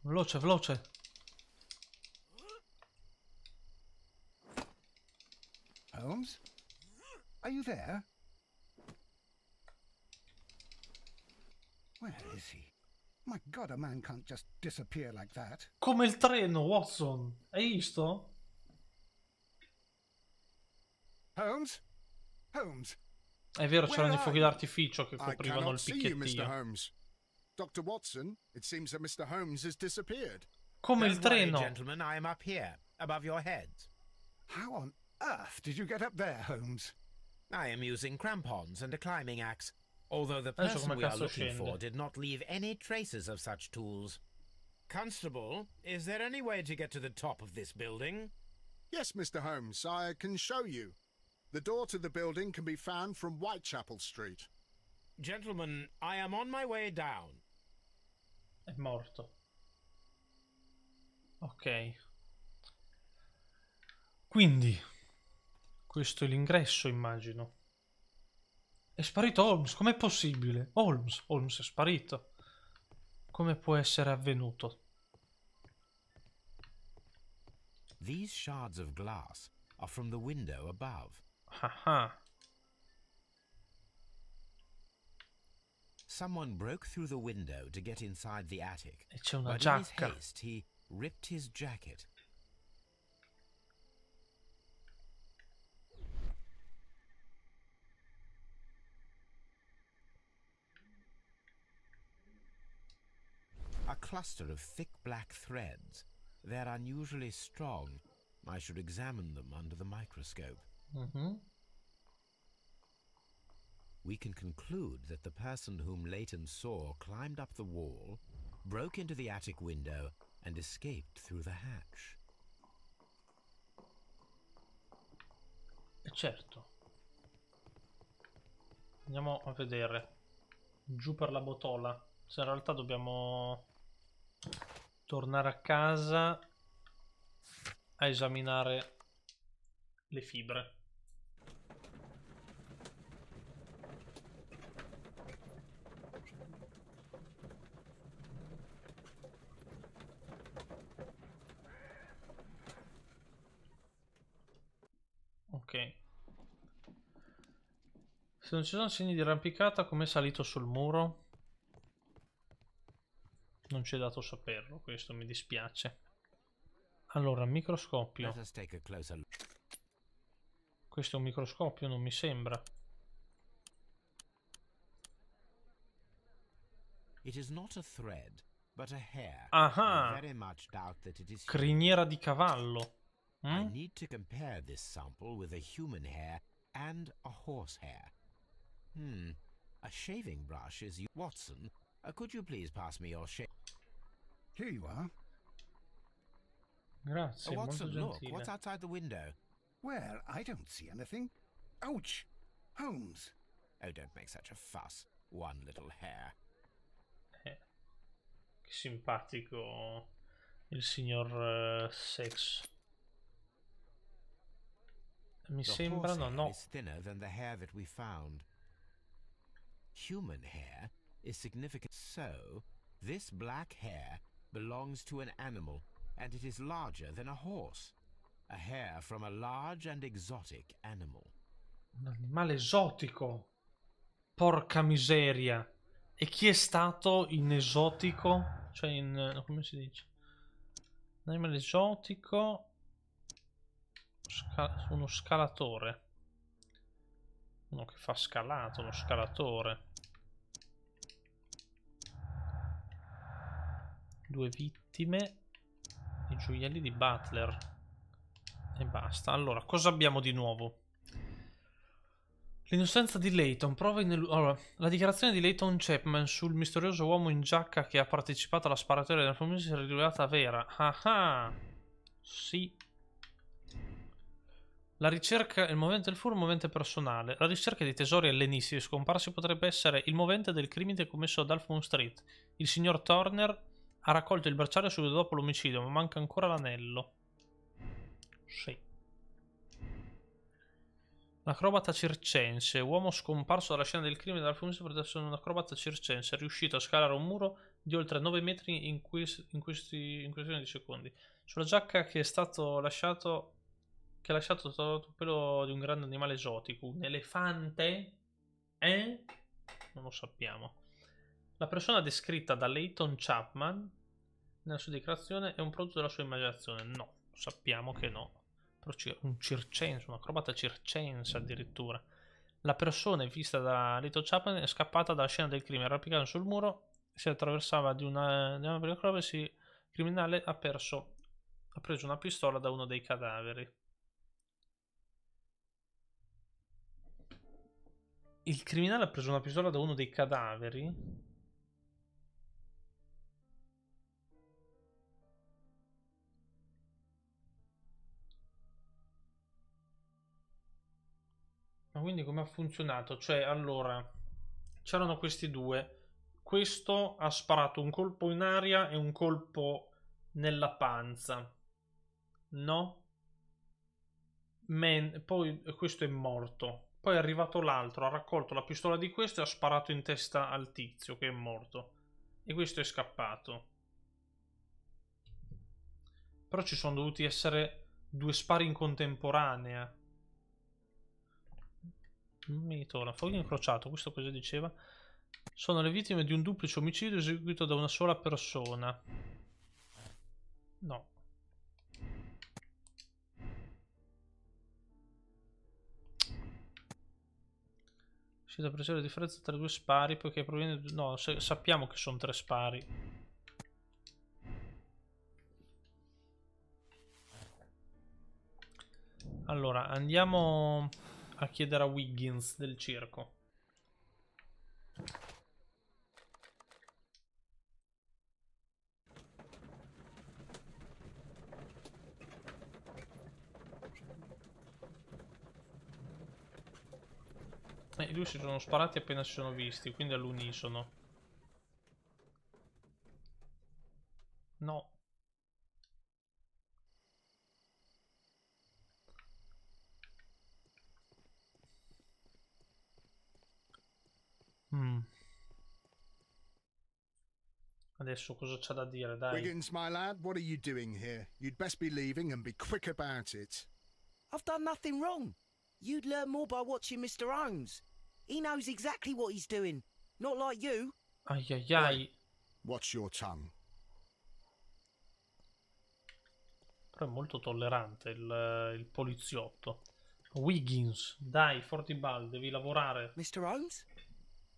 Veloce, veloce. Holmes? Are you there? Where is he? My god, a man can't just disappear like that. Come il treno, Watson. Hai visto? Holmes? Holmes? È vero, c'erano i fuochi d'artificio che coprivano il picchettino. Dr. Watson, it seems that Mr. Holmes has disappeared. Come il treno. gentlemen, I am up here, above your heads. How on earth did you get up there, Holmes? I am using crampons and a climbing axe, although the person we are looking for did not leave any traces of such tools. Constable, is there any way to get to the top of this building? Yes, Mr. Holmes, I can show you. The door to the building can be found from Whitechapel Street. Gentlemen, I am on my way down. È morto. Ok. Quindi, questo è l'ingresso, immagino. È sparito Holmes, com'è possibile? Holmes, Holmes è sparito. Come può essere avvenuto? These shards of glass are from the window above. Ah ah. Someone broke through the window to get inside the attic. But in his haste, he ripped his jacket. A cluster of thick black threads. They're unusually strong. I should examine them under the microscope. Mm-hmm. we can conclude that the person whom Leighton saw climbed up the wall, broke into the attic window, and escaped through the hatch. Certo. Andiamo a vedere. Giù per la botola. Se in realtà dobbiamo tornare a casa a esaminare le fibre. Se non ci sono segni di arrampicata, com'è salito sul muro? Non ci è dato saperlo, questo mi dispiace. Allora, microscopio. Questo è un microscopio, non mi sembra. It is not a thread, but a hair. Ah very much doubt that it is Criniera di cavallo. Mm? I need to compare this sample with a human hair and a horse hair. Hmm. A shaving brush is... Watson, uh, could you please pass me your shave... Here you are. Grazie, uh, Watson, look, what's outside the window? Well, I don't see anything. Ouch! Holmes! Oh, don't make such a fuss. One little hair. Eh, che simpatico il signor uh, eh, Sex. Mi the sembra no, no. Is thinner than the hair that we found. human hair is significant. So, this black hair belongs to an animal and it is larger than a horse. A hair from a large and exotic animal. Un animale esotico. Porca miseria. E chi è stato in esotico? Cioè in... Eh, come si dice? Un animale esotico... uno scalatore. Uno che fa scalato, uno scalatore. due vittime, i gioielli di Butler. E basta. Allora, cosa abbiamo di nuovo? L'innocenza di Layton prova in... Allora, la dichiarazione di Layton Chapman sul misterioso uomo in giacca che ha partecipato alla sparatoria della famiglia si è rivelata vera. Ah ah! Sì. La ricerca, il movente del furto è un movente personale. La ricerca di tesori ellenistici scomparsi potrebbe essere il movente del crimine commesso ad Alphon Street, il signor Turner ha raccolto il bracciale subito dopo l'omicidio, ma manca ancora l'anello. Sì. L'acrobata circense, uomo scomparso dalla scena del crimine dalla Fumis per essere un acrobata circense, è riuscito a scalare un muro di oltre 9 metri in, questi, in, questi, in questione di secondi. Sulla giacca che è stato lasciato, che ha lasciato il quello di un grande animale esotico, un elefante? Eh? Non lo sappiamo. La persona descritta da Leighton Chapman nella sua decorazione è un prodotto della sua immaginazione? No, sappiamo che no. Però c'è un circense, un acrobata circense addirittura. La persona vista da Lito Chapman è scappata dalla scena del crimine, arrampicata sul muro, si attraversava di una, di una pericolosa e il criminale ha, perso, ha preso una pistola da uno dei cadaveri. Il criminale ha preso una pistola da uno dei cadaveri? Ma quindi come ha funzionato? Cioè, allora, c'erano questi due. Questo ha sparato un colpo in aria e un colpo nella panza. No? Man, poi questo è morto. Poi è arrivato l'altro, ha raccolto la pistola di questo e ha sparato in testa al tizio che è morto. E questo è scappato. Però ci sono dovuti essere due spari in contemporanea. Mi ritorna. Foglio incrociato, questo cosa diceva? Sono le vittime di un duplice omicidio eseguito da una sola persona. No. Si da precisare la differenza tra due spari poiché proviene... No, sappiamo che sono tre spari. Allora, andiamo a chiedere a Wiggins del circo. E eh, lui si sono sparati appena si sono visti, quindi all'unisono. No, Adesso cosa c'è da dire, dai. Wiggins, my lad, what are you doing here? You'd best be leaving and be quick about it. I've done nothing wrong. You'd learn more by watching Mr. Holmes. He knows exactly what he's doing. Not like you. Ay, ay, ay. Watch your tongue. Però è molto tollerante il, il poliziotto. Wiggins, dai, forti Fortibal, devi lavorare. Mr. Holmes?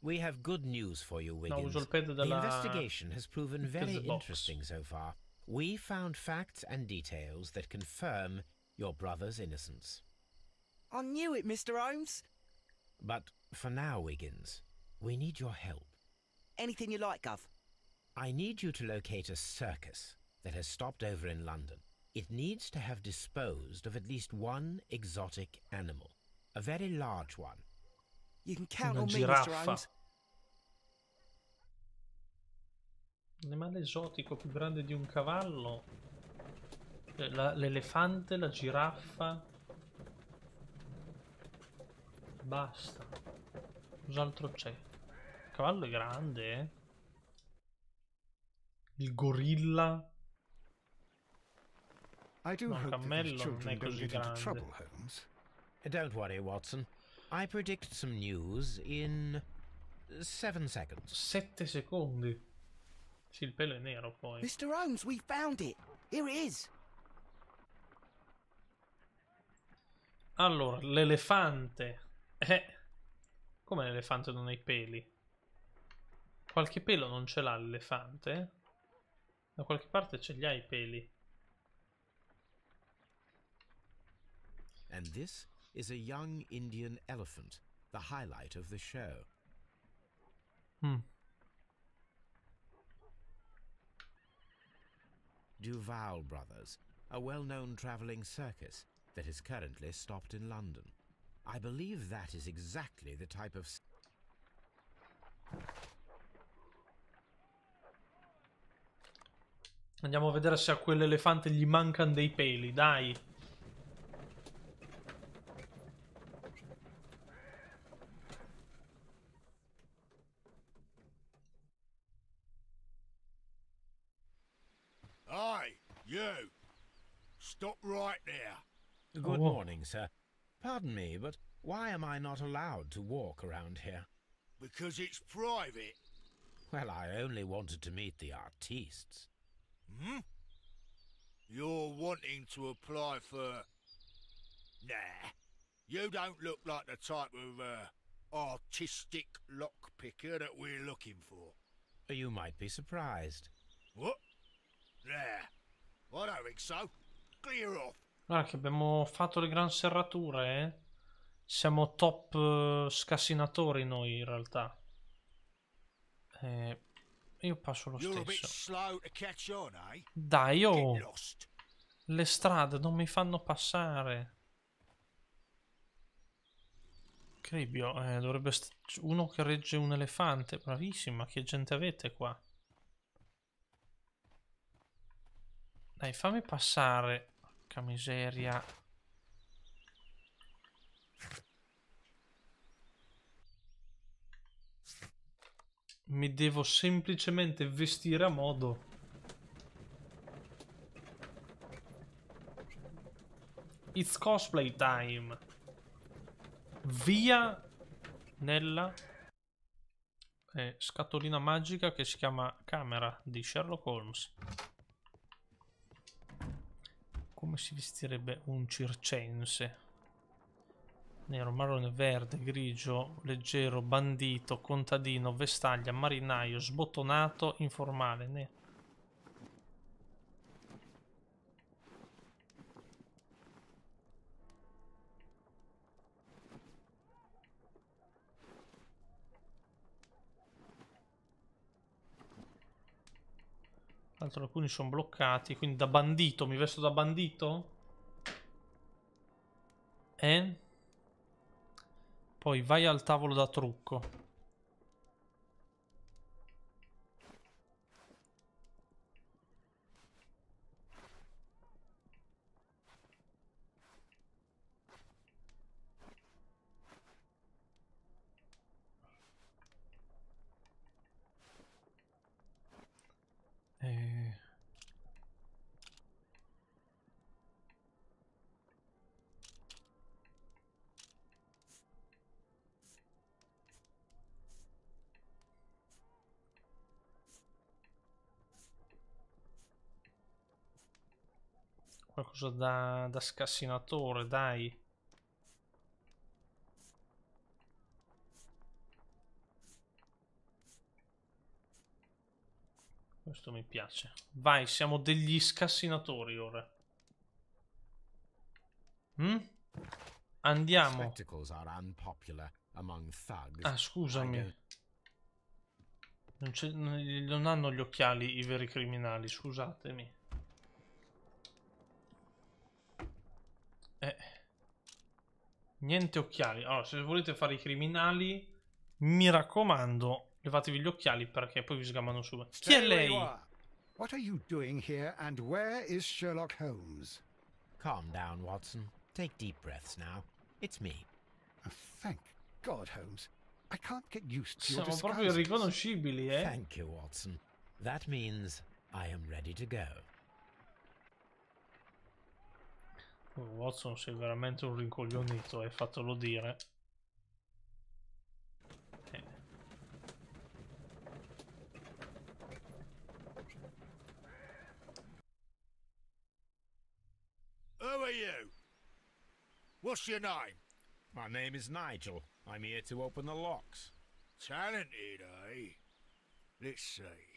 We have good news for you, Wiggins. the investigation has proven very interesting so far. We found facts and details that confirm your brother's innocence. I knew it, Mr. Holmes. But for now, Wiggins, we need your help. Anything you like, Gov. I need you to locate a circus that has stopped over in London. It needs to have disposed of at least one exotic animal, a very large one, You Una giraffa. me, Mr. esotico più grande di un cavallo. Eh, l'elefante, la, la giraffa. Basta. Cos'altro c'è? Il cavallo è grande, eh? Il gorilla. I il cammello non è così grande. Trouble, eh, Don't worry, Watson. I predict some news in 7 seconds. 7 secondi. Sì, il pelo è nero poi. Mr. Holmes, we found it. Here it is. Allora, l'elefante. Eh. Come l'elefante non ha i peli? Qualche pelo non ce l'ha l'elefante? Eh? Da qualche parte ce li ha i peli. And this is a young Indian elephant, the highlight of the show. Hmm. Duval Brothers, a well-known travelling circus that is currently stopped in London. I believe that is exactly the type of... Andiamo a vedere se a quell'elefante gli mancano dei peli, dai! Good oh. morning, sir. Pardon me, but why am I not allowed to walk around here? Because it's private. Well, I only wanted to meet the artistes. Hmm? You're wanting to apply for... Nah. You don't look like the type of uh, artistic lockpicker that we're looking for. You might be surprised. What? Nah. I don't think so. Clear off. Guarda ah, che abbiamo fatto le gran serrature, eh? Siamo top eh, scassinatori noi in realtà. Eh, io passo lo stesso. Eh? Dai, oh! Le strade non mi fanno passare. Cribio, eh, dovrebbe... Uno che regge un elefante. Bravissima, che gente avete qua. Dai, fammi passare. Porca miseria. Mi devo semplicemente vestire a modo. It's cosplay time. Via nella eh, scatolina magica che si chiama camera di Sherlock Holmes come si vestirebbe un circense? Nero, marrone, verde, grigio, leggero, bandito, contadino, vestaglia, marinaio, sbottonato, informale. Nero. Tra alcuni sono bloccati, quindi da bandito, mi vesto da bandito? Eh? Poi vai al tavolo da trucco. qualcosa da, da scassinatore, dai. Questo mi piace. Vai, siamo degli scassinatori ora. Mm? Andiamo. Ah, scusami. Non, non hanno gli occhiali i veri criminali, scusatemi. Eh. Niente occhiali. Allora, se volete fare i criminali, mi raccomando, levatevi gli occhiali perché poi vi sgamano su. Chi è lei? What are you doing here and where is Sherlock Holmes? Calm down, Watson. Take deep breaths now. It's me. Oh, thank God, Holmes. I can't get used to Siamo proprio irriconoscibili, eh? Thank you, Watson. That means I am ready to go. Watson sei veramente un rincoglionito, hai fatelo dire. Eh. Who are you? What's your name? My name is Nigel. I'm here to open the locks. Talented, eh? Let's see.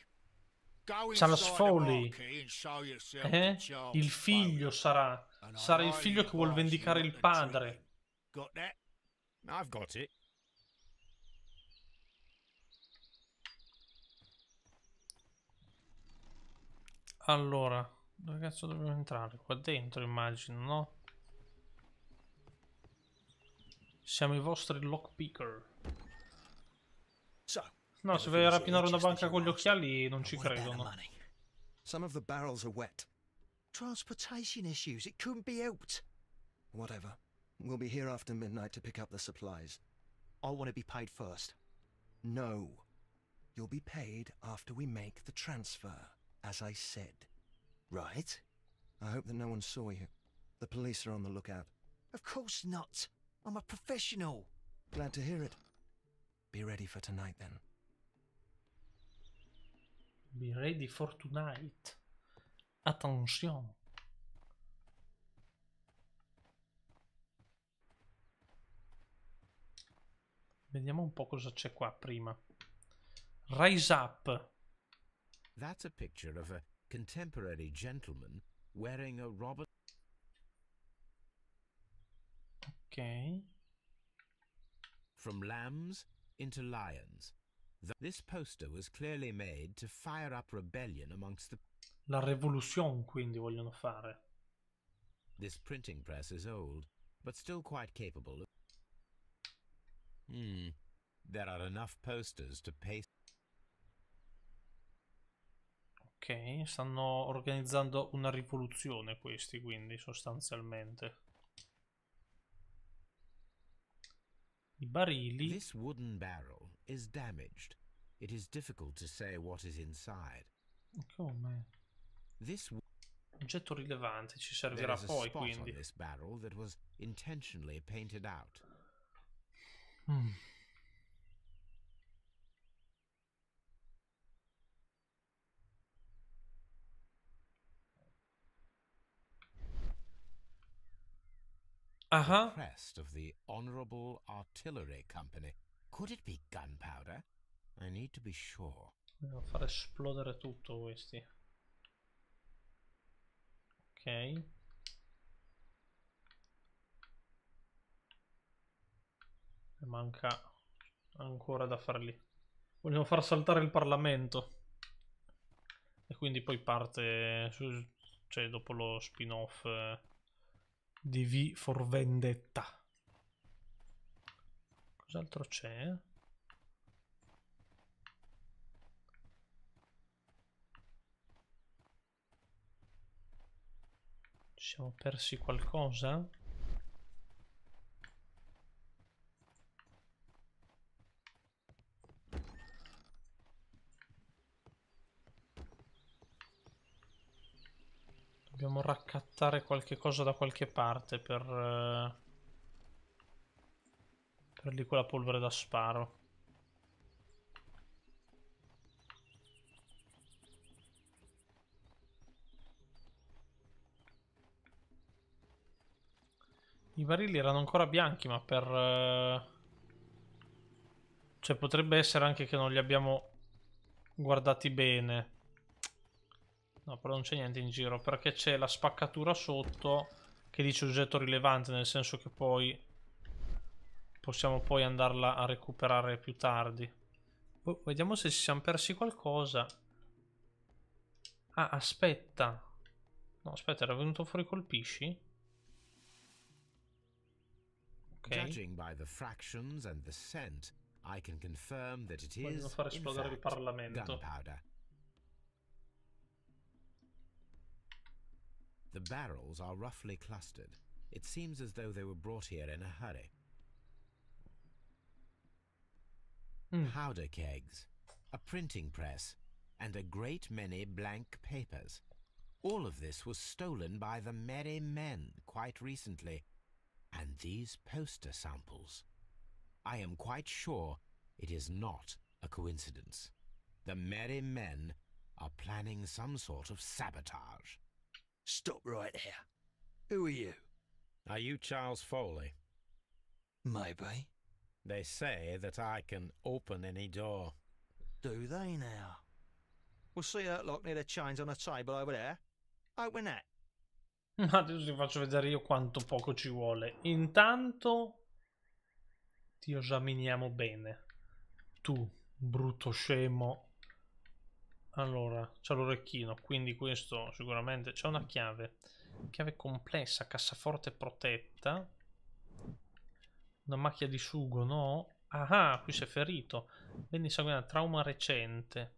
Charles Foley. Eh? Il figlio sarà Sarà il figlio che vuol vendicare il padre. I've got it. Allora, dove cazzo dobbiamo entrare? Qua dentro immagino, no? Siamo i vostri lockpicker. No, se vai a rapinare una banca con gli occhiali non ci credono. Some of the barrels are wet. Transportation issues, it couldn't be helped. Whatever. We'll be here after midnight to pick up the supplies. I want to be paid first. No. You'll be paid after we make the transfer, as I said. Right. I hope that no one saw you. The police are on the lookout. Of course not. I'm a professional. Glad to hear it. Be ready for tonight then. Be ready for tonight. Attention. Vediamo un po' cosa c'è qua prima. Rise up. That's a picture of a contemporary gentleman wearing a Robert Okay. From lambs into lions. This poster was clearly made to fire up rebellion amongst the La revolution, quindi, vogliono fare. This printing press is old, but still quite capable. Hmm. There are enough posters to paste. Ok, stanno organizzando una rivoluzione questi, quindi, sostanzialmente. I barili. This wooden barrel is damaged. It is difficult to say what is inside. Come? This oggetto rilevante ci servirà poi quindi. This barrel that was intentionally painted out. Mm. Uh -huh. crest of the Honorable Artillery Company. Could it be gunpowder? I need to be sure. Devo far esplodere tutto questi. ok manca ancora da farli. vogliamo far saltare il Parlamento e quindi poi parte cioè dopo lo spin off eh, di V for Vendetta cos'altro c'è? siamo persi qualcosa? Dobbiamo raccattare qualche cosa da qualche parte per... Eh, per lì quella polvere da sparo. I barili erano ancora bianchi, ma per... Eh, cioè, potrebbe essere anche che non li abbiamo guardati bene. No, però non c'è niente in giro, perché c'è la spaccatura sotto che dice oggetto rilevante, nel senso che poi possiamo poi andarla a recuperare più tardi. Oh, vediamo se ci siamo persi qualcosa. Ah, aspetta. No, aspetta, era venuto fuori colpisci? Okay. Judging by the fractions and the scent, I can confirm that it is far esplodere il Parlamento. Gunpowder. The barrels are roughly clustered. It seems as though they were brought here in a hurry. Mm. Powder kegs, a printing press, and a great many blank papers. All of this was stolen by the Merry Men quite recently, and these poster samples. I am quite sure it is not a coincidence. The merry men are planning some sort of sabotage. Stop right there. Who are you? Are you Charles Foley? Maybe. They say that I can open any door. Do they now? We'll see that lock near the chains on the table over there. Open that. Ma adesso ti faccio vedere io quanto poco ci vuole. Intanto ti esaminiamo bene. Tu, brutto scemo. Allora, c'è l'orecchino, quindi questo sicuramente... C'è una chiave. Chiave complessa, cassaforte protetta. Una macchia di sugo, no? Ah, ah qui si è ferito. Quindi sanguinato, trauma recente.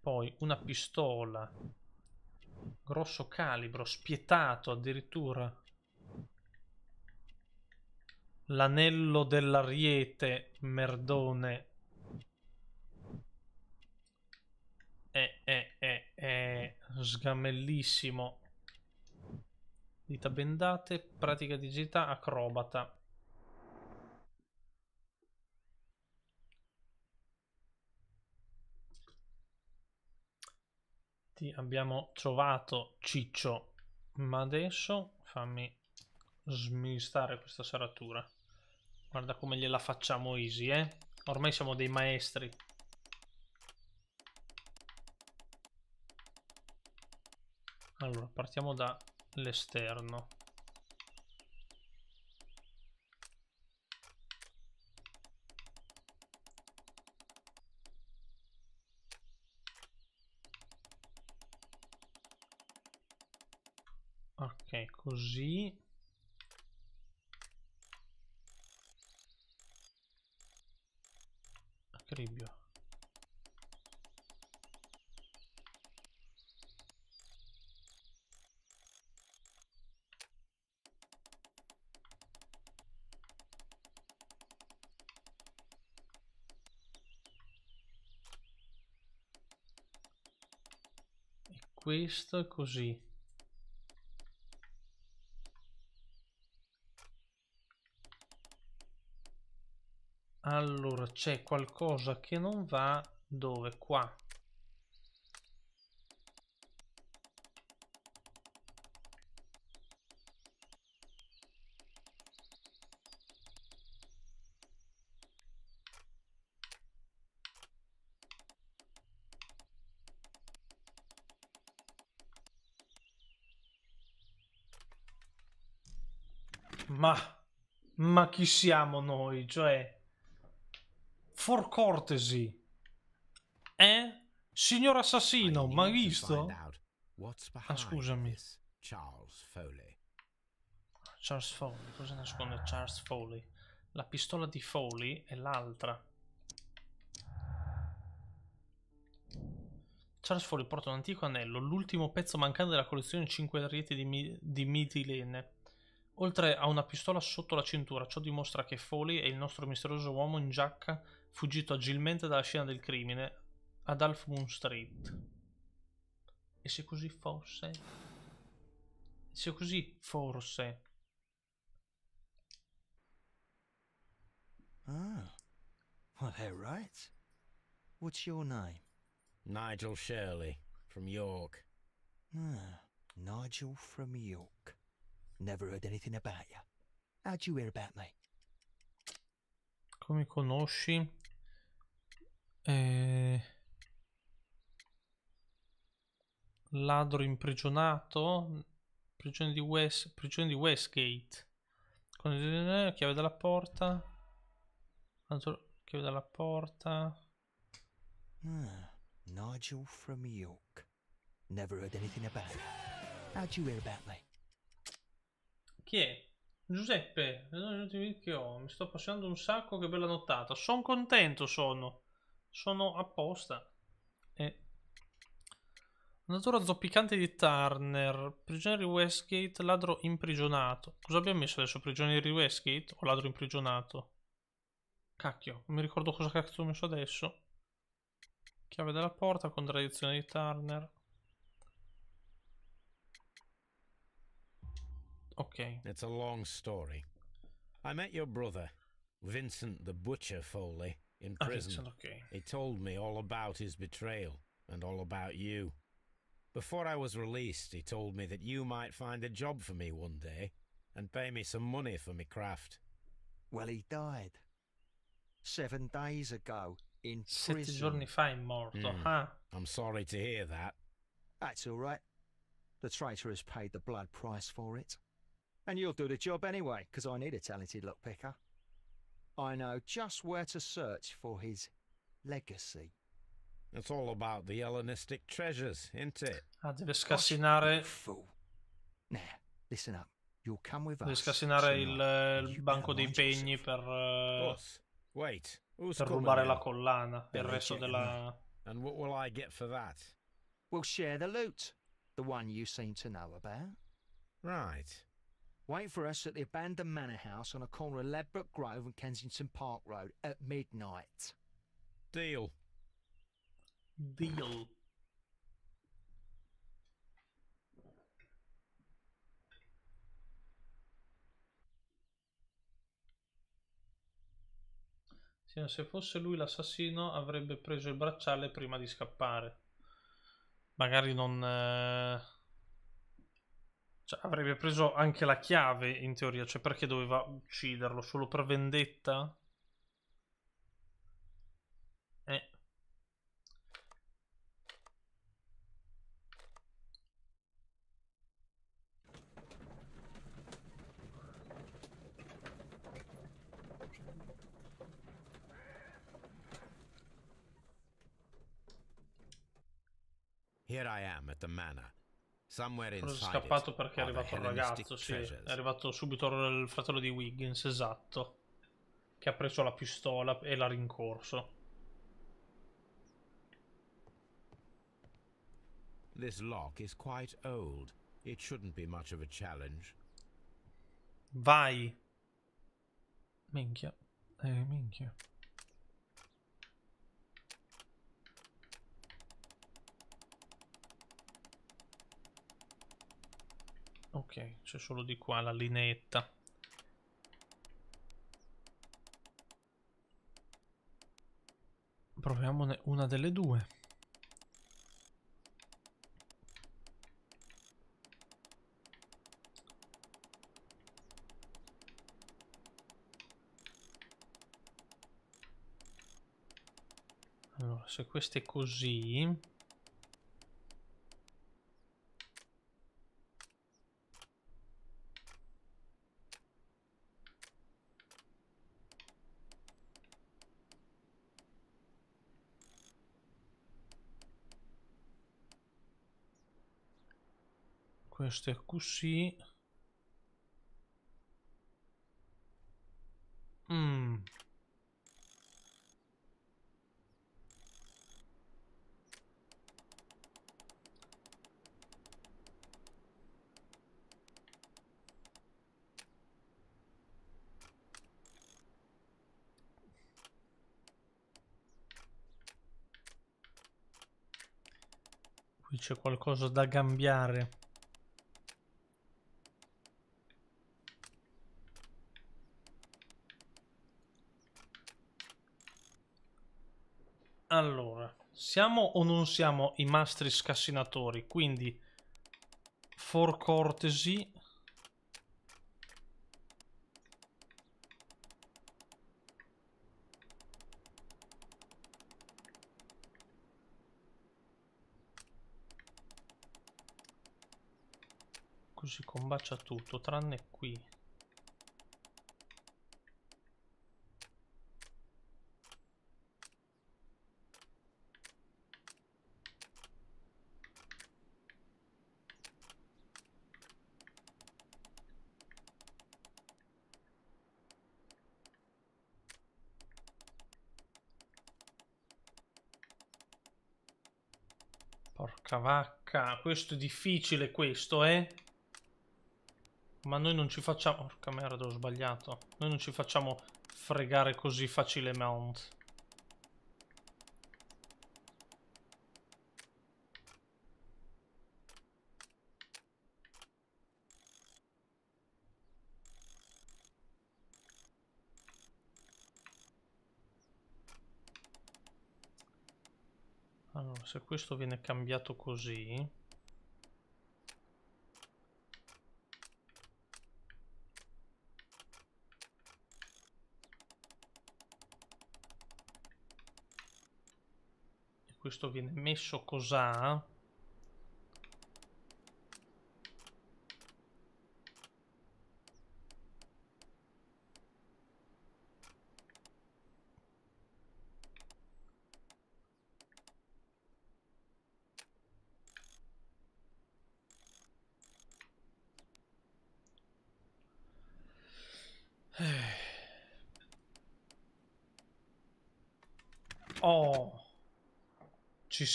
Poi una pistola grosso calibro, spietato addirittura. L'anello dell'ariete, merdone. Eh, eh, eh, eh, sgamellissimo. Dita bendate, pratica di digità, acrobata. infatti abbiamo trovato Ciccio, ma adesso fammi smistare questa serratura. Guarda come gliela facciamo easy, eh? Ormai siamo dei maestri. Allora, partiamo dall'esterno. ok così acribio questo è così c'è qualcosa che non va dove? Qua. Ma, ma chi siamo noi? Cioè, For cortesy. Eh? Signor assassino, ma visto? Ah, scusami. Charles Foley. Charles Foley, cosa nasconde Charles Foley? La pistola di Foley è l'altra. Charles Foley porta un antico anello, l'ultimo pezzo mancante della collezione 5 arieti di, mi di mitilene. Oltre a una pistola sotto la cintura, ciò dimostra che Foley è il nostro misterioso uomo in giacca fuggito agilmente dalla scena del crimine ad Alf Moon Street. E se così fosse? Se così forse? Ah, well, they're right. What's your name? Nigel Shirley, from York. Ah, Nigel from York. Never heard anything about you. How'd you hear about me? Come conosci? Eh, ladro imprigionato. Prigione di, West... prigione di Westgate. Con... Eh, chiave della porta. Chiave della porta. Hmm. Nigel from York. Never heard anything about it. How'd you hear about me? Chi è? Giuseppe, che ho. mi sto appassionando un sacco, che bella nottata. Sono contento, sono sono apposta. E... Natura zoppicante di Turner, prigionieri Westgate, ladro imprigionato. Cosa abbiamo messo adesso? Prigionieri Westgate o ladro imprigionato? Cacchio, non mi ricordo cosa cacchio ho messo adesso. Chiave della porta, contraddizione di Turner. Ok. It's a long story. I met your brother, Vincent the Butcher Foley. in oh, prison. He told me all about his betrayal and all about you. Before I was released, he told me that you might find a job for me one day and pay me some money for me craft. Well, he died seven days ago in prison. giorni fa è morto, mm. huh? I'm sorry to hear that. That's all right. The traitor has paid the blood price for it. And you'll do the job anyway, because I need a talented lockpicker. I know just where to search for his legacy. It's all about the Hellenistic treasures, isn't it? Hadi discassinare... Now, listen up. You'll come with us. Discassinare il, eh, il banco dei pegni per... Uh, Wait, per rubare la collana e il resto della... And what will I get for that? We'll share the loot. The one you seem to know about. Right. Wait for us at the abandoned manor house on a corner of Ledbrook Grove and Kensington Park Road at midnight. Deal. Deal. se fosse lui l'assassino avrebbe preso il bracciale prima di scappare. Magari non... Eh... Cioè, avrebbe preso anche la chiave in teoria, cioè perché doveva ucciderlo solo per vendetta? Eh. Here I am at the manor. Somewhere Sono scappato perché è arrivato il ragazzo, sì. Treasures. È arrivato subito il fratello di Wiggins, esatto. Che ha preso la pistola e l'ha rincorso. This lock is quite old. It shouldn't be much of a challenge. Vai. Minchia. Eh, minchia. Ok, c'è solo di qua la lineetta. Proviamone una delle due. Allora, se questo è così... questo è così mm. Qui c'è qualcosa da cambiare. siamo o non siamo i mastri scassinatori, quindi for cortesy così combacia tutto tranne qui Cavacca, questo è difficile questo, eh? Ma noi non ci facciamo... Porca merda, ho sbagliato. Noi non ci facciamo fregare così facile, Mount. se questo viene cambiato così questo viene messo cos'ha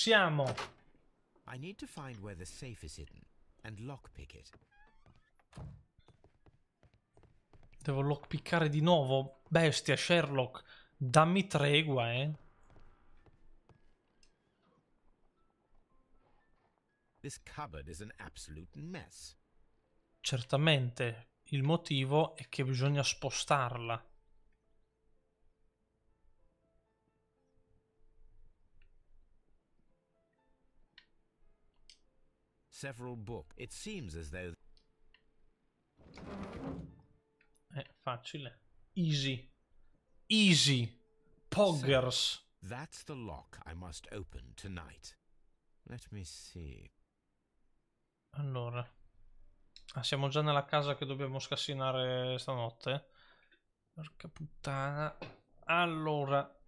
siamo. I need to find where the safe is hidden and lockpick it. Devo lockpickare di nuovo. Bestia, Sherlock. Dammi tregua, eh. This cupboard is an absolute mess. Certamente. Il motivo è che bisogna spostarla. several books. It seems as though È eh, facile. Easy. Easy. Poggers. So, that's the lock I must open tonight. Let me see. Allora. Ah, siamo già nella casa che dobbiamo scassinare stanotte. Porca puttana. Allora.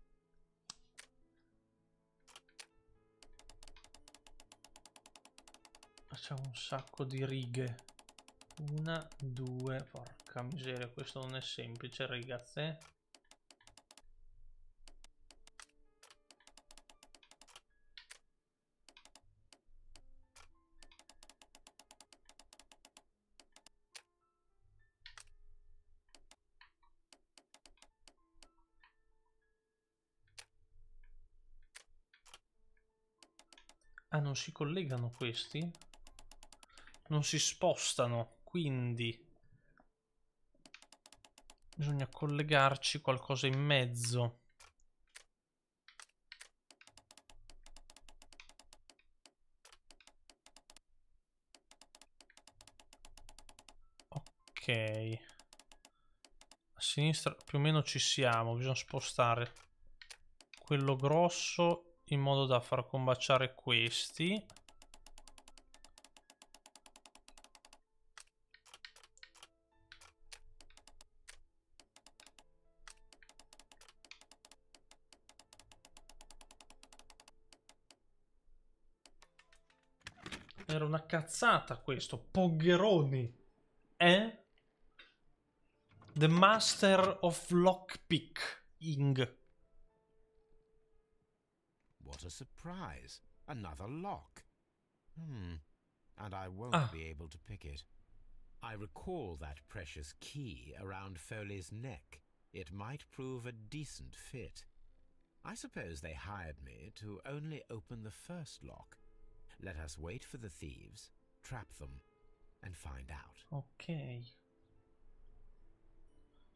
facciamo un sacco di righe una due porca miseria questo non è semplice ragazze Ah, non si collegano questi? non si spostano, quindi bisogna collegarci qualcosa in mezzo. Ok. A sinistra più o meno ci siamo, bisogna spostare quello grosso in modo da far combaciare questi. cazzata questo, Pogheroni. Eh? The Master of Lockpicking. What a surprise. Another lock. Hmm. And I won't ah. be able to pick it. I recall that precious key around Foley's neck. It might prove a decent fit. I suppose they hired me to only open the first lock. Let us wait for the thieves, trap them, and find out. Ok.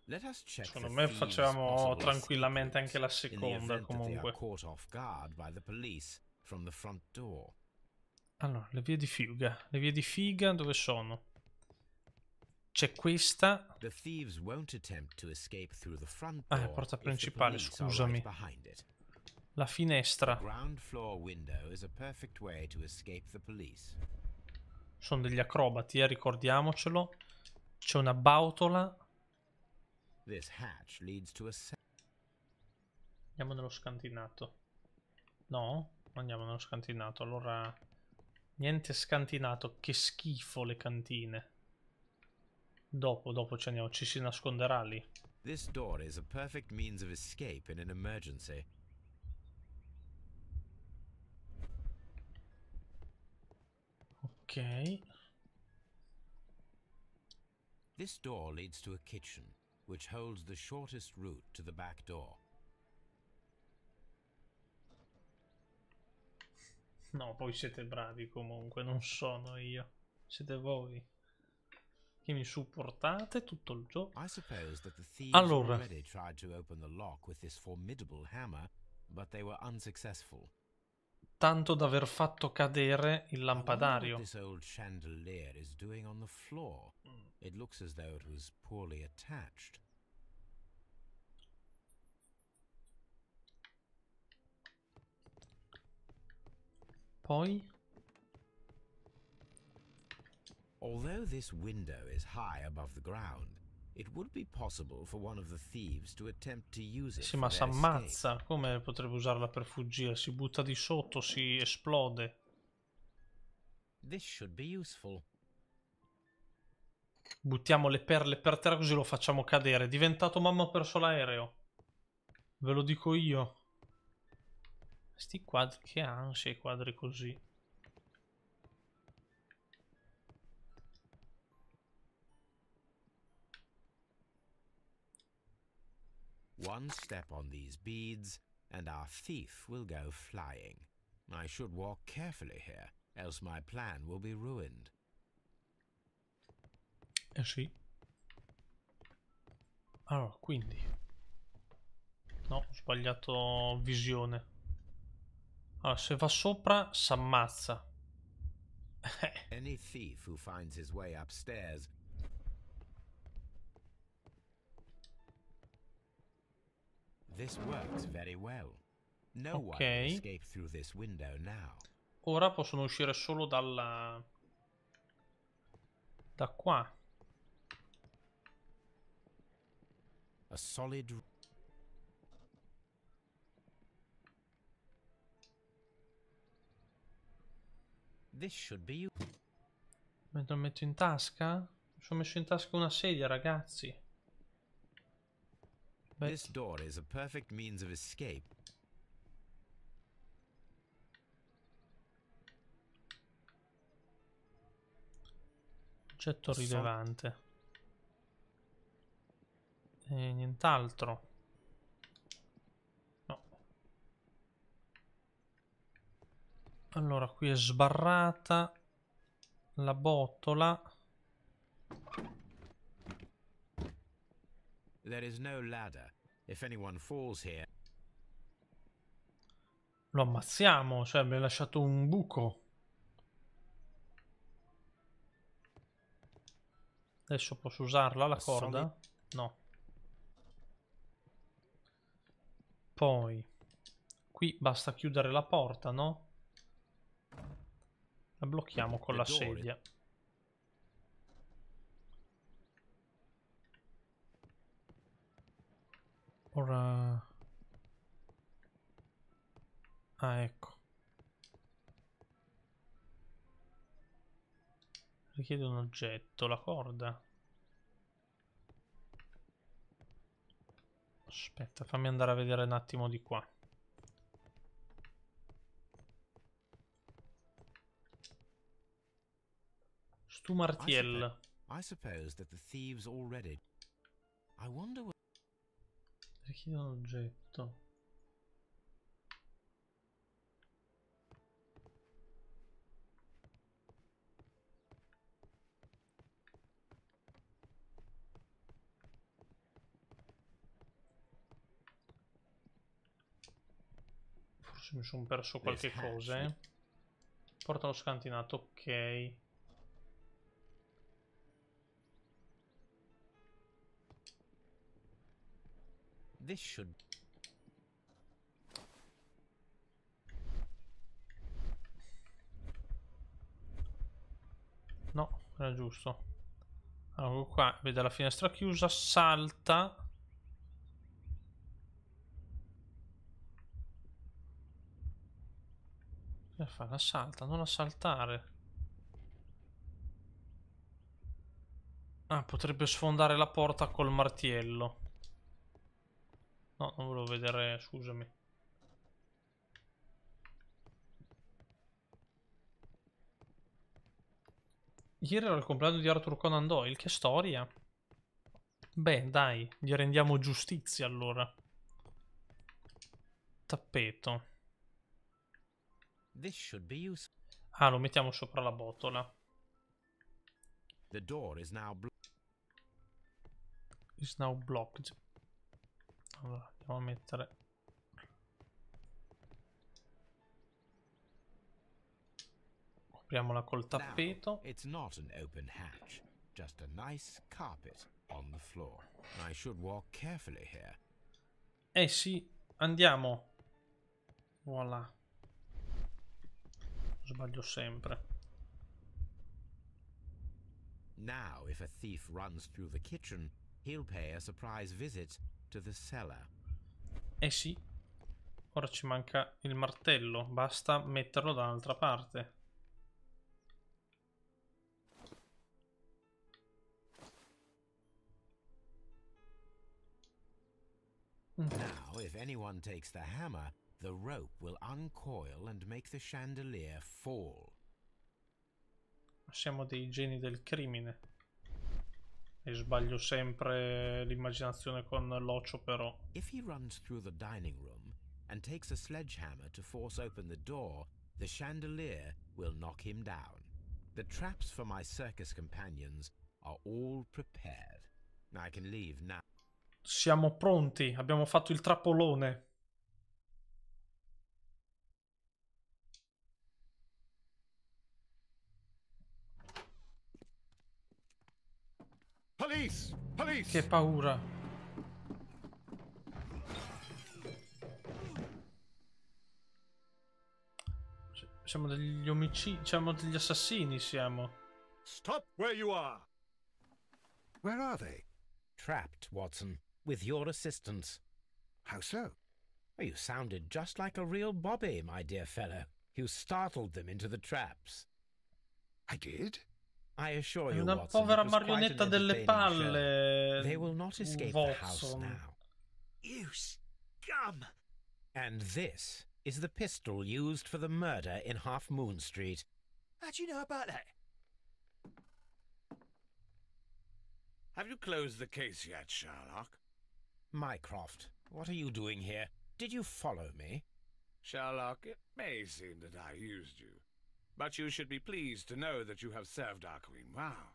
Let us check Secondo me facciamo tranquillamente anche la seconda comunque. Allora, le vie di fuga. Le vie di fuga dove sono? C'è questa. Ah, è la porta principale, scusami. La finestra. Sono degli acrobati, eh, ricordiamocelo. C'è una bautola. Andiamo nello scantinato. No, andiamo nello scantinato. Allora, niente scantinato. Che schifo le cantine. Dopo, dopo ci andiamo. Ci si nasconderà lì. Questa door è a perfect means di escape in un'emergenza. emergency. Ok. This door leads to a kitchen, which holds the shortest route to the back door. No, poi siete bravi comunque, non sono io. Siete voi che mi supportate tutto il gioco. allora. already tried to open the lock with this formidable hammer, but they were unsuccessful tanto da aver fatto cadere il lampadario. Poi Although this window is high above the ground, sì, ma si ammazza. Come potrebbe usarla per fuggire? Si butta di sotto, si esplode. Buttiamo le perle per terra così lo facciamo cadere. È diventato mamma ho perso l'aereo. Ve lo dico io. Sti quadri, che ansia i quadri così. One step on these beads, and our thief will go flying. I should walk carefully here, else my plan will be ruined. E eh sì. Allora, ah, quindi... No, ho sbagliato visione. Allora, ah, se va sopra, s'ammazza. Any thief who finds his way upstairs ok. Ora possono uscire solo dalla... Da qua. A solid... This should be... Me lo metto in tasca? Mi sono messo in tasca una sedia, ragazzi. But this door is a perfect means of escape. Oggetto rilevante. E nient'altro. No. Allora, qui è sbarrata la botola. There is no ladder. If anyone falls here... Lo ammazziamo, cioè mi ha lasciato un buco. Adesso posso usarla la corda? No. Poi, qui basta chiudere la porta, no? La blocchiamo con la sedia. Ora... Ah, ecco. Richiede un oggetto, la corda. Aspetta, fammi andare a vedere un attimo di qua. Stu Martiel. I suppose that the thieves already. I wonder what Archivio oggetto. Forse mi sono perso qualche eh, cosa. Eh. Porta lo scantinato, ok. this should... No, era giusto. Allora, qua vede la finestra chiusa, salta. Che fa? La salta, non la saltare. Ah, potrebbe sfondare la porta col martiello. No, non volevo vedere, scusami. Ieri era il compleanno di Arthur Conan Doyle, che storia. Beh, dai, gli rendiamo giustizia allora. Tappeto. Ah, lo mettiamo sopra la botola. The door is now, blo is now blocked. Allora, andiamo a mettere Copriamola col tappeto. Now, it's not an open hatch, just a nice carpet on the floor. I should walk carefully here. Eh sì, andiamo. Voilà. Sbaglio sempre. Now, if a thief runs through the kitchen, he'll pay a surprise visit to the cellar. Eh sì, ora ci manca il martello, basta metterlo da un'altra parte. Mm. Now, if anyone takes the hammer, the rope will uncoil and make the chandelier fall. Siamo dei geni del crimine. E sbaglio sempre l'immaginazione con l'occio però. If he runs through the dining room and takes a sledgehammer to force open the door, the chandelier will knock him down. The traps for my circus companions are all prepared. I can leave now. Siamo pronti, abbiamo fatto il trappolone. Police! Police! Che paura. Siamo degli omicidi, siamo degli assassini, siamo. Stop where you are! Where are they? Trapped, Watson, with your assistance. How so? You sounded just like a real Bobby, my dear fellow. You startled them into the traps. I did? I assure you, Una Watson, povera marionetta delle palle. They will not uh, escape Watson. the house now. You scum! And this is the pistol used for the murder in Half Moon Street. How do you know about that? Have you closed the case yet, Sherlock? Mycroft, what are you doing here? Did you follow me? Sherlock, it may seem that I used you. But you should be pleased to know that you have served our queen well,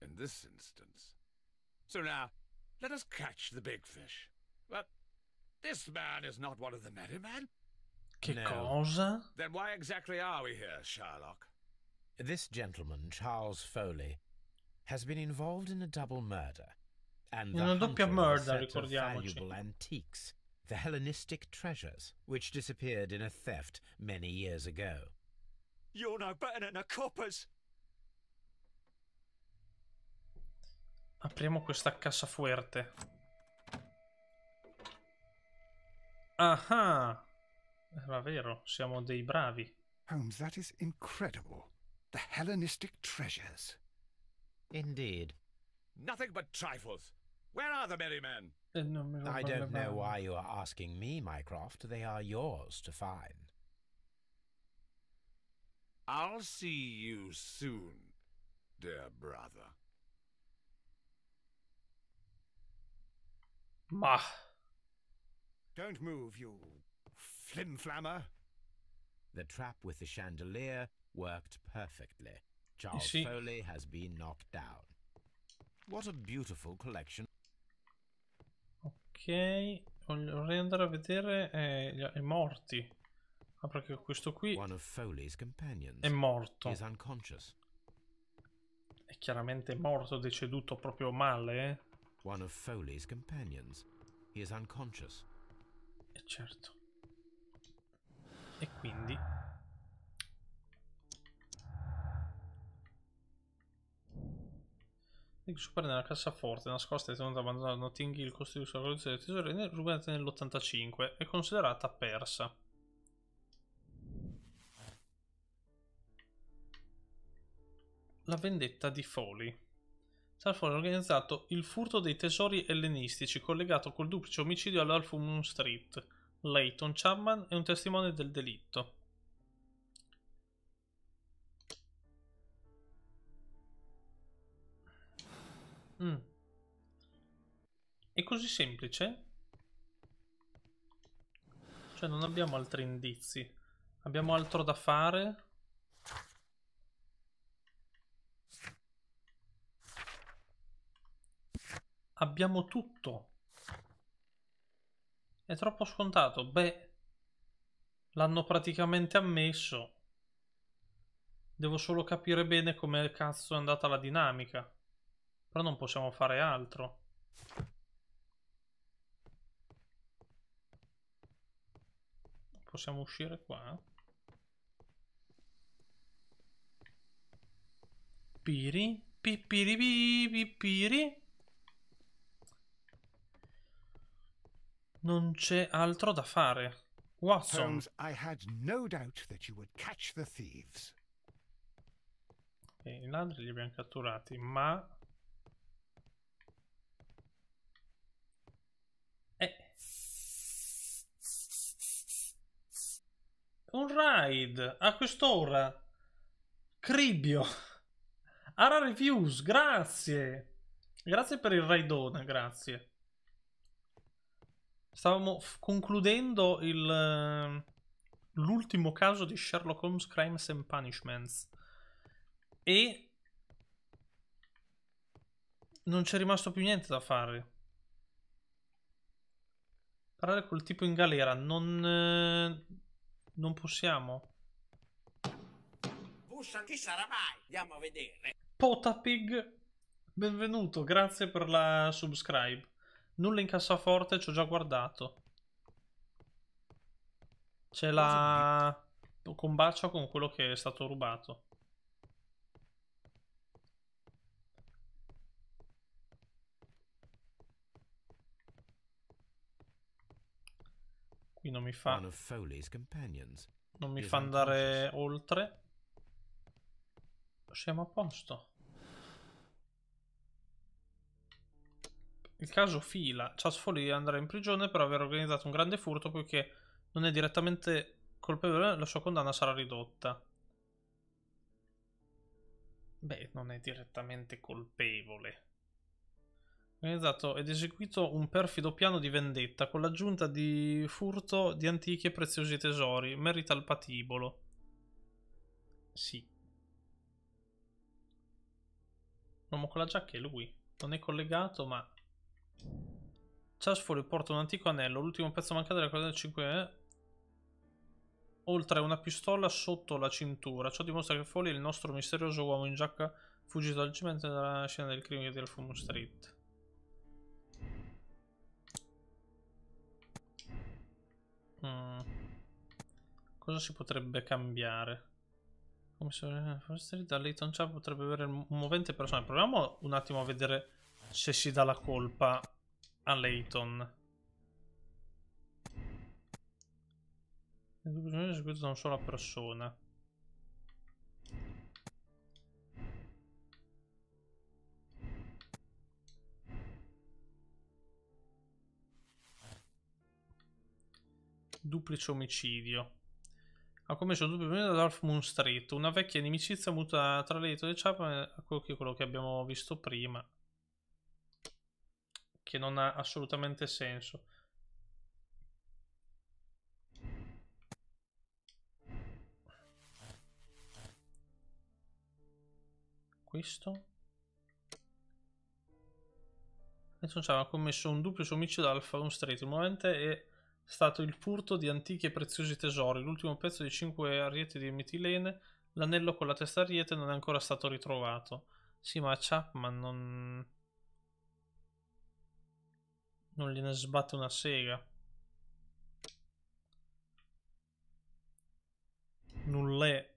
in this instance. So now, let us catch the big fish. But this man is not one of the men. Que no. Then why exactly are we here, Sherlock? This gentleman, Charles Foley, has been involved in a double murder. And the doppia murder, ricordiamoci. Valuable antiques, the Hellenistic treasures, which disappeared in a theft many years ago. You're no better than a coppers. Apriamo questa cassafuerte. Ah Era eh, vero, siamo dei bravi. Holmes, that is incredible. The Hellenistic treasures. Indeed. Nothing but trifles. Where are the merry men? Eh, I don't know why you are asking me, Mycroft. They are yours to find. I'll see you soon, dear brother. Ma. Don't move, you flimflammer. The trap with the chandelier worked perfectly. Charles she... Foley has been knocked down. What a beautiful collection. Ok, vorrei andare a vedere eh, i morti. Ah, perché questo qui è morto. È chiaramente morto, deceduto proprio male. Eh? One of Foley's companions. He is unconscious. E eh, certo. E quindi... Dick supera nella cassaforte nascosta e tenuta abbandonata da Notting Hill costituisce la collezione dei tesori rubata nell'85 è considerata persa. la vendetta di Foli. Sarfoli ha organizzato il furto dei tesori ellenistici collegato col duplice omicidio all'Alfu Moon Street. Layton Chapman è un testimone del delitto. Mm. È così semplice? Cioè non abbiamo altri indizi. Abbiamo altro da fare? Abbiamo tutto. È troppo scontato. Beh, l'hanno praticamente ammesso. Devo solo capire bene come cazzo è andata la dinamica. Però non possiamo fare altro. Possiamo uscire qua. Piri, pipiri, pipiri. Non c'è altro da fare. Watson. Holmes, I had no doubt that you would catch the thieves. I ladri li abbiamo catturati, ma... Eh. Un raid a quest'ora. Cribbio. Ara Reviews, grazie. Grazie per il raidone, grazie. Stavamo concludendo il, ehm, l'ultimo caso di Sherlock Holmes Crimes and Punishments e non c'è rimasto più niente da fare. Parlare col tipo in galera non. Eh, non possiamo. Bussa, chi sarà mai? Andiamo a vedere. Potapig, benvenuto, grazie per la subscribe. Nulla in cassaforte, ci ho già guardato. C'è la... combacia con quello che è stato rubato. Qui non mi fa... Non mi fa andare oltre. Siamo a posto. Il caso fila. Ciasfoli andrà in prigione per aver organizzato un grande furto poiché non è direttamente colpevole, la sua condanna sarà ridotta. Beh, non è direttamente colpevole. Organizzato ed eseguito un perfido piano di vendetta con l'aggiunta di furto di antichi e preziosi tesori. Merita il patibolo. Sì. L'uomo con la giacca è lui. Non è collegato, ma Ciasfori porta un antico anello, l'ultimo pezzo mancante della collana del 5 oltre a una pistola sotto la cintura. Ciò dimostra che Foley è il nostro misterioso uomo in giacca fuggito dal cemento dalla scena del crimine di Alfumon Street. Mm. Cosa si potrebbe cambiare? Come se Forest Street da Layton Chap potrebbe avere un movente personale. Proviamo un attimo a vedere se si dà la colpa a Layton. L'esecuzione è eseguita da una sola persona. Duplice omicidio. Ha commesso un duplice omicidio da Darth Moon Street, una vecchia inimicizia muta tra Leighton e Chapman, quello che abbiamo visto prima che non ha assolutamente senso. Questo. Nessun ha commesso un duplice omicidio al Farum Street. Il momento è stato il furto di antichi e preziosi tesori. L'ultimo pezzo di 5 ariete di metilene, l'anello con la testa ariete, non è ancora stato ritrovato. Sì, ma Chapman non non gliene sbatte una sega. Null'è.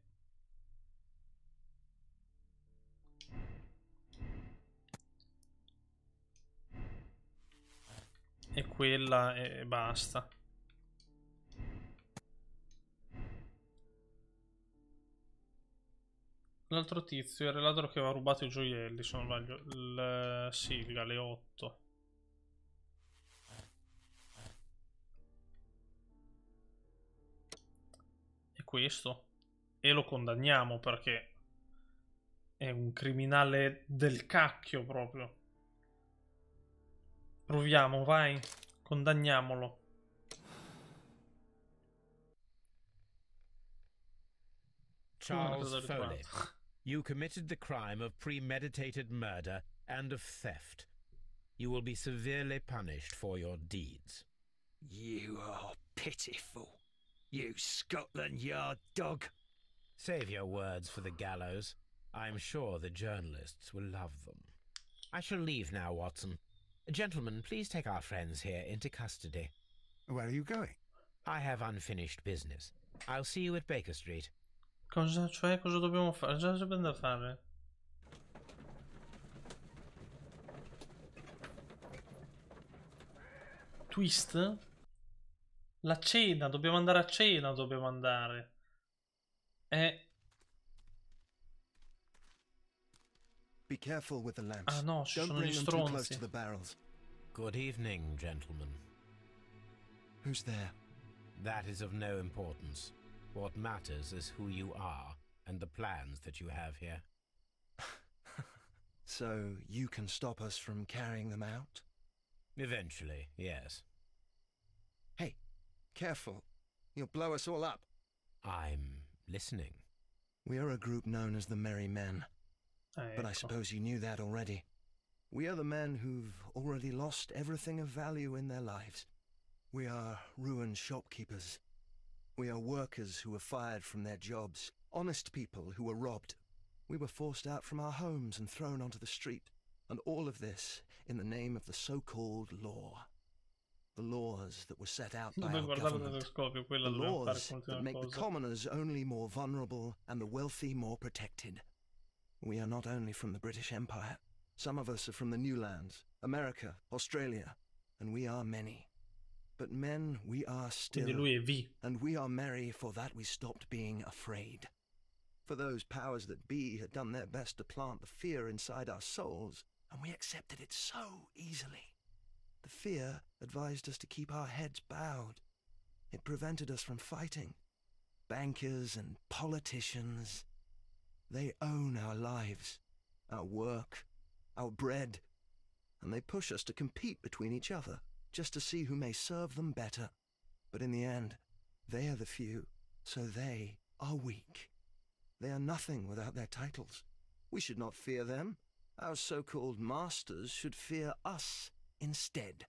E quella e basta. L'altro tizio era ladro che aveva rubato i gioielli, se non sbaglio. Il, sì, il galeotto. questo e lo condanniamo perché è un criminale del cacchio proprio. Proviamo, vai, condanniamolo. Charles Foley, you committed the crime of premeditated murder and of theft. You will be severely punished for your deeds. You are pitiful. You Scotland Yard dog! Save your words for the gallows. I'm sure the journalists will love them. I shall leave now, Watson. Gentlemen, please take our friends here into custody. Where are you going? I have unfinished business. I'll see you at Baker Street. Każda człowieku, że robią oferty, że będą oferty. Twisty? La cena, dobbiamo andare a cena, dobbiamo andare. Eh. Be careful with the lamps. Ah no, ci sono gli stronzi. Good evening, gentlemen. Who's there? That is of no importance. What matters is who you are and the plans that you have here. so you can stop us from carrying them out? Eventually, yes. Careful. You'll blow us all up. I'm listening. We are a group known as the Merry Men. but I suppose you knew that already. We are the men who've already lost everything of value in their lives. We are ruined shopkeepers. We are workers who were fired from their jobs, honest people who were robbed. We were forced out from our homes and thrown onto the street, and all of this in the name of the so-called law laws that were set out by our government. the laws that make the commoners only more vulnerable and the wealthy more protected. We are not only from the British Empire. Some of us are from the New Lands, America, Australia, and we are many. But men we are still, and we are merry for that we stopped being afraid. For those powers that be had done their best to plant the fear inside our souls, and we accepted it so easily. The fear advised us to keep our heads bowed. It prevented us from fighting. Bankers and politicians, they own our lives, our work, our bread, and they push us to compete between each other just to see who may serve them better. But in the end, they are the few, so they are weak. They are nothing without their titles. We should not fear them. Our so called masters should fear us instead.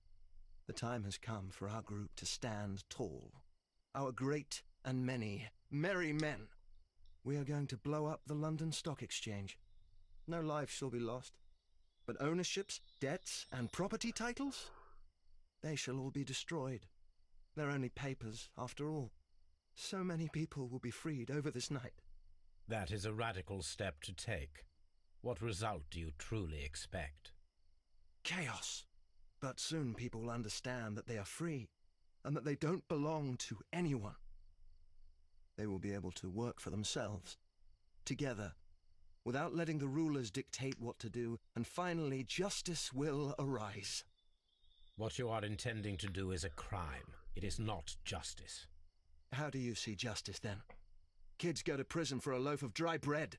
The time has come for our group to stand tall. Our great and many merry men. We are going to blow up the London Stock Exchange. No life shall be lost, but ownerships, debts, and property titles? They shall all be destroyed. They're only papers, after all. So many people will be freed over this night. That is a radical step to take. What result do you truly expect? Chaos. But soon people will understand that they are free and that they don't belong to anyone. They will be able to work for themselves, together, without letting the rulers dictate what to do, and finally justice will arise. What you are intending to do is a crime. It is not justice. How do you see justice, then? Kids go to prison for a loaf of dry bread.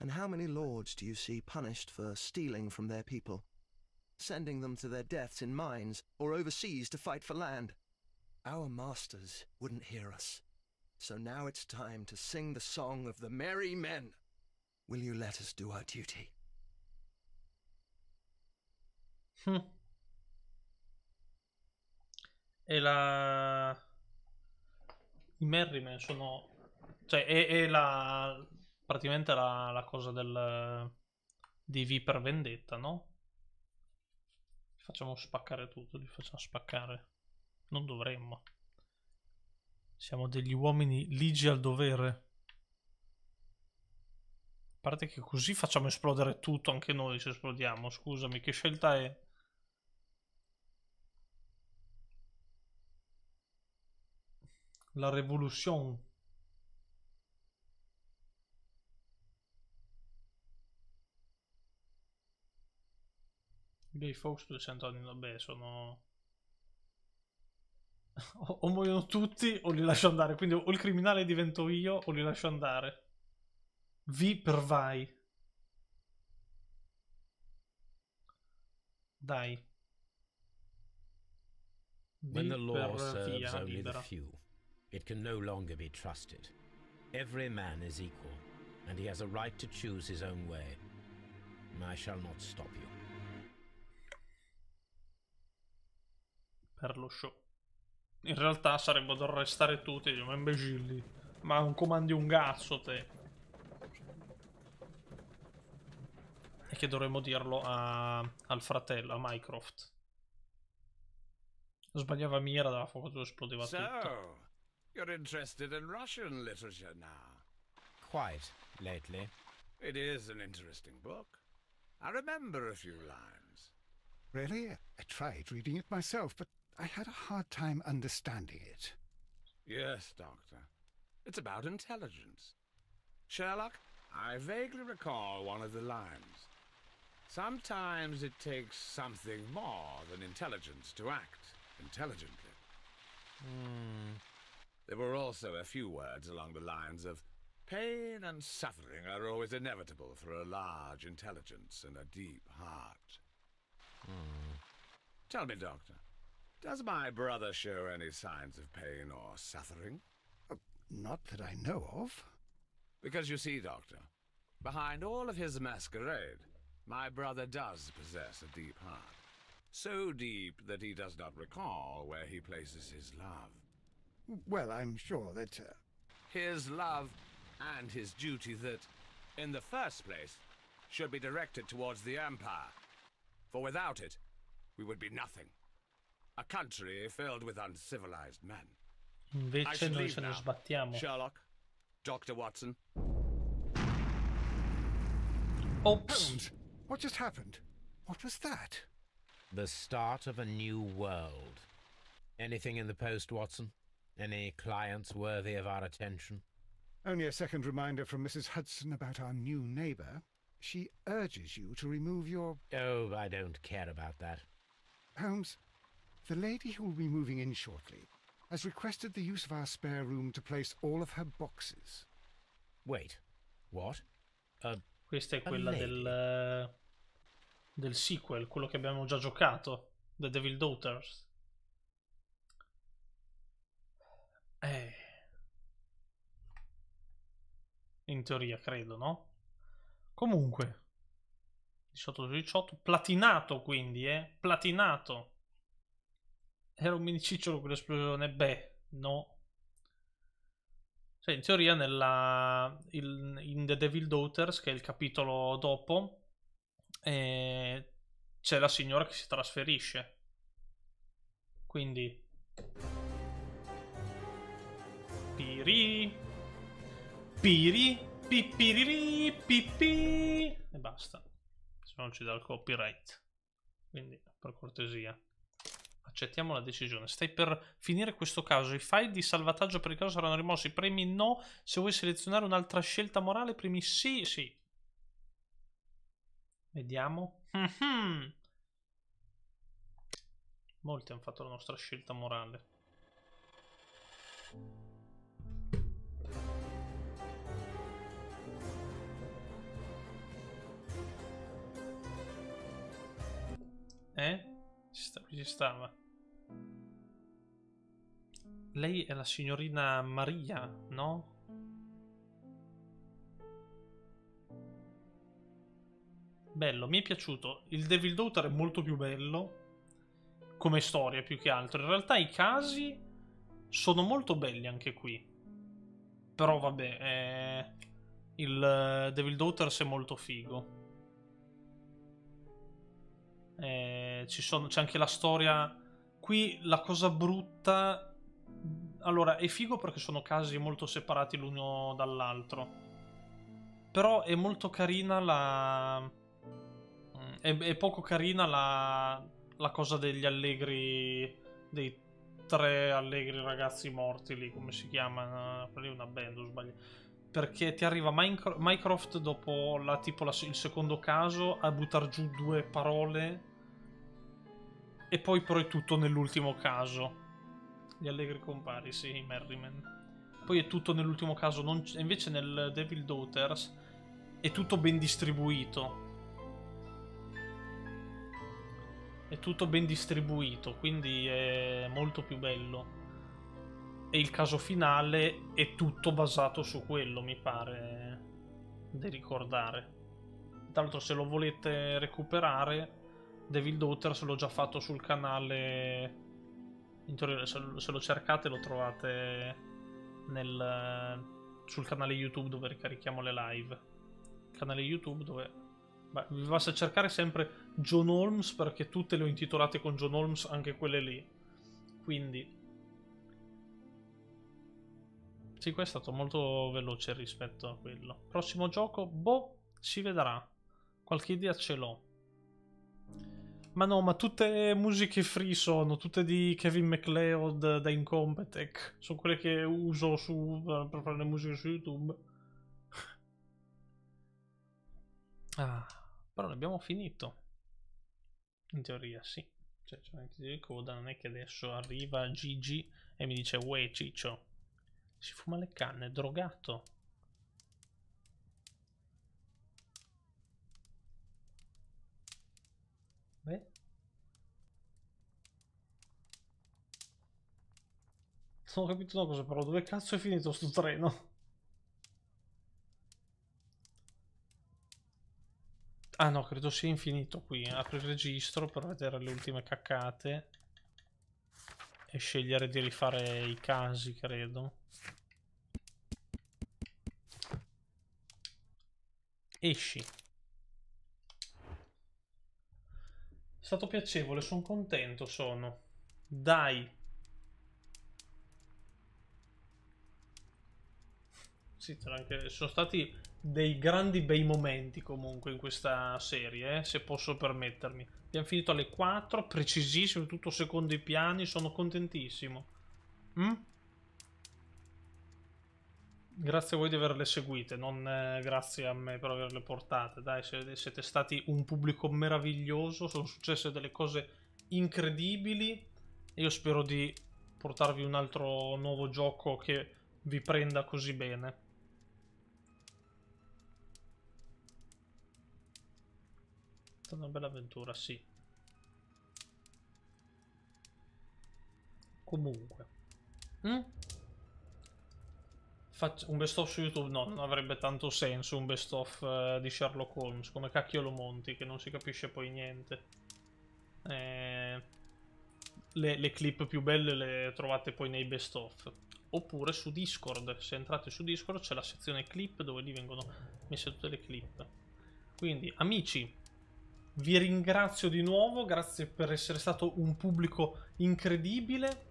And how many lords do you see punished for stealing from their people? sending them to their deaths in mines or overseas to fight for land. Our masters wouldn't hear us. So now it's time to sing the song of the merry men. Will you let us do our duty? Hmm. E la... I Merryman sono... Cioè, è, è la... Praticamente la, la cosa del... Di V per Vendetta, no? facciamo spaccare tutto, li facciamo spaccare. Non dovremmo. Siamo degli uomini ligi al dovere. A parte che così facciamo esplodere tutto anche noi se esplodiamo. Scusami, che scelta è? La revolution. Gay Fox 200 anni, vabbè, sono... o, muoiono tutti o li lascio andare, quindi o il criminale divento io o li lascio andare. Vi per vai. Dai. V When the law serves only libera. the few, it can no longer be trusted. Every man is equal, and he has a right to choose his own way. I shall not stop you. per lo show. In realtà sarebbe da arrestare tutti, ma imbecilli. Ma non comandi un cazzo te. E che dovremmo dirlo a, al fratello, a Mycroft. Sbagliava mira, dava fuoco, tu esplodeva so, tutto. sei interessato in Russian literature ora? Quite, lately. It is an interesting book. I remember a few lines. Really? I tried reading it myself, but I had a hard time understanding it. Yes, Doctor. It's about intelligence. Sherlock, I vaguely recall one of the lines. Sometimes it takes something more than intelligence to act intelligently. Hmm. There were also a few words along the lines of pain and suffering are always inevitable for a large intelligence and a deep heart. Hmm. Tell me, Doctor, does my brother show any signs of pain or suffering? Uh, not that I know of. Because you see, Doctor, behind all of his masquerade, my brother does possess a deep heart. So deep that he does not recall where he places his love. Well, I'm sure that... Uh... His love and his duty that, in the first place, should be directed towards the Empire. For without it, we would be nothing. A country filled with uncivilized men. Invece noi ce ne sbattiamo. Sherlock, Dr. Watson. Oops. Holmes, what just happened? What was that? The start of a new world. Anything in the post, Watson? Any clients worthy of our attention? Only a second reminder from Mrs. Hudson about our new neighbour. She urges you to remove your... Oh, I don't care about that. Holmes, The lady who will be moving in shortly has requested the use of our spare room to place all of her boxes. Wait, what? Uh, Questa è quella del, eh, del sequel, quello che abbiamo già giocato, The Devil Daughters. Eh. In teoria, credo, no? Comunque, 18 su 18, platinato quindi, eh? Platinato. Era un minicicciolo quell'esplosione? Beh, no. Cioè, in teoria, nella, il, in The Devil Daughters, che è il capitolo dopo, eh, c'è la signora che si trasferisce. Quindi... Piri... Piri... Pipiriri... Pipi... E basta. Se no ci dà il copyright. Quindi, per cortesia accettiamo la decisione. Stai per finire questo caso. I file di salvataggio per il caso saranno rimossi. Premi no. Se vuoi selezionare un'altra scelta morale, premi sì. Sì. Vediamo. Mm-hmm. Molti hanno fatto la nostra scelta morale. Eh? Ci, stava. ci stava. Lei è la signorina Maria, no? Bello, mi è piaciuto. Il Devil Daughter è molto più bello come storia più che altro. In realtà i casi sono molto belli anche qui. Però vabbè, eh, il eh, Devil Daughters è molto figo. Eh, c'è anche la storia... Qui la cosa brutta allora, è figo perché sono casi molto separati l'uno dall'altro. Però è molto carina la... Mm, è, è poco carina la... la cosa degli allegri... dei tre allegri ragazzi morti lì, come si chiama? è una band, ho sbagliato. Perché ti arriva Minecraft dopo la, tipo la, il secondo caso a buttare giù due parole e poi però è tutto nell'ultimo caso gli allegri compari, sì, Merryman. Poi è tutto nell'ultimo caso, invece nel Devil Daughters è tutto ben distribuito. È tutto ben distribuito, quindi è molto più bello. E il caso finale è tutto basato su quello, mi pare di ricordare. Tra l'altro se lo volete recuperare, Devil Daughters l'ho già fatto sul canale in teoria, se lo cercate lo trovate nel, sul canale YouTube dove ricarichiamo le live. Canale YouTube dove... Beh, vi basta cercare sempre John Holmes perché tutte le ho intitolate con John Holmes, anche quelle lì. Quindi... Sì, qua è stato molto veloce rispetto a quello. Prossimo gioco, boh, si vedrà. Qualche idea ce l'ho. Ma no, ma tutte musiche free sono, tutte di Kevin MacLeod da Incompetech. Sono quelle che uso su, per fare le musiche su YouTube. Ah, però ne abbiamo finito. In teoria sì. Cioè, c'è anche di coda, non è che adesso arriva Gigi e mi dice, uè ciccio, si fuma le canne, drogato. Non ho capito una cosa però, dove cazzo è finito sto treno? Ah no, credo sia infinito qui. Apri il registro per vedere le ultime caccate. E scegliere di rifare i casi, credo. Esci. stato piacevole, sono contento, sono. Dai. Sì, anche... sono stati dei grandi bei momenti comunque in questa serie, eh, se posso permettermi. Abbiamo finito alle 4, precisissimo, tutto secondo i piani, sono contentissimo. Mm? Grazie a voi di averle seguite, non eh, grazie a me per averle portate. Dai, siete, siete stati un pubblico meraviglioso, sono successe delle cose incredibili. Io spero di portarvi un altro nuovo gioco che vi prenda così bene. È stata una bella avventura, sì. Comunque. Mm? un best of su YouTube no, non avrebbe tanto senso un best of uh, di Sherlock Holmes, come cacchio lo monti, che non si capisce poi niente. Eh, le, le, clip più belle le trovate poi nei best of. Oppure su Discord, se entrate su Discord c'è la sezione clip dove lì vengono messe tutte le clip. Quindi, amici, vi ringrazio di nuovo, grazie per essere stato un pubblico incredibile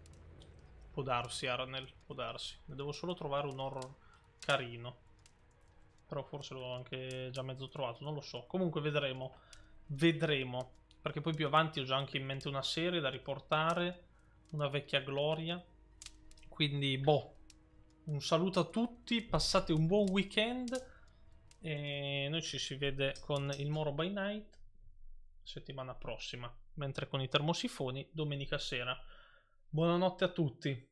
Può darsi, Arnel, può darsi. Ne devo solo trovare un horror carino. Però forse l'ho anche già mezzo trovato, non lo so. Comunque vedremo. Vedremo. Perché poi più avanti ho già anche in mente una serie da riportare. Una vecchia gloria. Quindi, boh. Un saluto a tutti, passate un buon weekend. E noi ci si vede con il Moro by Night settimana prossima. Mentre con i termosifoni domenica sera. Buonanotte a tutti.